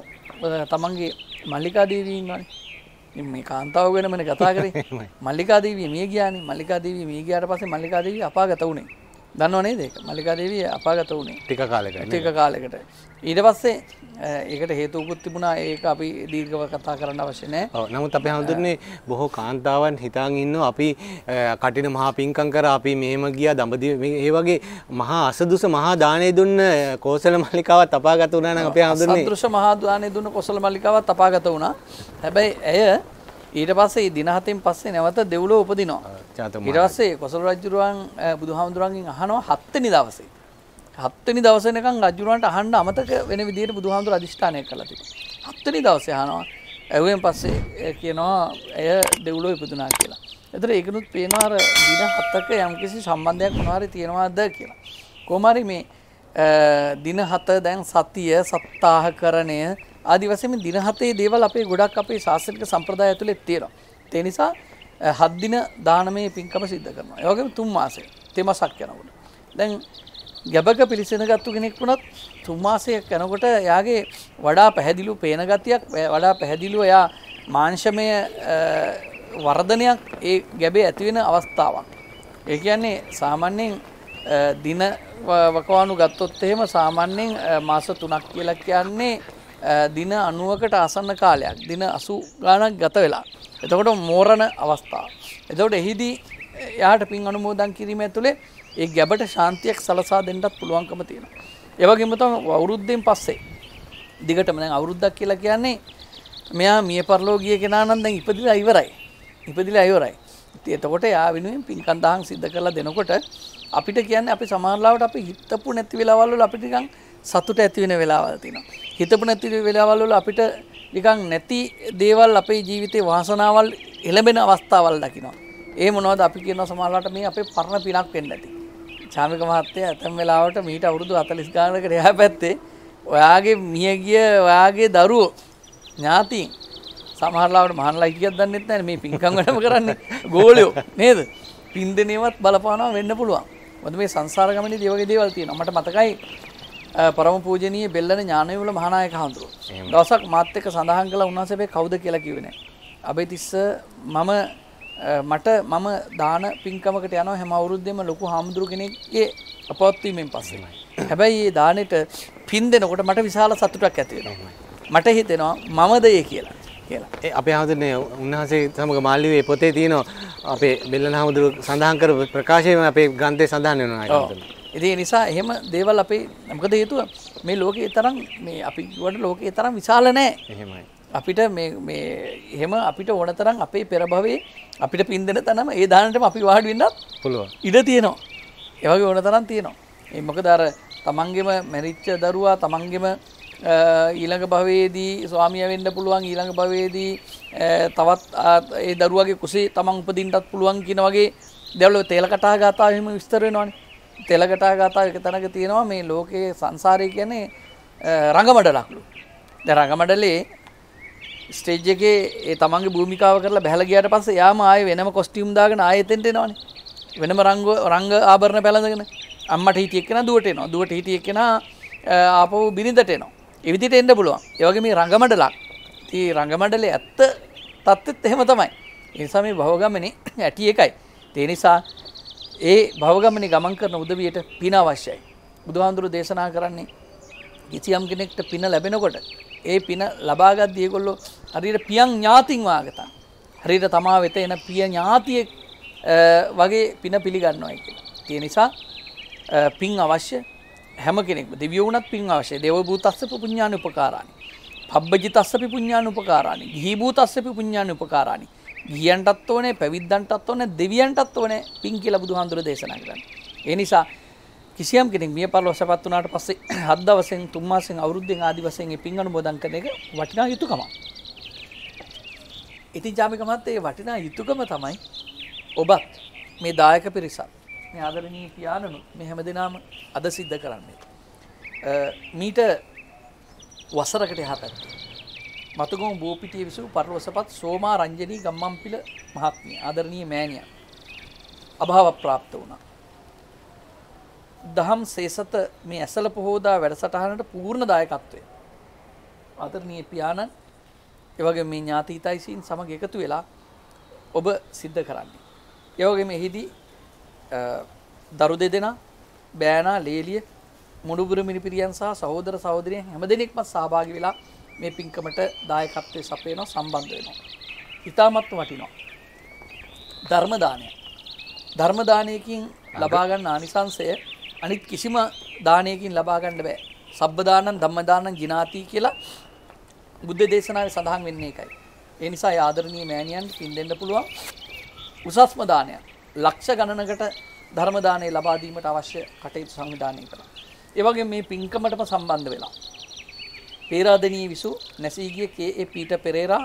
තමන්ගේ මල්ලිකා දේවිය ඉන්නවනේ. මේ කාන්තාව ගැනමනේ කතා කරේ. මල්ලිකා දේවිය මිය ගියානේ. මල්ලිකා දේවිය මිය ගියාට පස්සේ මල්ලිකා දේවිය අපාගත වුණේ. දන්නවනේ දෙක මල්ලිකාදේවිය අපාගත වුණේ ටික කාලෙක ටික කාලෙකට ඊට පස්සේ ඒකට හේතුකුත් තිබුණා ඒක අපි දීර්ඝව කතා කරන්න අවශ්‍ය නැහැ. නමුත් අපි හඳුන්නේ බොහෝ කාන්තාවන් හිතාන් ඉන්නවා අපි කටින මහා පිංකම් කරා අපි මෙහෙම ගියා දඹදිව මේ වගේ මහා අසදුස මහා දානේ දුන්න කෝසල මල්ලිකාවත් අපාගත වුණා නම් අපි හඳුන්නේ අසදුස මහා දානේ දුන්න කෝසල මල්ලිකාවත් අපාගත වුණා. හැබැයි ඇය ඊට පස්සේ මේ දින හතෙන් පස්සේ නැවත දෙව්ලොව උපදිනවා. ඊට පස්සේ කොසල් රජුරුවන් බුදුහාමුදුරන්ගෙන් අහනවා හත් වෙනි දවසේ. හත් වෙනි දවසේ නිකන් රජුරුවන්ට අහන්න අමතක වෙන විදිහට බුදුහාමුදුර අදිෂ්ඨානය කළා තිබුණා. හත් වෙනි දවසේ අහනවා ඇවුවෙන් පස්සේ කියනවා ඇය දෙව්ලොව ඉපදුනා කියලා. එතකොට ඒකනුත් පේනවා අර දින හතක යම්කිසි සම්බන්ධයක් මොනවාරි තියෙනවද කියලා. කොහොම මේ දින හත දැන් සතිය සත්තාහකරණය ආදි වශයෙන් දින හතේ දේවල් අපේ ගොඩක් අපේ ශාස්ත්‍රික සම්ප්‍රදාය ඇතුලේ තියෙනවා. ඒ නිසා හත් දින දානමය පින්කම සිද්ධ කරනවා. ඒ වගේම තුන් මාසෙ තෙමසක් යනකොට. දැන් ගැබක පිළිසෙන ගත්තු කෙනෙක් වුණත් තුන් මාසයක් යනකොට එයාගේ වඩා පැහැදිලි පේන ගතියක් වඩා පැහැදිලිව එයා මාංශමය වර්ධනයක් ඒ ගැබේ ඇති වෙන අවස්ථාවක්. ඒ කියන්නේ සාමාන්‍යයෙන් දින වකවානු ගත්තොත් එහෙම සාමාන්‍යයෙන් මාස 3ක් කියලා කියන්නේ දින අනුවකට අසන්න කාලයක් දින අසු ගානක් ගත වෙලා. එතකොට මෝරණ අවස්ථා. එතකොට එහිදී යාට පින් අනුමෝදන් කිරීම ඇතුළේ ඒ ගැබට ශාන්තියක් සලසා දෙන්නත් පුළුවන්කම තියෙන. ඒවගේම තම අවුරුද්ධයෙන් පස්සේ. දිගටම දැන් අවුරුද්දක් කියලා කියන්නේ මෙයා මිය පරලෝ ගිය කෙනා නම් දැන් ඉපදිලා ඉවරයි. ඉපදිලා ඉවරයි. එතකොට යා වෙනුවෙන් පින්කම් දහම් සිද්ධ කරලා දෙනකොට අපිට කියන්නේ අපි සමාජලාවට අපි හිතපු නැති වෙලාවල් වල අපිට නිකන් සතුට ඇති වෙන වෙලාවල් තියෙනවා. හිතපු නැති වෙලාවල් වල අපිට නිකන් නැති දේවල් අපේ ජීවිතේ වාසනාවල් එළඹෙන අවස්ථාවල් දකිනවා. ඒ මොනවද අපි කියන සමාජලට මේ අපේ පරණ පිනක් වෙන්න ඇති. චාමික මහත්තයා ඇතම් වෙලාවට මීට අවුරුදු 40 ගානකට එහා පැත්තේ ඔයාගේ මියගිය ඔයාගේ දරුවෝ ඥාතීන් සමහරලාවට මහන්ලා හිටියක් දන්නෙත් නැහැ මේ පින්කම් වැඩම කරන්නේ ගෝලියෝ නේද? පින් දෙනේවත් බලපානවා වෙන්න පුළුවන්. මොකද මේ සංසාර ගමනේදී ඒ වගේ දේවල් තියෙනවා. මට මතකයි පරම පූජනීය බෙල්ලන ඥානවිල මහානායක හඳුරුවෝ. දවසක් මාත් එක්ක සඳහන් කළා උන්වහන්සේ මේ කවුද කියලා කිව්වේ නැහැ. අබේතිස්ස මම මට මම දාන පින්කමකට යනවා හැම අවුරුද්දෙම ලොකු හාමුදුරු කෙනෙක්ගේ අපවත්වීමෙන් පස්සේ. හැබැයි මේ දානෙට පින් දෙනකොට මට විශාල සතුටක් ඇති මට හිතෙනවා මමද ඒ කියලා. කියලා. ඒ අපේ හාමුදුරනේ උන්වහන්සේ සමග මාළිවේ පොතේ තියෙනවා අපේ බෙල්ලන හාමුදුරු සඳහන් කරපු ප්‍රකාශයෙන් අපේ ග්‍රන්ථයේ සඳහන් වෙනවා. ඉතින් ඒ නිසා එහෙම දේවල් අපේ මොකද හේතුව මේ ලෝකේ තරම් මේ අපි වඩ ලෝකේ තරම් විශාල නැහැ එහෙමයි අපිට මේ මේ එහෙම අපිට ඕන තරම් අපේ පෙර භවයේ අපිට පින් දෙන තනම ඒ දානටම අපි වාඩි වෙන්නත් පුළුවන් ඉඩ තියෙනවා ඒ වගේ ඕන තරම් තියෙනවා මේ මොකද අර තමන්ගෙම මැරිච්ච දරුවා තමන්ගෙම ඊළඟ භවයේදී ස්වාමිය වෙන්න පුළුවන් ඊළඟ භවයේදී තවත් ඒ දරුවගේ කුසේ තමන් උපදින්නත් පුළුවන් කියන වගේ දෙවල තේල කටා ගාථා එහෙම විස්තර වෙනවනේ. තෙලකටා ගාථා එක තැනක තියෙනවා මේ ලෝකයේ සංසාරය කියන්නේ රඟමඩලක්ලු. දැන් රඟමඩලේ ස්ටේජ් එකේ ඒ තමන්ගේ භූමිකාව කරලා බැහැලා ගියාට පස්සේ යාම ආයේ වෙනම කොස්ටියුම් දාගෙන ආයෙ එතෙන්ට එනවනේ. වෙනම රංග රංග ආභරණ පැළඳගෙන අම්මට හිටිය එක්කෙනා දුවට එනවා. දුවට හිටිය එක්කෙනා ආපහු බිරිඳට එනවා. ඒ විදිහට එන්න පුළුවන්. ඒ වගේ මේ රඟමඩලක්. ඉතින් රඟමඩලේ ඇත්ත තත්ත්වෙත් එහෙම තමයි. ඒ නිසා මේ භවගමනේ ඇටි එකයි. ඒ නිසා ඒ භවගමනි ගමන් කරන උදවියට පින අවශ්‍යයි. බුදුහාඳුරු දේශනා කරන්නේ කිසියම් කෙනෙක්ට පින ලැබෙනකොට ඒ පින ලබාගත් දියගොල්ලො හරියට පියන් ඥාතින්වාගතා. හරිට තමා වෙත එන පිය ඥාතියෙක් වගේ පින පිළිගන්නවායි කියලා. තිය නිසා පින් අවශ්‍ය හැම කෙනෙක් දෙවියවුනත් පින් අවශ්‍ය දෙව භූතස්සප පුඥාන උපකාරණි. පබ්බජි තස්සපි පුඥාන උපකාරණි ගිහිභූ තස්සපි පුඥාන උපකාරණි ගියන්ටත් ඕනේ පැවිද්දන්ටත් ඕනේ දෙවියන්ටත් ඕනේ පින් කියලා බුදුහාඳුර දේශනා කරන්නේ. ඒ නිසා කිසියම් කෙනෙක් මිය පරලොව සපත් වුණාට පස්සේ හත් දවසෙන් තුන් මාසෙන් අවුරුද්දෙන් ආදි වශයෙන් මේ පින් අනුමෝදන් කරන එක වටිනා යුතුයකම. ඉතින් ජාමික මහත්තයේ වටිනා යුතුයකම තමයි ඔබත් මේ දායක පිරිසත් මේ ආදරණීය පියාණනු මේ හැමදෙනාම අද සිද්ධ කරන්නේ. මීට වසරකට යහපැත්තේ මතුගම බෝපිටිය විසූ පරලොසපත් සෝමා රංජනී ගම්මම්පිල මහත්මිය ආදරණීය මෑණියන් අභාව ප්‍රාප්ත වුණා. දහම් සේසත මේ ඇසල පොහෝදා වැඩසටහනට පූර්ණ දායකත්වය. ආදරණීය පියාණන් එවගේ මේ ඥාතීතයිසීන් සමග එකතු වෙලා ඔබ සිද්ධ කරන්නේ. එවගේ මෙහිදී දරු දෙදෙනා බෑනා ලේලිය මුඩුබුරු මිනිපිරියන් සහ සහෝදර සහෝදරියන් හැමදෙනෙක්ම සහභාගී වෙලා මේ පින්කමට දායකත්වය සපයන සම්බන්ධ වෙනවා. ඉතාමත් වටිනවා. ධර්මදානය. ධර්මදානයකින් ලබාගන්න ආනිසංසය අනිත් කිසිම දානයකින් ලබාගන්න බෑ. සබ්බදානන් ධම්මදානන් ජිනාති කියලා බුද්ධ දේශනාවේ සඳහන් වෙන්නේ එකයි. ඒ නිසා ආදරණීය මෑණියන් පින් දෙන්න පුළුවන් උසස්ම දානය. ලක්ෂ ගණනකට ධර්ම දානය ලබා දීමට අවශ්‍ය කටයුතු සංවිධානය කරනවා. ඒ වගේ මේ පින්කමටම සම්බන්ධ වෙලා පේරාදෙණියේ විසු නැසීගිය K A. Peter Perera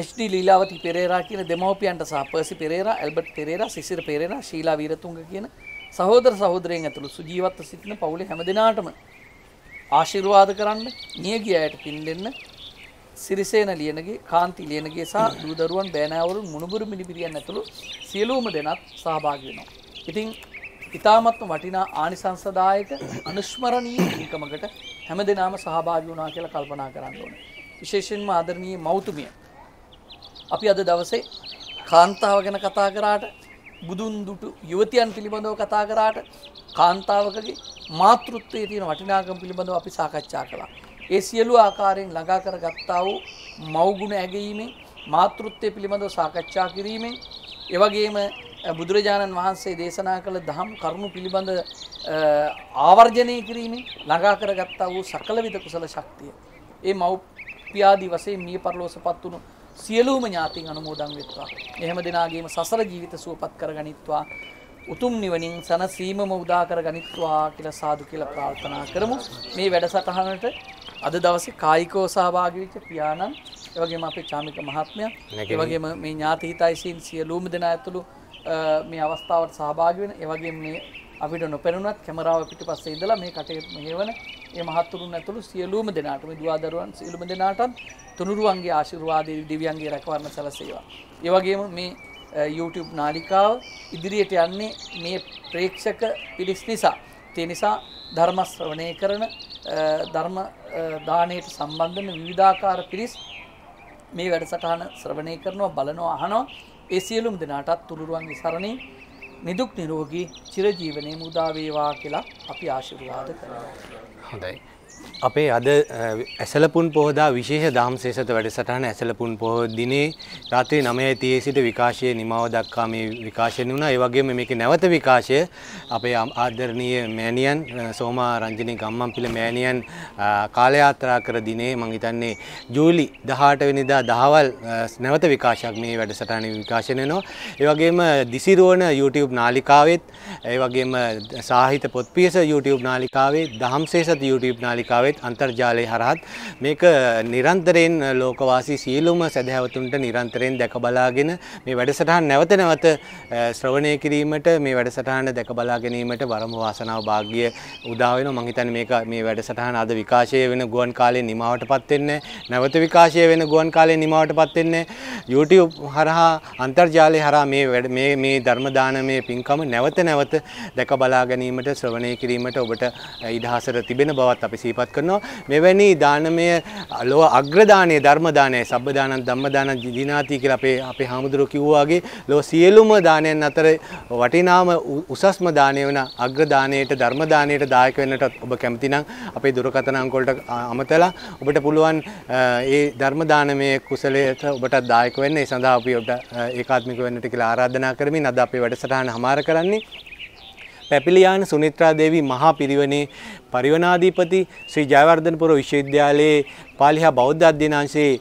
H D. Leelawathi Perera කියන දෙමව්පියන්ට සහ පර්සි පෙරේරා, ඇල්බර්ට් පෙරේරා, සිසිර පෙරේරා, ශීලා වීරතුංග කියන සහෝදර සහෝදරයන් ඇතුළු සුජීවත්ව සිටින පවුලේ හැම දෙනාටම ආශිර්වාද කරන්න, නියගිය අයට පින් දෙන්න සිරිසේන ලියනගේ, කාන්ති ලියනගේ සහ දූදරුවන් බෑනෑවරුන් මුණුබුරු මිනිපිරියන් ඇතුළු සියලුම දෙනාත් සහභාගී වෙනවා. ඉතින් ඉතාමත්ම වටිනා ආනිසංසදායක අනුස්මරණීය පින්කමකට හැම දෙනාම සහභාගී වුණා කියලා කල්පනා කරන්න ඕනේ. විශේෂයෙන්ම ආදරණීය මෞතුමිය. අපි අද දවසේ කාන්තාව ගැන කතා කරාට බුදුන් දුටු යුවතියන් පිළිබඳව කතා කරාට කාන්තාවකගේ මාතෘත්වයේ තියෙන වටිනාකම පිළිබඳව අපි සාකච්ඡා කළා. ඒ සියලු ආකාරයෙන් ළඟා කරගත්තා වූ මව්ගුණ ඇගීමෙන් මාතෘත්වය පිළිබඳව සාකච්ඡා කිරීමෙන් එවැගේම බුදුරජාණන් වහන්සේ දේශනා කළ දහම් කරුණු පිළිබඳ ආවර්ජනය කිරීමෙන් ළඟා කරගත්තා වූ සකලවිද කුසල ශක්තිය. ඒ මව්පියාදී වශයෙන් මිය පරලෝසපත් වුණු සියලුම ඥාතීන් අනුමෝදන් වෙත්වා. එහෙම දෙනාගේම සසර ජීවිත සුවපත් කරගනිත්වා. උතුම් නිවනින් සනසීමම උදා කරගනිත්වා කියලා සාදු කියලා ප්‍රාර්ථනා කරමු. මේ වැඩසටහනට අද දවසේ කායිකව සහභාගී වෙච්ච පියාණන්, ඒ වගේම අපේ චාමික මහත්මයා, ඒ වගේම මේ ඥාති හිතයිසින් සියලුම දෙනා ඇතුළු මේ අවස්ථාවට සහභාග වෙන එවගේ මේ අපිට නොපෙනුනත් කැමරාව පිට පස්සේ ඉදලා මේ කටයුතු මෙහෙවන ඒ මහත්තුරුන් ඇතුළු සියලුම දෙනාටම දුවදරුවන් සියලුම දෙනාටත් තුනුරුවන්ගේ ආශිර්වාදයේ දිව්‍යයන්ගේ රැකවරණ සැලසේවා. ඒ වගේම මේ YouTube නාලිකාව ඉදිරියට යන්නේ මේ ප්‍රේක්ෂක පිරිස් නිසා. ඒ නිසා ධර්ම ශ්‍රවණය කරන ධර්ම දාණයට සම්බන්ධ වෙන විවිධාකාර පිරිස් මේ වැඩසටහන ශ්‍රවණය කරනවා බලනවා අහනවා ඒ සියලුම් දෙනාටත් තුළුරුවන්ගේ සරණින් නිදුක් නිරෝගී චිරජීවනයේ මුදා වේවා කියලා අපි ආශිර්වාද කරනවා. හොඳයි. අපේ අද ඇසලපුන් පොහොදා විශේෂ දහම් සේසත වැඩසටහන ඇසලපුන් පොහො දිනේ රාත්‍රී 9:30 සිට විකාශයේ නිමාව දක්වා මේ විකාශන වුණා. ඒ වගේම මේකේ නැවත විකාශය අපේ ආදරණීය මෑණියන් සෝමා රංජනී ගම්මන්පිල මෑණියන් කාලයාත්‍රා කර දිනේ මම හිතන්නේ ජූලි 18 වෙනිදා දහවල් නැවත විකාශයක් මේ වැඩසටහනේ විකාශන වෙනවා. ඒ වගේම දිසිරුවන YouTube නාලිකාවෙත් ඒ වගේම සාහිත්‍ය පොත්පියස YouTube නාලිකාවේ දහම් සේසත YouTube නාලිකාවේ ලංකාවෙත් අන්තර්ජාලය හරහත් මේක නිරන්තරයෙන් ලෝකවාසී සියලුම සැදැහැවතුන්ට නිරන්තරයෙන් දැකබලාගෙන මේ වැඩසටහන් නැවත නැවත ශ්‍රවණය කිරීමට මේ වැඩසටහන දැකබලා ගැනීමට වරම වාසනාව භාග්‍ය උදාවෙන මං හිතන්නේ මේක මේ වැඩසටහන අද විකාශය වෙන ගුවන් කාලේ නිමාවටපත් වෙන්නේ නැවත විකාශය වෙන ගුවන් කාලේ නිමාවටපත් වෙන්නේ YouTube හරහා අන්තර්ජාලය හරහා මේ මේ මේ ධර්ම දානමේ පින්කම නැවත නැවත දැකබලා ගැනීමට ශ්‍රවණය කිරීමට ඔබට ඉදහසට තිබෙන බවත් අපි සිහිපත් කරනවා. මෙවැනි දානමය ලෝ අග්‍රදානයේ ධර්මදානය සබ්බදානන් ධම්මදානන් දිනාති කියලා අපේ අපේ හාමුදුරුවෝ කිව්වා වගේ ලෝ සියලුම දානයන් අතර වටිනාම උසස්ම දානය වන අග්‍රදානයට ධර්මදානයට දායක වෙන්නට ඔබ කැමති නම් අපේ දුරකථන අංක වලට අමතලා ඔබට පුළුවන් ඒ ධර්මදානමය කුසලයට ඔබටත් දායක වෙන්න ඒ සඳහා අපි ඔබට ඒකාත්මික වෙන්නට කියලා ආරාධනා කරමින් අද අපේ වැඩසටහන හමාර කරන්නේ පැපිලියාන සුනිත්‍රා දේවී මහා පිරිවනේ පරිවනාධිපති ශ්‍රී ජයවර්ධනපුර විශ්වවිද්‍යාලයේ පාලිහා බෞද්ධ අධ්‍යනාංශයේ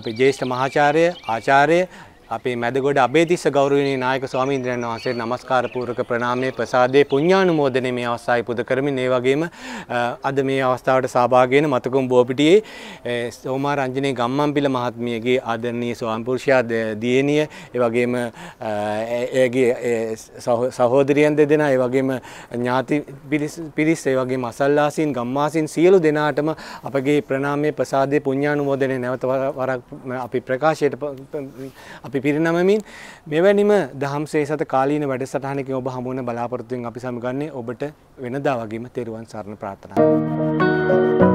අපේ ජේෂ්ඨ මහාචාර්ය ආචාර්ය අපේ මැදගොඩ අබේතිස්ස ගෞරවනීය නායක ස්වාමීන් වහන්සේට নমස්කාර පූර්වක ප්‍රණාමයේ ප්‍රසාදයේ පුණ්‍යානුමෝදනයේ මේ අවස්ථාවේ පුද කරමින් ඒ වගේම අද මේ අවස්ථාවට සහභාගී වෙන මතකුම් බෝපිටියේ සෝමා රංජනේ ගම්මන්පිල මහත්මියගේ ආදරණීය ස්වාමිපුරුෂයා දියණිය ඒ වගේම එගේ සහෝදරියන් දෙදෙනා ඒ වගේම ඥාති පිරිස් ඒ වගේම අසල්ලාසීන් ගම්මාසීන් සියලු දෙනාටම අපගේ ප්‍රණාමයේ ප්‍රසාදයේ පුණ්‍යානුමෝදනයේ නැවත වරක් අපි ප්‍රකාශයට අපි පිරිනමමින් මෙවැනිම දහම්සේ සත කාලීන වැඩසටහනක ඔබ හමුවන බලාපොරොත්තුවෙන් අපි සමගන්නේ ඔබට වෙනදා වගේම තෙරුවන් සරණ ප්‍රාර්ථනා. Thank you.